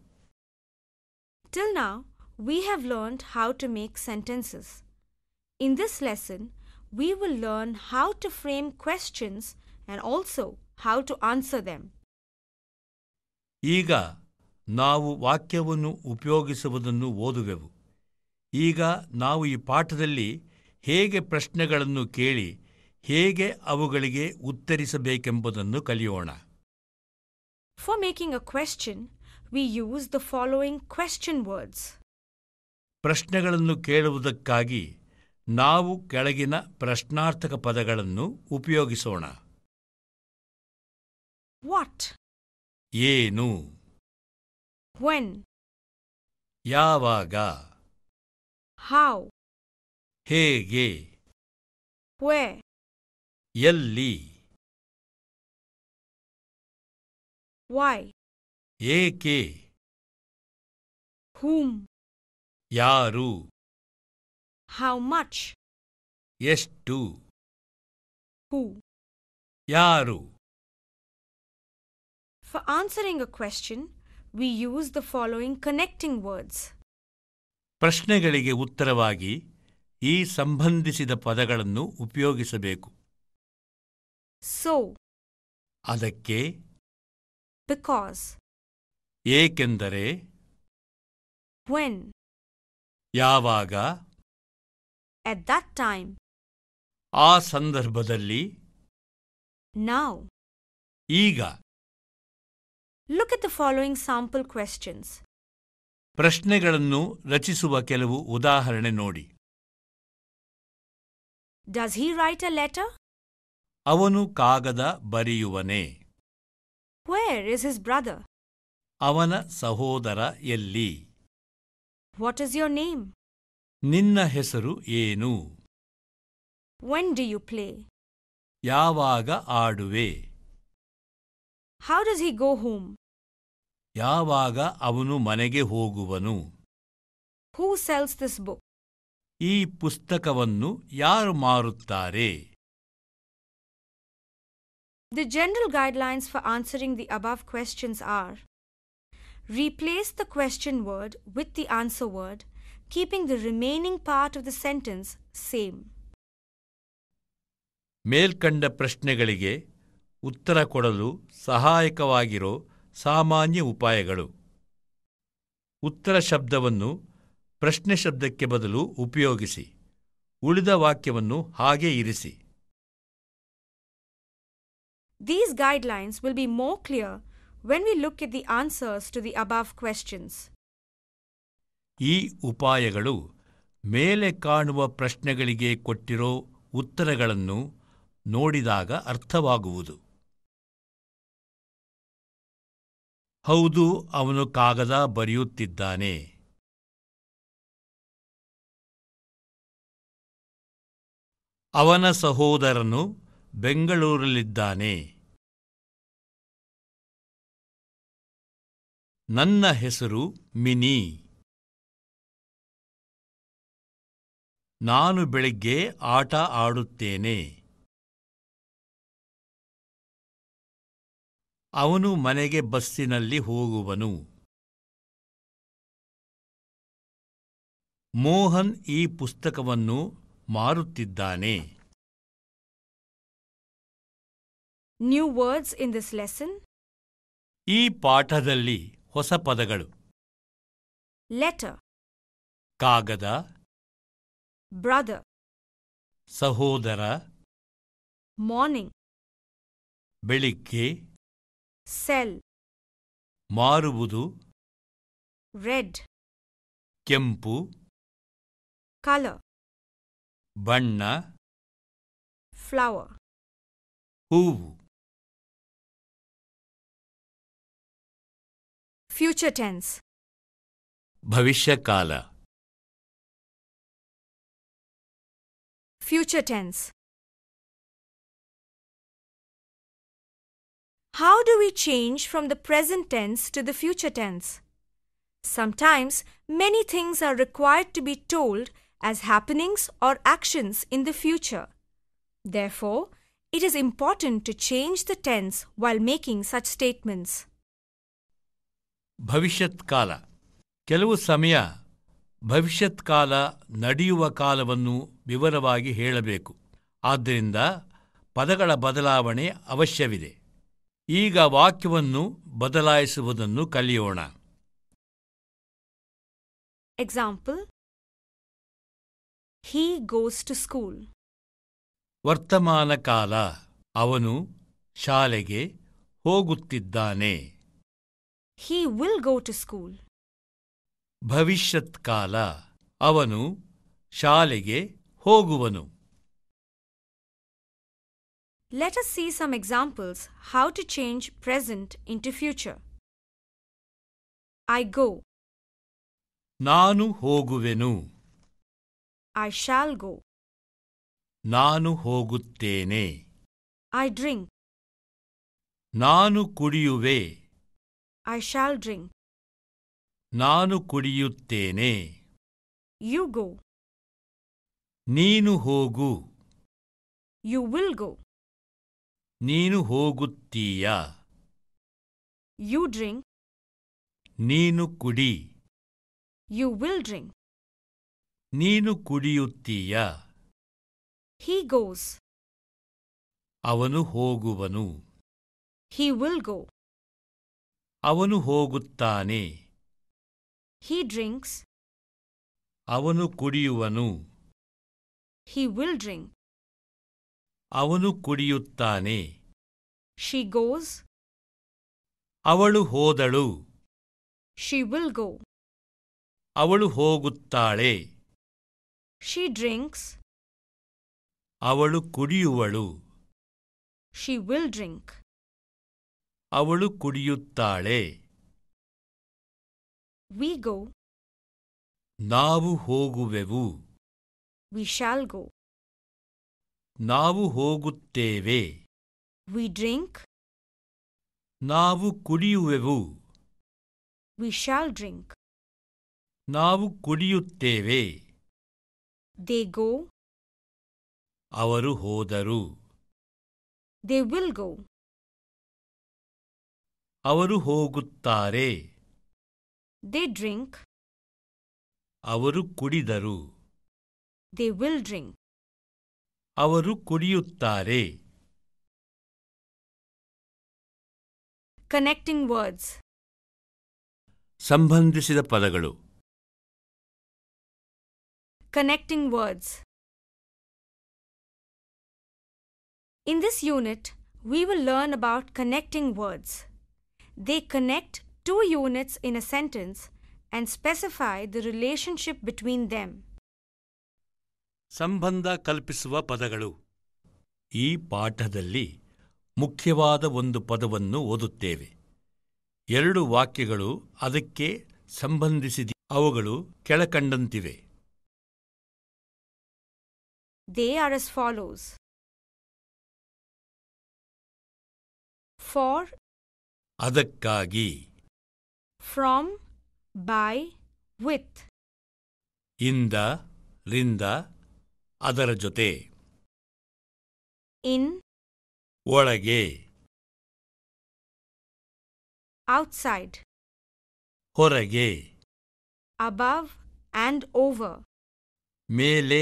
Till now, we have learned how to make sentences. In this lesson, we will learn how to frame questions and also how to answer them. ನಾವು ವಾಕ್ಯವನ್ನು ಉಪಯೋಗಿಸುವುದನ್ನು ಓದುವೆವು ಈಗ ನಾವು ಈ ಪಾಠದಲ್ಲಿ ಹೇಗೆ ಪ್ರಶ್ನೆಗಳನ್ನು ಕೇಳಿ ಹೇಗೆ ಅವುಗಳಿಗೆ ಉತ್ತರಿಸಬೇಕೆಂಬುದನ್ನು ಕಲಿಯೋಣ for making a question we use the following question words ಪ್ರಶ್ನೆಗಳನ್ನು ಕೇಳುವುದಕ್ಕಾಗಿ ನಾವು ಕೆಳಗಿನ ಪ್ರಶ್ನಾರ್ಥಕ ಪದಗಳನ್ನು ಉಪಯೋಗಿಸೋಣ ವಾಟ್ ಏನು when ಯಾವಾಗ how hege. where ಎಲ್ಲಿ why ಏಕೆ whom yaru. how much yes two. who yaru. For answering a question, we use the following connecting words. ಪ್ರಶ್ನೆಗಳಿಗೆ ಉತ್ತರವಾಗಿ ಈ ಸಂಬಂಧಿಸಿದ ಪದಗಳನ್ನು ಉಪಯೋಗಿಸಬೇಕು ಸೊ ಅದಕ್ಕೆ ಬಿಕಾಸ್ ಏಕೆಂದರೆ ವೆನ್ ಯಾವಾಗ ಅಟ್ ದಟ್ ಟೈಮ್ ಆ ಸಂದರ್ಭದಲ್ಲಿ ನಾವು ಈಗ Look at the following sample questions. ಪ್ರಶ್ನೆಗಳನ್ನು ರಚಿಸುವ ಕೆಲವು ಉದಾಹರಣೆ ನೋಡಿ Does he write a letter? ಅವನು ಕಾಗದ ಬರೆಯುವನೇ Where is his brother? ಅವನ ಸಹೋದರ ಎಲ್ಲಿ What is your name? ನಿನ್ನ ಹೆಸರು ಏನು When do you play? ಯಾವಾಗ ಆಡುವೆ How does he go home? ಯಾವಾಗ ಅವನು ಮನೆಗೆ ಹೋಗುವನು ಹೂ ಸೆಲ್ಸ್ ದಿಸ್ ಬುಕ್ ಈ ಪುಸ್ತಕವನ್ನು ಯಾರು ಮಾರುತ್ತಾರೆ The general guidelines for answering the above questions are replace the question word with the answer word, keeping the remaining part of the sentence same. ಮೇಲ್ಕಂಡ prashnegalige uttara kodalu sahayakavagiro ಸಾಮಾನ್ಯ ಉಪಾಯಗಳು ಉತ್ತರ ಶಬ್ದವನ್ನು ಪ್ರಶ್ನೆ ಶಬ್ದಕ್ಕೆ ಬದಲು ಉಪಯೋಗಿಸಿ ಉಳಿದ ವಾಕ್ಯವನ್ನು ಹಾಗೆ ಇರಿಸಿ these guidelines will be more clear when we look at the answers to the above questions. ಈ ಉಪಾಯಗಳು ಮೇಲೆ ಕಾಣುವ ಪ್ರಶ್ನೆಗಳಿಗೆ ಕೊಟ್ಟಿರೋ ಉತ್ತರಗಳನ್ನು ನೋಡಿದಾಗ ಅರ್ಥವಾಗುವುದು ಹೌದು ಅವನು ಕಾಗದ ಬರೆಯುತ್ತಿದ್ದಾನೆ ಅವನ ಸಹೋದರನು ಬೆಂಗಳೂರಲ್ಲಿದ್ದಾನೆ ನನ್ನ ಹೆಸರು ಮಿನಿ ನಾನು ಬೆಳಿಗ್ಗೆ ಆಟ ಆಡುತ್ತೇನೆ ಅವನು ಮನೆಗೆ ಬಸ್ಸಿನಲ್ಲಿ ಹೋಗುವನು ಮೋಹನ್ ಈ ಪುಸ್ತಕವನ್ನು ಮಾರುತ್ತಿದ್ದಾನೆ new words in this lesson ಈ ಪಾಠದಲ್ಲಿ ಹೊಸ ಪದಗಳು ಲೆಟರ್ ಕಾಗದ ಬ್ರದರ್ ಸಹೋದರ ಮಾರ್ನಿಂಗ್ ಬೆಳಿಗ್ಗೆ sell maarubudu red kempu color banna flower hoo future tense bhavishyakala future tense How do we change from the present tense to the future tense? Sometimes many things are required to be told as happenings or actions in the future. Therefore, it is important to change the tense while making such statements. ಭವಿಷ್ಯತ್ ಕಾಲ ಕೆಲವು ಸಮಯ ಭವಿಷ್ಯತ್ ಕಾಲ ನಡೆಯುವ ಕಾಲವನ್ನು ವಿವರವಾಗಿ ಹೇಳಬೇಕು ಆದ್ದರಿಂದ ಪದಗಳ ಬದಲಾವಣೆ ಅವಶ್ಯವಿದೆ ಈಗ ವಾಕ್ಯವನ್ನು ಬದಲಾಯಿಸುವುದನ್ನು ಕಲಿಯೋಣ example he goes to school ವರ್ತಮಾನ ಕಾಲ ಅವನು ಶಾಲೆಗೆ ಹೋಗುತ್ತಿದ್ದಾನೆ he will go to school ಭವಿಷ್ಯತ್ ಕಾಲ ಅವನು ಶಾಲೆಗೆ ಹೋಗುವನು Let us see some examples how to change present into future. I go. Nanu hoguvenu. I shall go. Nanu ಹೋಗುತ್ತೇನೆ. I drink. Nanu ಕುಡಿಯುವೆ. I shall drink. Nanu ಕುಡಿಯುತ್ತೇನೆ. You go. ನೀನು hogu. You will go. ನೀನು ಹೋಗುತ್ತೀಯಾ you drink ನೀನು ಕುಡಿ you will drink ನೀನು ಕುಡಿಯುತ್ತೀಯಾ he goes ಅವನು ಹೋಗುವನು he will go ಅವನು ಹೋಗುತ್ತಾನೆ ಹಿ ಡ್ರಿಂಕ್ಸ್ ಅವನು ಕುಡಿಯುವನು ಹಿ ವಿಲ್ ಡ್ರಿಂಕ್ ಅವನು ಕುಡಿಯುತ್ತಾನೆ ಶಿ ಗೋಸ್ ಅವಳು ಹೋದಳು ಶಿ ವಿಲ್ ಗೋ ಅವಳು ಹೋಗುತ್ತಾಳೆ ಶಿ ಡ್ರಿಂಕ್ಸ್ ಅವಳು ಕುಡಿಯುವಳು ಶಿ ವಿಲ್ ಡ್ರಿಂಕ್ ಅವಳು ಕುಡಿಯುತ್ತಾಳೆ ವಿ ಗೋ ನಾವು ಹೋಗುವೆವು ವಿ ಶಾಲ್ ಗೋ ನಾವು ಹೋಗುತ್ತೇವೆ We drink. ನಾವು ಕುಡಿಯುವೆವು We shall drink. ನಾವು ಕುಡಿಯುತ್ತೇವೆ They go. ಅವರು ಹೋದರು They will go. ಅವರು ಹೋಗುತ್ತಾರೆ They drink. ಅವರು ಕುಡಿದರು They will drink. ಅವರು ಕುಡಿಯುತ್ತಾರೆ ಕನೆಕ್ಟಿಂಗ್ ವರ್ಡ್ಸ್ ಸಂಬಂಧಿಸಿದ ಪದಗಳು connecting words In this unit, we will learn about connecting words. They connect two units in a sentence and specify the relationship between them. ಸಂಬಂಧ ಕಲ್ಪಿಸುವ ಪದಗಳು ಈ ಪಾಠದಲ್ಲಿ ಮುಖ್ಯವಾದ ಒಂದು ಪದವನ್ನು ಓದುತ್ತೇವೆ ಎರಡು ವಾಕ್ಯಗಳು ಅದಕ್ಕೆ ಸಂಬಂಧಿಸಿದ ಅವುಗಳು ಕೆಳಕಂಡಂತಿವೆ they are as follows for ಅದಕ್ಕಾಗಿ ಫ್ರಾಮ್ ಬೈ ವಿತ್ ಇಂದ ರಿಂದ ಅದರ ಜೊತೆ ಇನ್ ಒಳಗೆ ಔಟ್ಸೈಡ್ ಹೊರಗೆ ಅಬವ್ ಅಂಡ್ ಓವರ್ ಮೇಲೆ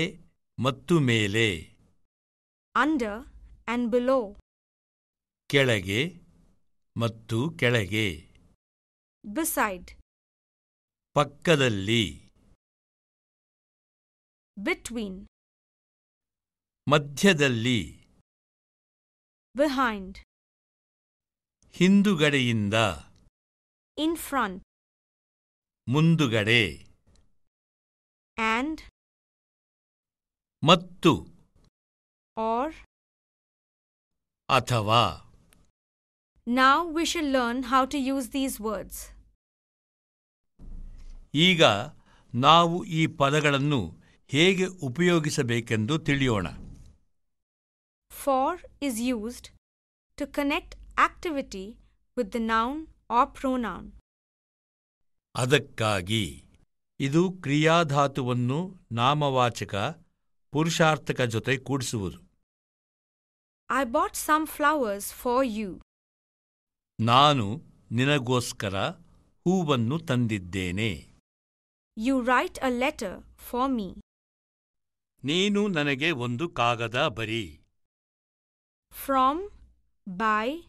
ಮತ್ತು ಮೇಲೆ ಅಂಡರ್ ಅಂಡ್ ಬಿಲೋ ಕೆಳಗೆ ಮತ್ತು ಕೆಳಗೆ ಬಿಸೈಡ್ ಪಕ್ಕದಲ್ಲಿ ಬಿಟ್ವೀನ್ ಮಧ್ಯದಲ್ಲಿ ಬಿಹೈಂಡ್ ಹಿಂದುಗಡೆಯಿಂದ ಇನ್ ಫ್ರಂಟ್ ಮುಂದುಗಡೆ ಆ್ಯಂಡ್ ಮತ್ತು ಆರ್ ಅಥವಾ now we shall learn how to use these words ಈಗ ನಾವು ಈ ಪದಗಳನ್ನು ಹೇಗೆ ಉಪಯೋಗಿಸಬೇಕೆಂದು ತಿಳಿಯೋಣ for is used to connect activity with the noun or pronoun. ಅದಕ್ಕಾಗಿ ಇದು ಕ್ರಿಯಾಧಾತುವನ್ನು ನಾಮವಾಚಕ ಪುರುಷಾರ್ಥಕ ಜೊತೆ ಕೂಡಿಸುವುದು I bought some flowers for you ನಾನು ನಿನಗೋಸ್ಕರ ಹೂವನ್ನು ತಂದಿದ್ದೇನೆ you write a letter for me ನೀನು ನನಗೆ ಒಂದು ಕಾಗದ ಬರೀ from, by,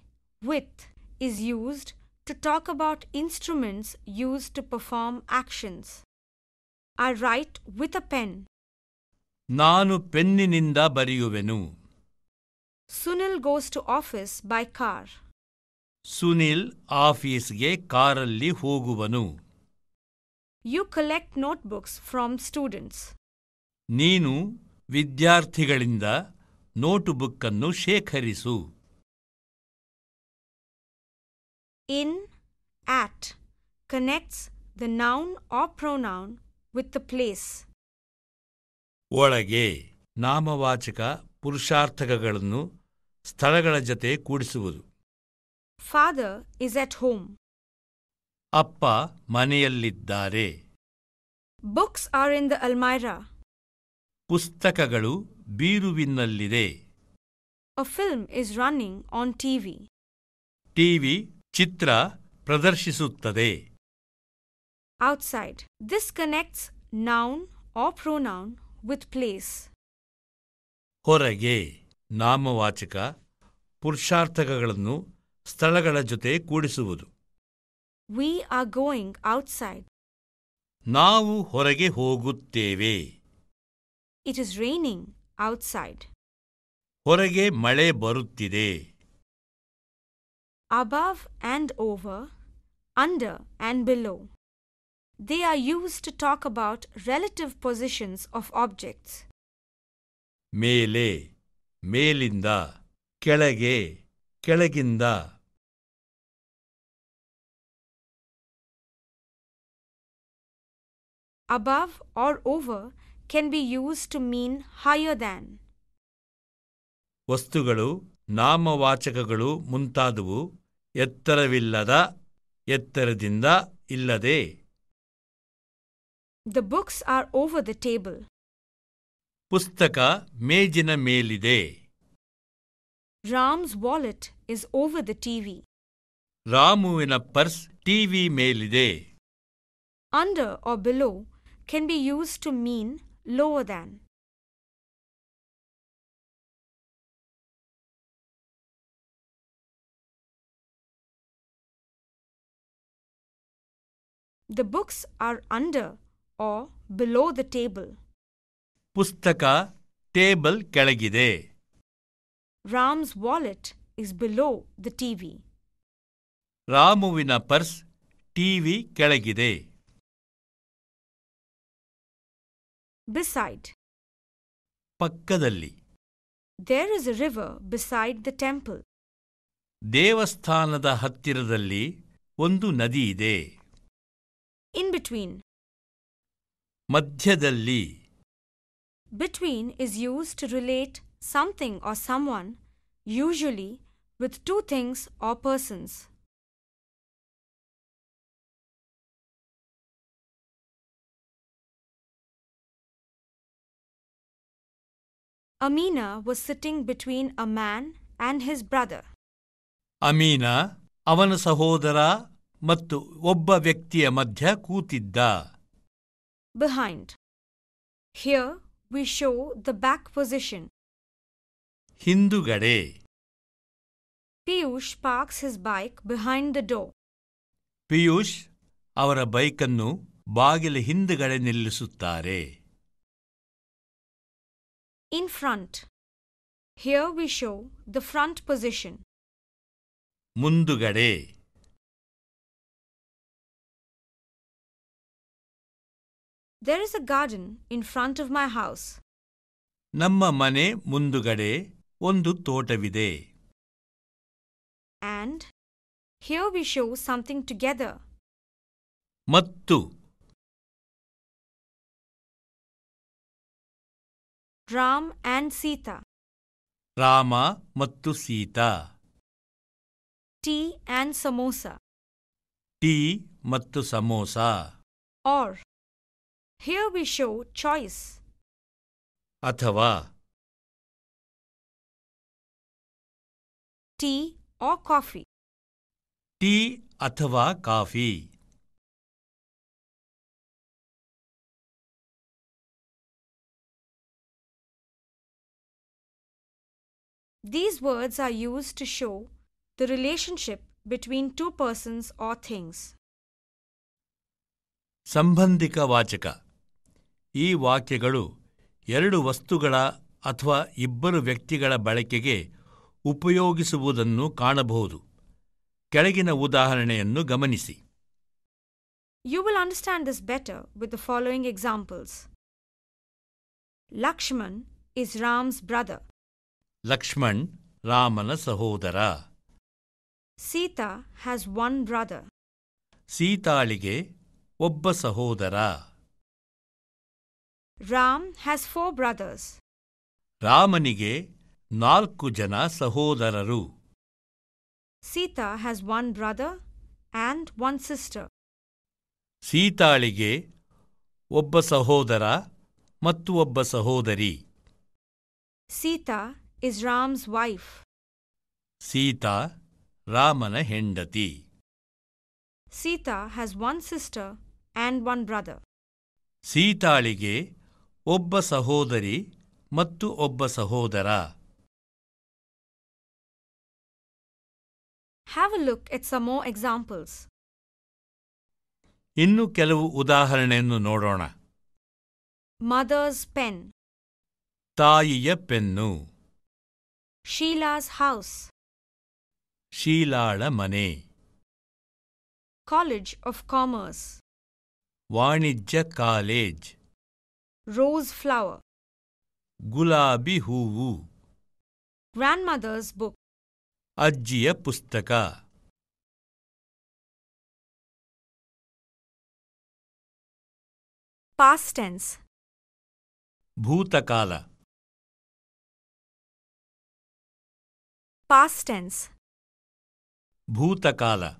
with is used to talk about instruments used to perform actions. I write with a pen. Nanu penninda bariyuvenu. Sunil goes to office by car. Sunil office ge karalli hoguvanu. You collect notebooks from students. Neenu vidyarthigalinda ನೋಟುಬುಕ್ಕನ್ನು ಶೇಖರಿಸು in at connects the noun of pronoun with the place ಒಳಗೆ ನಾಮವಾಚಕ ಪುರುಷಾರ್ಥಕಗಳನ್ನು ಸ್ಥಳಗಳ ಜತೆ ಕೂಡಿಸುವುದು father is at home ಅಪ್ಪ ಮನೆಯಲ್ಲಿದ್ದಾರೆ books are in the almirah ಪುಸ್ತಕಗಳು ಬೀರುವಿನಲ್ಲಿದೆ A film is running on TV. TV ಚಿತ್ರ ಪ್ರದರ್ಶಿಸುತ್ತದೆ Outside. This connects noun or pronoun with place. ಹೊರಗೆ ನಾಮವಾಚಕ ಪುರುಷಾರ್ಥಕಗಳನ್ನು ಸ್ಥಳಗಳ ಜೊತೆ ಕೂಡಿಸುವುದು We are going outside. ನಾವು ಹೊರಗೆ ಹೋಗುತ್ತೇವೆ It is raining outside. ಹೊರಗೆ ಮಳೆ ಬರುತ್ತಿದೆ above and over, under and below. They are used to talk about relative positions of objects. ಮೇಲೆ ಮೇಲಿಂದ ಕೆಳಗೆ ಕೆಳಗಿಂದ Above or over can be used to mean higher than. ವಸ್ತುಗಳು ನಾಮವಾಚಕಗಳು ಮುಂತಾದವು ಎತ್ತರವಿಲ್ಲದ ಎತ್ತರದಿಂದ ಇಲ್ಲದೆ The books are over the table. ಪುಸ್ತಕ ಮೇಜಿನ ಮೇಲಿದೆ Ram's wallet is over the TV. ರಾಮುವಿನ purse TV Under or below can be used to mean lower than. The books are under or below the table. Pustaka table kelagide. Ram's wallet is below the TV. Ramuvina purse TV kelagide. beside. ಪಕ್ಕದಲ್ಲಿ There is a river beside the temple. ದೇವಸ್ಥಾನದ ಹತ್ತಿರದಲ್ಲಿ ondu nadi ide. In between. ಮಧ್ಯದಲ್ಲಿ Between is used to relate something or someone, usually with two things or persons. Amina was sitting between a man and his brother. Amina, avana sahodara mattu obba vyaktiya madhya kootidda. Behind. Here we show the back position. Hindu gade. Piyush parks his bike behind the door. Piyush avara bike annu ಬಾಗಿಲ ಹಿಂದುಗಡೆ ನಿಲ್ಲಿಸುತ್ತಾರೆ in front. Here we show the front position. Mundugade. There is a garden in front of my house. Namma ಮನೆ mundugade ಒಂದು ತೋಟವಿದೆ And here we show something together. Mattu. Ram and Sita. Rama ಮತ್ತು Sita Tea and samosa. Tea ಮತ್ತು samosa Or. Here we show choice. ಅಥವಾ Tea or coffee. Tea ಅಥವಾ coffee These words are used to show the relationship between two persons or things. ಸಂಬಂಧಿಕ ವಾಚಕ ಈ ವಾಕ್ಯಗಳು ಎರಡು ವಸ್ತುಗಳ ಅಥವಾ ಇಬ್ಬರು ವ್ಯಕ್ತಿಗಳ ಬಳಕೆಗೆ ಉಪಯೋಗಿಸುವುದನ್ನು ಕಾಣಬಹುದು ಕೆಳಗಿನ ಉದಾಹರಣೆಯನ್ನು ಗಮನಿಸಿ you will understand this better with the following examples Lakshman is Ram's brother Lakshman, Ramana Sahodara. Sita has one brother. Sita Alige, Obba Sahodara. Ram has four brothers. Ramanige, Nalkujana Sahodararu. Sita has one brother and one sister. Sita Alige, Obba Sahodara, Matu Obba Sahodari. Sita is Ram's wife. Sita, Ramana Hendati. Sita has one sister and one brother. ಸೀತಾಳಿಗೆ ಒಬ್ಬ ಸಹೋದರಿ ಮತ್ತು ಒಬ್ಬ ಸಹೋದರ have a look at some more examples ಇನ್ನು ಕೆಲವು ಉದಾಹರಣೆಯನ್ನು ನೋಡೋಣ ಮದರ್ಸ್ ಪೆನ್ ತಾಯಿಯ pen Shila's house. Sheila's money. College of Commerce. Vanija College. Rose flower. Gulabi huvu. Grandmother's book. Ajjiya pustaka. Past tense. Bhutakala. past tense. Bhutakala.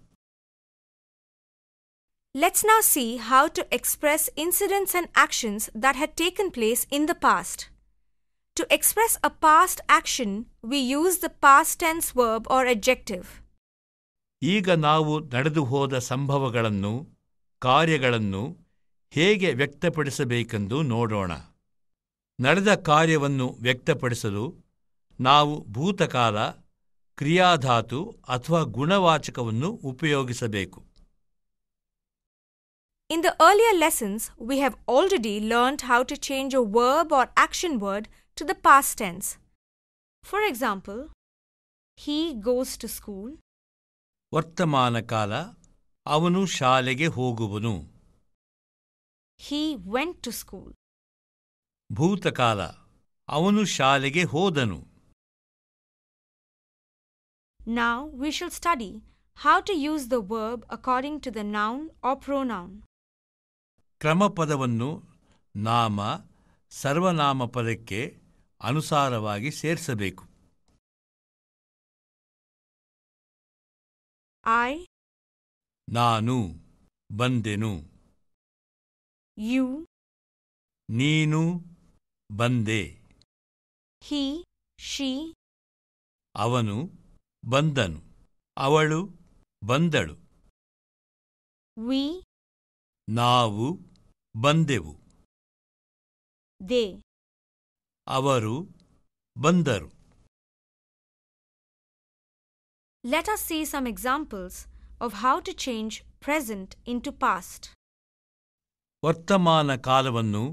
Let's now see how to express incidents and actions that had taken place in the past. To express a past action, we use the past tense verb or adjective. ಈಗ ನಾವು ನಡೆದು ಹೋದ ಸಂಭವಗಳನ್ನು ಕಾರ್ಯಗಳನ್ನು ಹೇಗೆ ವ್ಯಕ್ತಪಡಿಸಬೇಕೆಂದು ನೋಡೋಣ ನಡೆದ ಕಾರ್ಯವನ್ನು ವ್ಯಕ್ತಪಡಿಸಲು ನಾವು ಭೂತಕಾಲ in the earlier lessons, we have already learned how to change a verb or action word to the past tense. For example, he goes to school. ವರ್ತಮಾನ ಕಾಲ ಅವನು ಶಾಲೆಗೆ ಹೋಗುವನು He went to school. ಭೂತಕಾಲ ಅವನು ಶಾಲೆಗೆ ಹೋದನು now we shall study how to use the verb according to the noun or pronoun. ಕ್ರಮಪದವನ್ನು ನಾಮ ಸರ್ವನಾಮ ಪದಕ್ಕೆ ಅನುಸಾರವಾಗಿ ಸೇರಿಸಬೇಕು I, ನಾನು ಬಂದೆನು you, ನೀನು ಬಂದೆ he, she, ಅವನು ಬಂದನು ಅವಳು ಬಂದಳು ವಿ ನಾವು ಬಂದೆವು ದೇ ಅವರು ಬಂದರು Let us see some examples of how to change present into past. ವರ್ತಮಾನ ಕಾಲವನ್ನು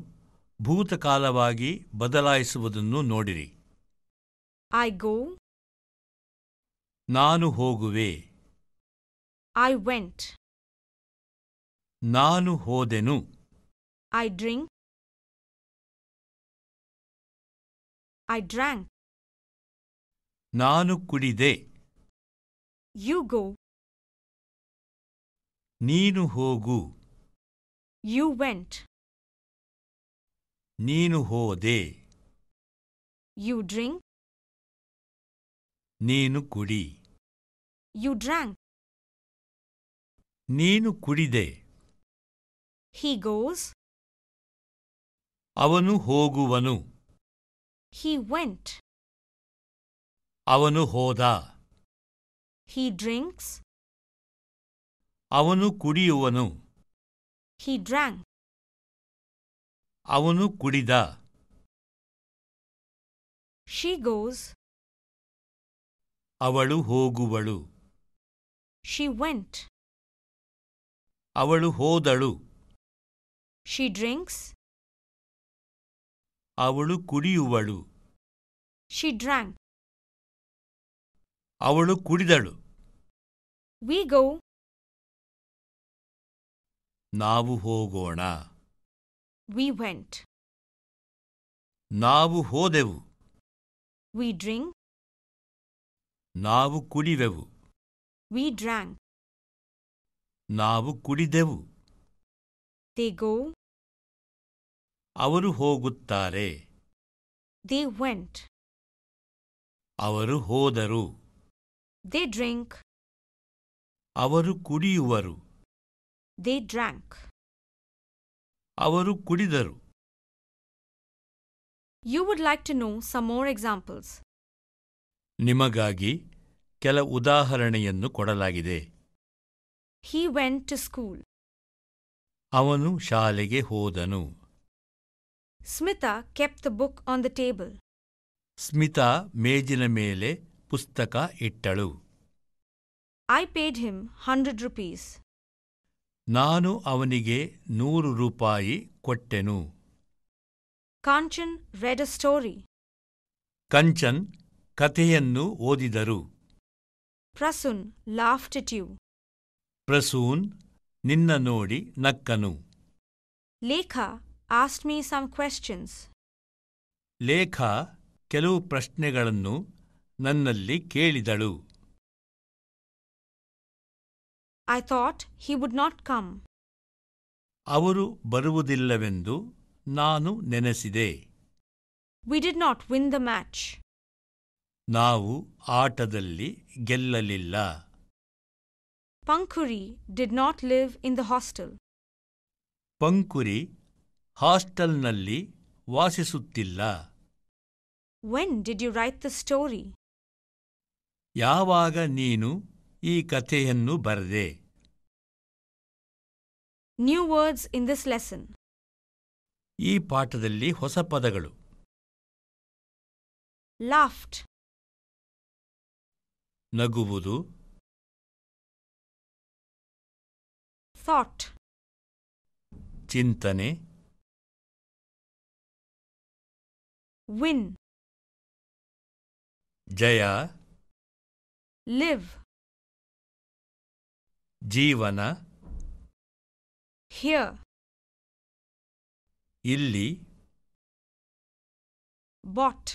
ಭೂತಕಾಲವಾಗಿ ಬದಲಾಯಿಸುವುದನ್ನು ನೋಡಿರಿ I go Nanu hoguve. I went. Nanu hodenu. I drink. I drank. Nanu kudide. You go. Ninu hogu. You went. Ninu hode. You drink. Ninu kudide. You drank. kuri kudide. He goes. Avanu hoguvanu. He went. Avanu hoda. He drinks. Avanu kudiyuvanu. He drank. Avanu da. She goes. Avalu hoguvalu. She went. Avalu dalu. She drinks. Avalu kudiyuvalu. She drank. Avalu dalu. We go. Navu ho go na. We went. Navu ho devu. We drink. Navu kudivevu. We drank. ನಾವು ಕುಡಿದೆವು They go. ಅವರು ಹೋಗುತ್ತಾರೆ They went. ಅವರು ಹೋದರು They drink. ಅವರು ಕುಡಿಯುವರು They drank. ಅವರು ಕುಡಿದರು You would like to know some more examples. Nimagagi. ಕೆಲ ಉದಾಹರಣೆಯನ್ನು ಕೊಡಲಾಗಿದೆ ಹಿ ವೆಂಟ್ ಟು ಸ್ಕೂಲ್ ಅವನು ಶಾಲೆಗೆ ಹೋದನು Smita kept the book on the table Smita ಮೇಜಿನ ಮೇಲೆ ಪುಸ್ತಕ ಇಟ್ಟಳು I paid him hundred rupees ನಾನು ಅವನಿಗೆ ನೂರು ರೂಪಾಯಿ ಕೊಟ್ಟೆನು ಕಾಂಚನ್ ರೆಡ್ ಸ್ಟೋರಿ ಕಂಚನ್ ಕಥೆಯನ್ನು ಓದಿದರು Prasun laughed at you. Prasoon ನಿನ್ನ ನೋಡಿ ನಕ್ಕನು Lekha asked me some questions Lekha ಕೆಲವು ಪ್ರಶ್ನೆಗಳನ್ನು ನನ್ನಲ್ಲಿ ಕೇಳಿದಳು I thought he would not come ಅವರು ಬರುವುದಿಲ್ಲವೆಂದು ನಾನು ನೆನೆಸಿದೆ we did not win the match ನಾವು ಆಟದಲ್ಲಿ ಗೆಲ್ಲಲಿಲ್ಲ ಪಂಕುರಿ did not live in the hostel Pankhuri ಹಾಸ್ಟೆಲ್ನಲ್ಲಿ ವಾಸಿಸುತ್ತಿಲ್ಲ when did you write the story ಯಾವಾಗ ನೀನು ಈ ಕಥೆಯನ್ನು ಬರೆದೆ new words in this lesson ಈ ಪಾಠದಲ್ಲಿ ಹೊಸ ಪದಗಳು ಲಾಫ್ಟ್ ನಗುವುದು ಥಾಟ್ ಚಿಂತನೆ ವಿನ್ ಜಯ ಲಿವ್ ಜೀವನ ಹಿಯರ್ ಇಲ್ಲಿ ಬಾಟ್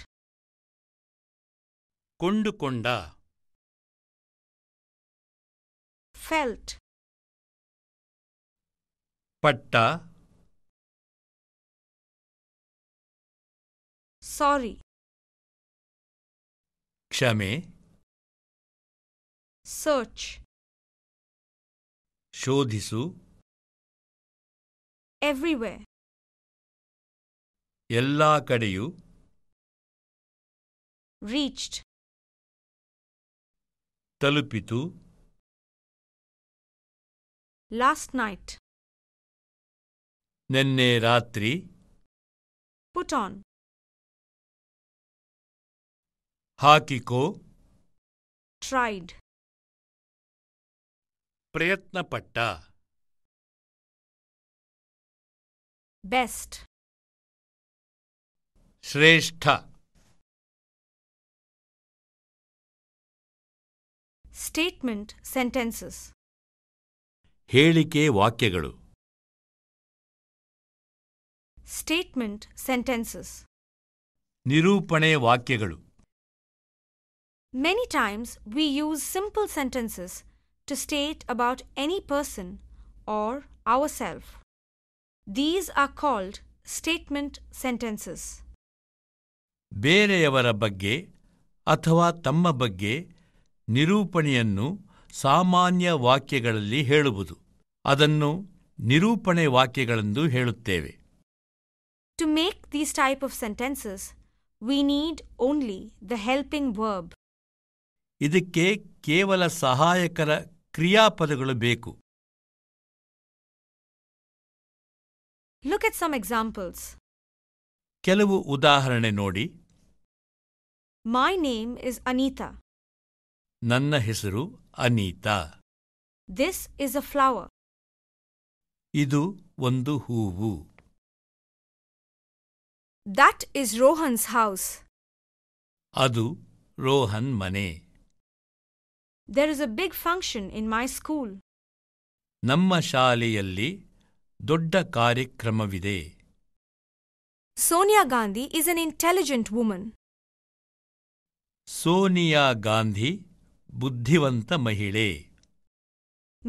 ಕೊಂಡುಕೊಂಡ felt. Patta. Sorry. Kshame. Search. Shodhisu. Everywhere. Yella kadayu. Reached. Talupitu. Last night. ನಿನ್ನೆ ರಾತ್ರಿ Put on. ಹಾಕಿಕೋ Tried. ಪ್ರಯತ್ನಪಟ್ಟ Best. ಶ್ರೇಷ್ಠ Statement sentences. ಹೇಳಿಕೆ ವಾಕ್ಯಗಳು ಸ್ಟೇಟ್ಮೆಂಟ್ ಸೆಂಟೆನ್ಸಸ್ ನಿರೂಪಣೆ ವಾಕ್ಯಗಳು many times we use simple sentences to state about any person or our self these are called statement sentences ಬೇರೆಯವರ ಬಗ್ಗೆ ಅಥವಾ ತಮ್ಮ ಬಗ್ಗೆ ನಿರೂಪಣೆಯನ್ನು ಸಾಮಾನ್ಯ ವಾಕ್ಯಗಳಲ್ಲಿ ಹೇಳುವುದು ಅದನ್ನು ನಿರೂಪಣೆ ವಾಕ್ಯಗಳೆಂದು ಹೇಳುತ್ತೇವೆ to make these type of sentences we need only the helping verb ಇದಕ್ಕೆ ಕೇವಲ ಸಹಾಯಕರ ಕ್ರಿಯಾಪದಗಳು ಬೇಕು ಲುಕ್ ಎಟ್ ಸಮ್ ಎಕ್ಸಾಂಪಲ್ಸ್ ಕೆಲವು ಉದಾಹರಣೆ ನೋಡಿ ಮೈ ನೇಮ್ ಇಸ್ ಅನೀತಾ ನನ್ನ ಹೆಸರು Anita. This is a flower. Idu ಒಂದು huvu. That is Rohan's house. Adu Rohan mane. There is a big function in my school. ನಮ್ಮ ಶಾಲೆಯಲ್ಲಿ ದೊಡ್ಡ ಕಾರ್ಯಕ್ರಮವಿದೆ Sonia Gandhi is an intelligent woman. Sonia Gandhi. ಬುದ್ಧಿವಂತ ಮಹಿಳೆ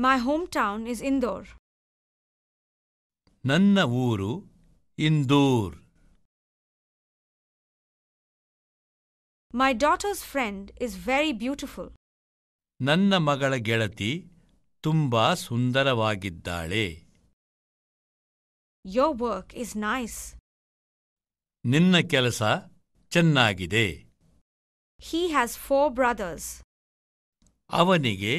My hometown is Indore. ನನ್ನ ಊರು Indore My daughter's friend is very beautiful. ನನ್ನ ಮಗಳ ಗೆಳತಿ ತುಂಬಾ ಸುಂದರವಾಗಿದ್ದಾಳೆ Your work is nice. ನಿನ್ನ ಕೆಲಸ ಚೆನ್ನಾಗಿದೆ He has four brothers. ಅವನಿಗೆ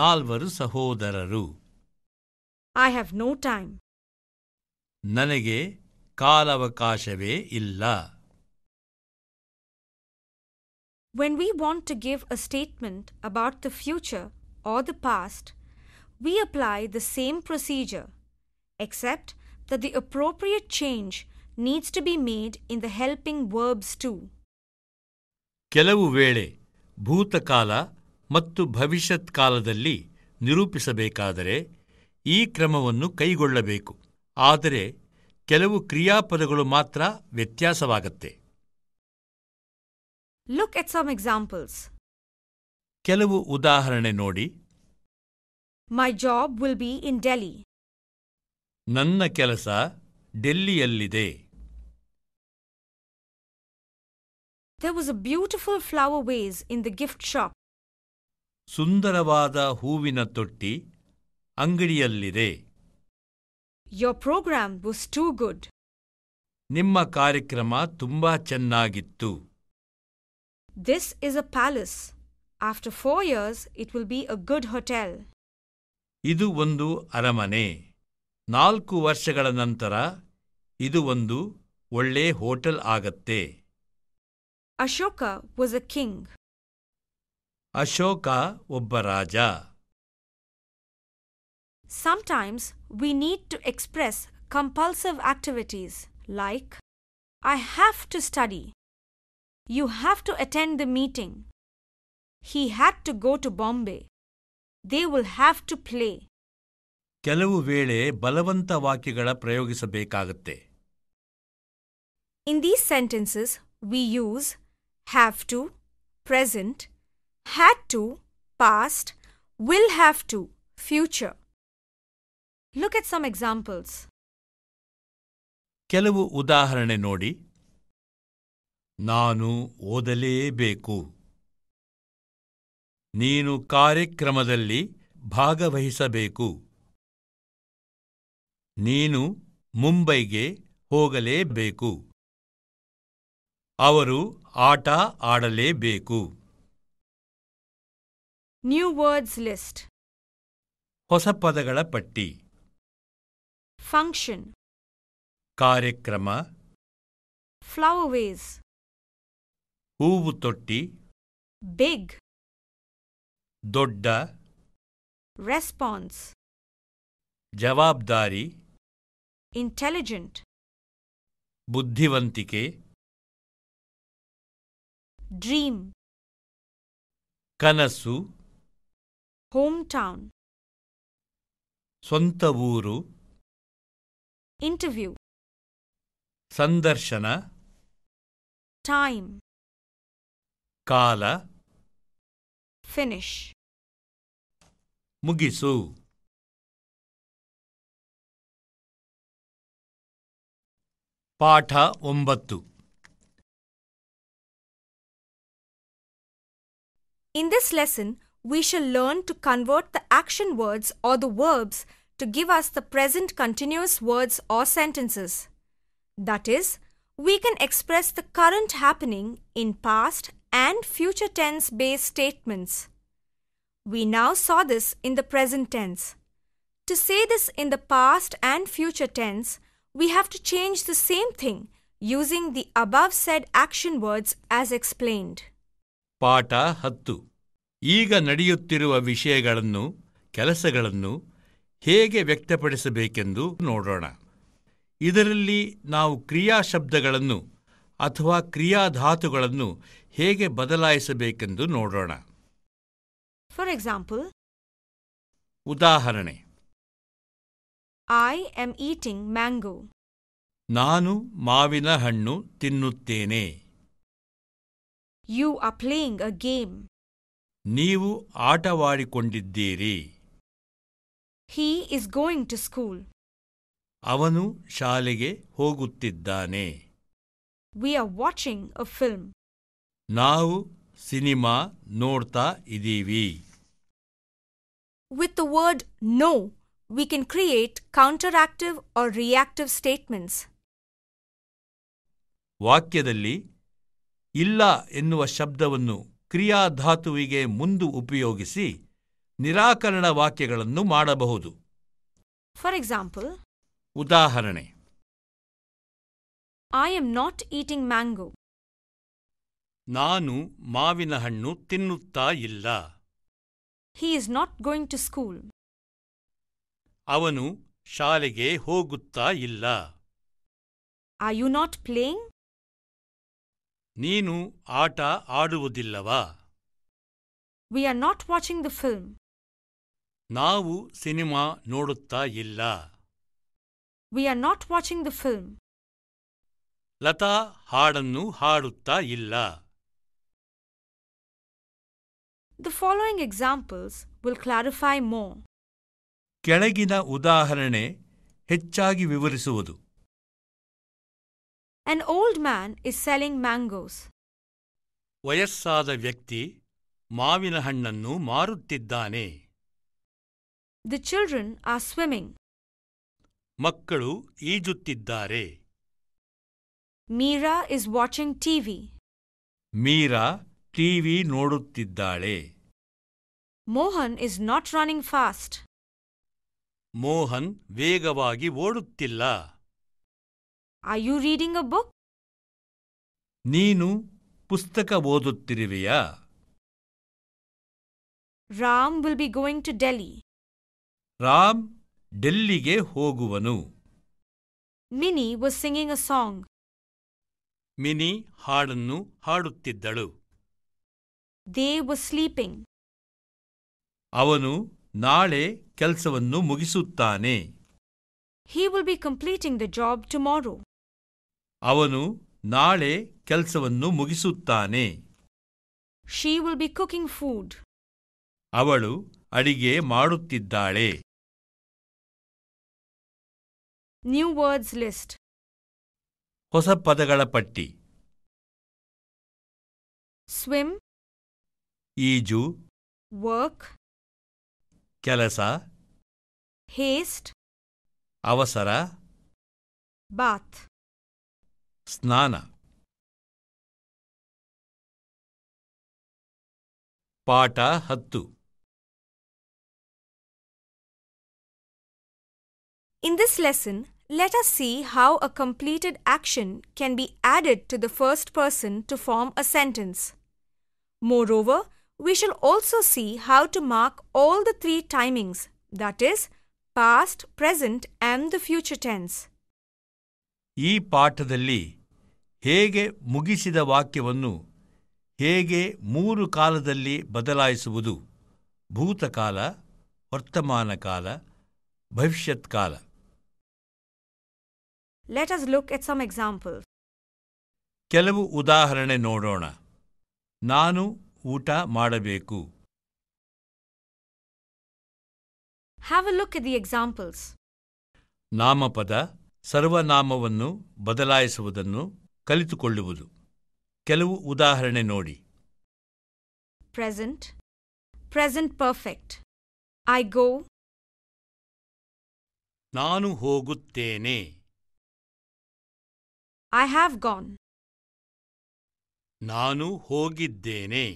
ನಾಲ್ವರು ಸಹೋದರರು ಐ ಹ್ಯಾವ್ ನೋ ಟೈಮ್ ನನಗೆ ಕಾಲಾವಕಾಶವೇ ಇಲ್ಲ When we want to give a statement about the future or the past, we apply the same procedure, except that the appropriate change needs to be made in the helping verbs too. ಕೆಲವು ವೇಳೆ ಭೂತಕಾಲ ಮತ್ತು ಭವಿಷ್ಯತ್ ಕಾಲದಲ್ಲಿ ನಿರೂಪಿಸಬೇಕಾದರೆ ಈ ಕ್ರಮವನ್ನು ಕೈಗೊಳ್ಳಬೇಕು ಆದರೆ ಕೆಲವು ಕ್ರಿಯಾಪದಗಳು ಮಾತ್ರ ವ್ಯತ್ಯಾಸವಾಗತ್ತೆ ಲುಕ್ ಎಟ್ ಸಮ್ ಎಕ್ಸಾಂಪಲ್ಸ್ ಕೆಲವು ಉದಾಹರಣೆ ನೋಡಿ my job will be in Delhi ನನ್ನ ಕೆಲಸ ಡೆಲ್ಲಿಯಲ್ಲಿದೆ There was a beautiful flower vase in the gift shop ಸುಂದರವಾದ ಹೂವಿನ ತೊಟ್ಟಿ ಅಂಗಡಿಯಲ್ಲಿದೆ your program was too good ನಿಮ್ಮ ಕಾರ್ಯಕ್ರಮ ತುಂಬಾ ಚೆನ್ನಾಗಿತ್ತು this is a palace. After four years it will be a good hotel ಇದು ಒಂದು ಅರಮನೆ ನಾಲ್ಕು ವರ್ಷಗಳ ನಂತರ ಇದು ಒಂದು ಒಳ್ಳೆ ಹೋಟೆಲ್ ಆಗತ್ತೆ Ashoka was a king Ashoka ಒಬ್ಬ ರಾಜ Sometimes we need to express compulsive activities like I have to study. You have to attend the meeting. He had to go to Bombay. They will have to play. In these sentences we use have to, present had to, past, will have to, future. Look at some examples. ಕೆಲವು ಉದಾಹರಣೆ ನೋಡಿ ನಾನು ಓದಲೇಬೇಕು ನೀನು ಕಾರ್ಯಕ್ರಮದಲ್ಲಿ ಭಾಗವಹಿಸಬೇಕು ನೀನು ಮುಂಬೈಗೆ ಹೋಗಲೇಬೇಕು ಅವರು ಆಟ ಆಡಲೇಬೇಕು ನ್ಯೂ ವರ್ಡ್ಸ್ ಲಿಸ್ಟ್ ಹೊಸ ಪದಗಳ ಪಟ್ಟಿ ಫಂಕ್ಷನ್ ಕಾರ್ಯಕ್ರಮ ಫ್ಲವರ್ ವೇಸ್ ಹೂವು ತೊಟ್ಟಿ ಬಿಗ್ ದೊಡ್ಡ ರೆಸ್ಪಾನ್ಸ್ ಜವಾಬ್ದಾರಿ ಇಂಟೆಲಿಜೆಂಟ್ ಬುದ್ಧಿವಂತಿಕೆ ಡ್ರೀಮ್ ಕನಸು Hometown. Swantavuru. Interview. Sandarshana. Time. Kala. Finish. Mugisu. Patha Umbattu. In this lesson, we shall learn to convert the action words or the verbs to give us the present continuous words or sentences. That is, we can express the current happening in past and future tense based statements. We now saw this in the present tense. To say this in the past and future tense, we have to change the same thing using the above said action words as explained. ಪಾಠ hattu. ಈಗ ನಡೆಯುತ್ತಿರುವ ವಿಷಯಗಳನ್ನು ಕೆಲಸಗಳನ್ನು ಹೇಗೆ ವ್ಯಕ್ತಪಡಿಸಬೇಕೆಂದು ನೋಡೋಣ ಇದರಲ್ಲಿ ನಾವು ಕ್ರಿಯಾ ಶಬ್ದಗಳನ್ನು ಅಥವಾ ಕ್ರಿಯಾಧಾತುಗಳನ್ನು ಹೇಗೆ ಬದಲಾಯಿಸಬೇಕೆಂದು ನೋಡೋಣ ಫಾರ್ ಎಕ್ಸಾಂಪಲ್ ಉದಾಹರಣೆ ಐ ಎಂ ಈಟಿಂಗ್ ಮ್ಯಾಂಗೋ ನಾನು ಮಾವಿನ ಹಣ್ಣು ತಿನ್ನುತ್ತೇನೆ you are playing a game ನೀವು ಆಟವಾಡಿಕೊಂಡಿದ್ದೀರಿ he is going to school ಅವನು ಶಾಲೆಗೆ ಹೋಗುತ್ತಿದ್ದಾನೆ we are watching a film ನಾವು ಸಿನಿಮಾ ನೋಡ್ತಾ ಇದ್ದೀವಿ with the word no we can create counteractive or reactive statements. ವಾಕ್ಯದಲ್ಲಿ ಇಲ್ಲ ಎನ್ನುವ ಶಬ್ದವನ್ನು ಕ್ರಿಯಾಧಾತುವಿಗೆ ಮುಂದು ಉಪಯೋಗಿಸಿ ನಿರಾಕರಣ ವಾಕ್ಯಗಳನ್ನು ಮಾಡಬಹುದು ಫಾರ್ ಎಕ್ಸಾಂಪಲ್ ಉದಾಹರಣೆ I am not eating mango ನಾನು ಮಾವಿನ ಹಣ್ಣು ತಿನ್ನುತ್ತಾ ಇಲ್ಲ he is not going to school ಅವನು ಶಾಲೆಗೆ ಹೋಗುತ್ತಾ ಇಲ್ಲ ಐ ಯು ನಾಟ್ ಪ್ಲೇಯಿಂಗ್ ನೀನು ಆಟ ಆಡುವುದಿಲ್ಲವಾ we are not watching the film ನಾವು ಸಿನಿಮಾ ನೋಡುತ್ತಾ ಇಲ್ಲ we are not watching the film Lata ಹಾಡನ್ನು ಹಾಡುತ್ತಾ ಇಲ್ಲ the following examples will clarify more ಕೆಳಗಿನ ಉದಾಹರಣೆ ಹೆಚ್ಚಾಗಿ ವಿವರಿಸುವುದು an old man is selling mangoes. The children are swimming. ಮಕ್ಕಳು ಈಜುತ್ತಿದ್ದಾರೆ Mira is watching TV. Meera TV ನೋಡುತ್ತಿದ್ದಾಳೆ Mohan is not running fast. Mohan ವೇಗವಾಗಿ Vodutilla. Are you reading a book? ನೀನು ಪುಸ್ತಕ ಓದುತ್ತಿರುವೆಯಾ Ram will be going to Delhi Ram ಡೆಲ್ಲಿಗೆ ಹೋಗುವನು Mini was singing a song Mini ಹಾಡನ್ನು ಹಾಡುತ್ತಿದ್ದಳು they was sleeping ಅವನು ನಾಳೆ ಕೆಲಸವನ್ನು ಮುಗಿಸುತ್ತಾನೆ he will be completing the job tomorrow ಅವನು ನಾಳೆ ಕೆಲಸವನ್ನು ಮುಗಿಸುತ್ತಾನೆ she will be cooking food ಅವಳು ಅಡಿಗೆ ಮಾಡುತ್ತಿದ್ದಾಳೆ ನ್ಯೂ ವರ್ಡ್ಸ್ ಲಿಸ್ಟ್ ಹೊಸ ಪದಗಳ ಪಟ್ಟಿ ಸ್ವಿಮ್ ಈಜು ವರ್ಕ್ ಕೆಲಸ ಹೇಸ್ಟ್ ಅವಸರ ಬಾತ್ Snana ಪಾಠ ಹತ್ತು In this lesson, let us see how a completed action can be added to the first person to form a sentence. Moreover, we shall also see how to mark all the three timings, that is, past, present and the future tense. the ಪಾಠದಲ್ಲಿ ಹೇಗೆ ಮುಗಿಸಿದ ವಾಕ್ಯವನ್ನು ಹೇಗೆ ಮೂರು ಕಾಲದಲ್ಲಿ ಬದಲಾಯಿಸುವುದು ಭೂತಕಾಲ ವರ್ತಮಾನ ಕಾಲ ಭವಿಷ್ಯತ್ ಕಾಲ Let us look at some examples. ಕೆಲವು ಉದಾಹರಣೆ ನೋಡೋಣ ನಾನು ಊಟ ಮಾಡಬೇಕು have a look at the examples ನಾಮಪದ ಸರ್ವನಾಮವನ್ನು ಬದಲಾಯಿಸುವುದನ್ನು ಕಲಿತುಕೊಳ್ಳುವುದು ಕೆಲವು ಉದಾಹರಣೆ ನೋಡಿ present present perfect I go ನಾನು ಹೋಗುತ್ತೇನೆ ಐ ಹ್ಯಾವ್ ಗಾನ್ ನಾನು ಹೋಗಿದ್ದೇನೆ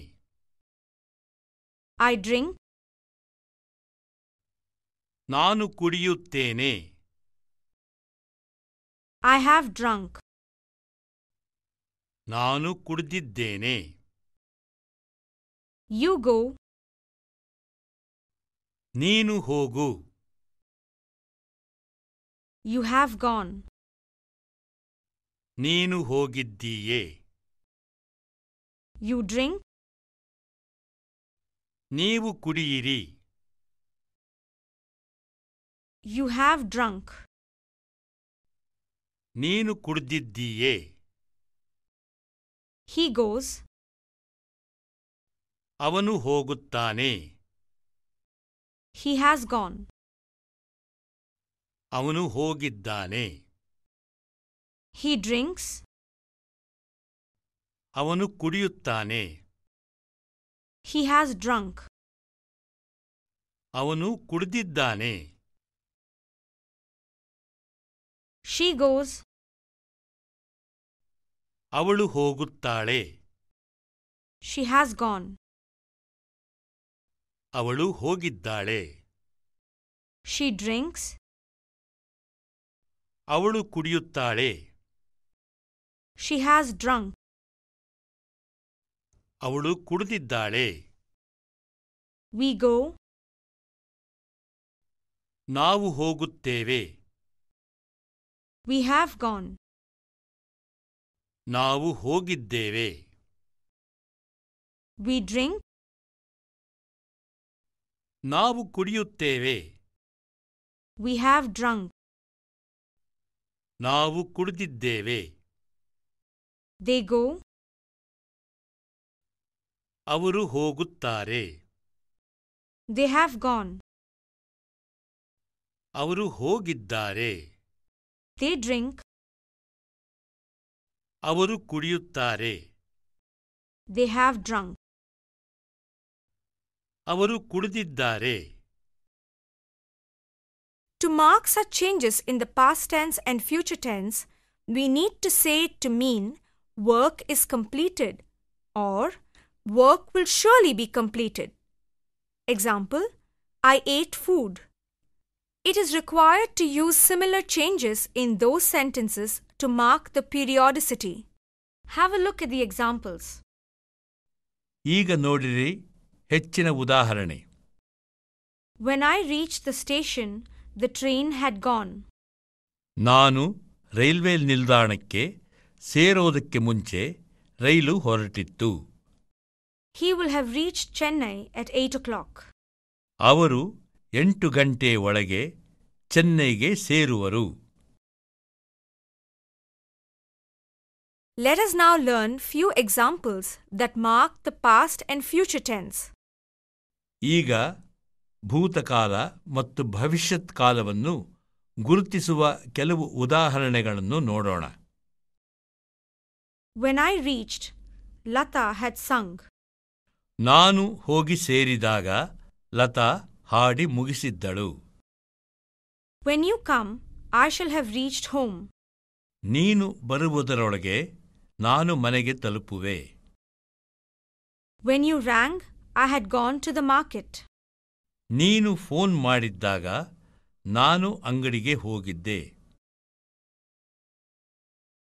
ಐ ಡ್ರಿಂಕ್ ನಾನು ಕುಡಿಯುತ್ತೇನೆ ಐ ಹ್ಯಾವ್ ಡ್ರಂಕ್ ನಾನು ಕುಡಿದಿದ್ದೇನೆ ಯು ಗೋ ನೀನು ಹೋಗು ಯು ಹ್ಯಾವ್ ಗಾನ್ ನೀನು ಹೋಗಿದ್ದೀಯೆ ಯು ಡ್ರಿಂಕ್ ನೀವು ಕುಡಿಯಿರಿ ಯು ಹ್ಯಾವ್ ಡ್ರಂಕ್ ನೀನು ಕುಡಿದಿದ್ದೀಯೆ he goes. ಅವನು ಹೋಗುತ್ತಾನೆ. He has gone. ಅವನು ಹೋಗಿದ್ದಾನೆ. He drinks. ಅವನು ಕುಡಿಯುತ್ತಾನೆ. He has drunk. ಅವನು ಕುಡಿದಿದ್ದಾನೆ. She goes. ಅವಳು ಹೋಗುತ್ತಾಳೆ ಶಿ ಹ್ಯಾಸ್ ಗಾನ್ ಅವಳು ಹೋಗಿದ್ದಾಳೆ ಶಿ ಡ್ರಿಂಕ್ಸ್ ಅವಳು ಕುಡಿಯುತ್ತಾಳೆ ಶಿ ಹ್ಯಾಸ್ ಡ್ರಂಕ್ ಅವಳು ಕುಡಿದಿದ್ದಾಳೆ ವಿ ಗೋ ನಾವು ಹೋಗುತ್ತೇವೆ ವಿ ಹ್ಯಾವ್ ಗಾನ್ ನಾವು ಹೋಗಿದ್ದೇವೆ We drink. ನಾವು ಕುಡಿಯುತ್ತೇವೆ We have drunk. ನಾವು ಕುಡಿದಿದ್ದೇವೆ They go. ಅವರು ಹೋಗುತ್ತಾರೆ They have gone. ಅವರು ಹೋಗಿದ್ದಾರೆ They drink. ಅವರು ಕುಡಿಯುತ್ತಾರೆ They have drunk. To mark such changes in the past tense and future tense, we need to say to mean work is completed or work will surely be completed. Example, I ate food. It is required to use similar changes in those sentences to mark the periodicity. Have a look at the examples. When I reached the station, the train had gone. ನಾನು railway ನಿಲ್ದಾಣಕ್ಕೆ ಸೇರೋದಕ್ಕೆ ಮುಂಚೆ ರೈಲು ಹೊರಟಿತ್ತು He will have reached Chennai at 8 o'clock. ಅವರು ಎಂಟು ಗಂಟೆ ಒಳಗೆ ಚೆನ್ನೈಗೆ ಸೇರುವರು Let us now learn few examples that mark the past and future tense. When I reached, Lata had sung. When you come, I shall have reached home. ನೀನು ಬರುವುದರೊಳಗೆ ನಾನು ಮನೆಗೆ ತಲುಪುವೆ when you rang I had gone to the market ನೀನು phone ಮಾಡಿದ್ದಾಗ ನಾನು ಅಂಗಡಿಗೆ ಹೋಗಿದ್ದೆ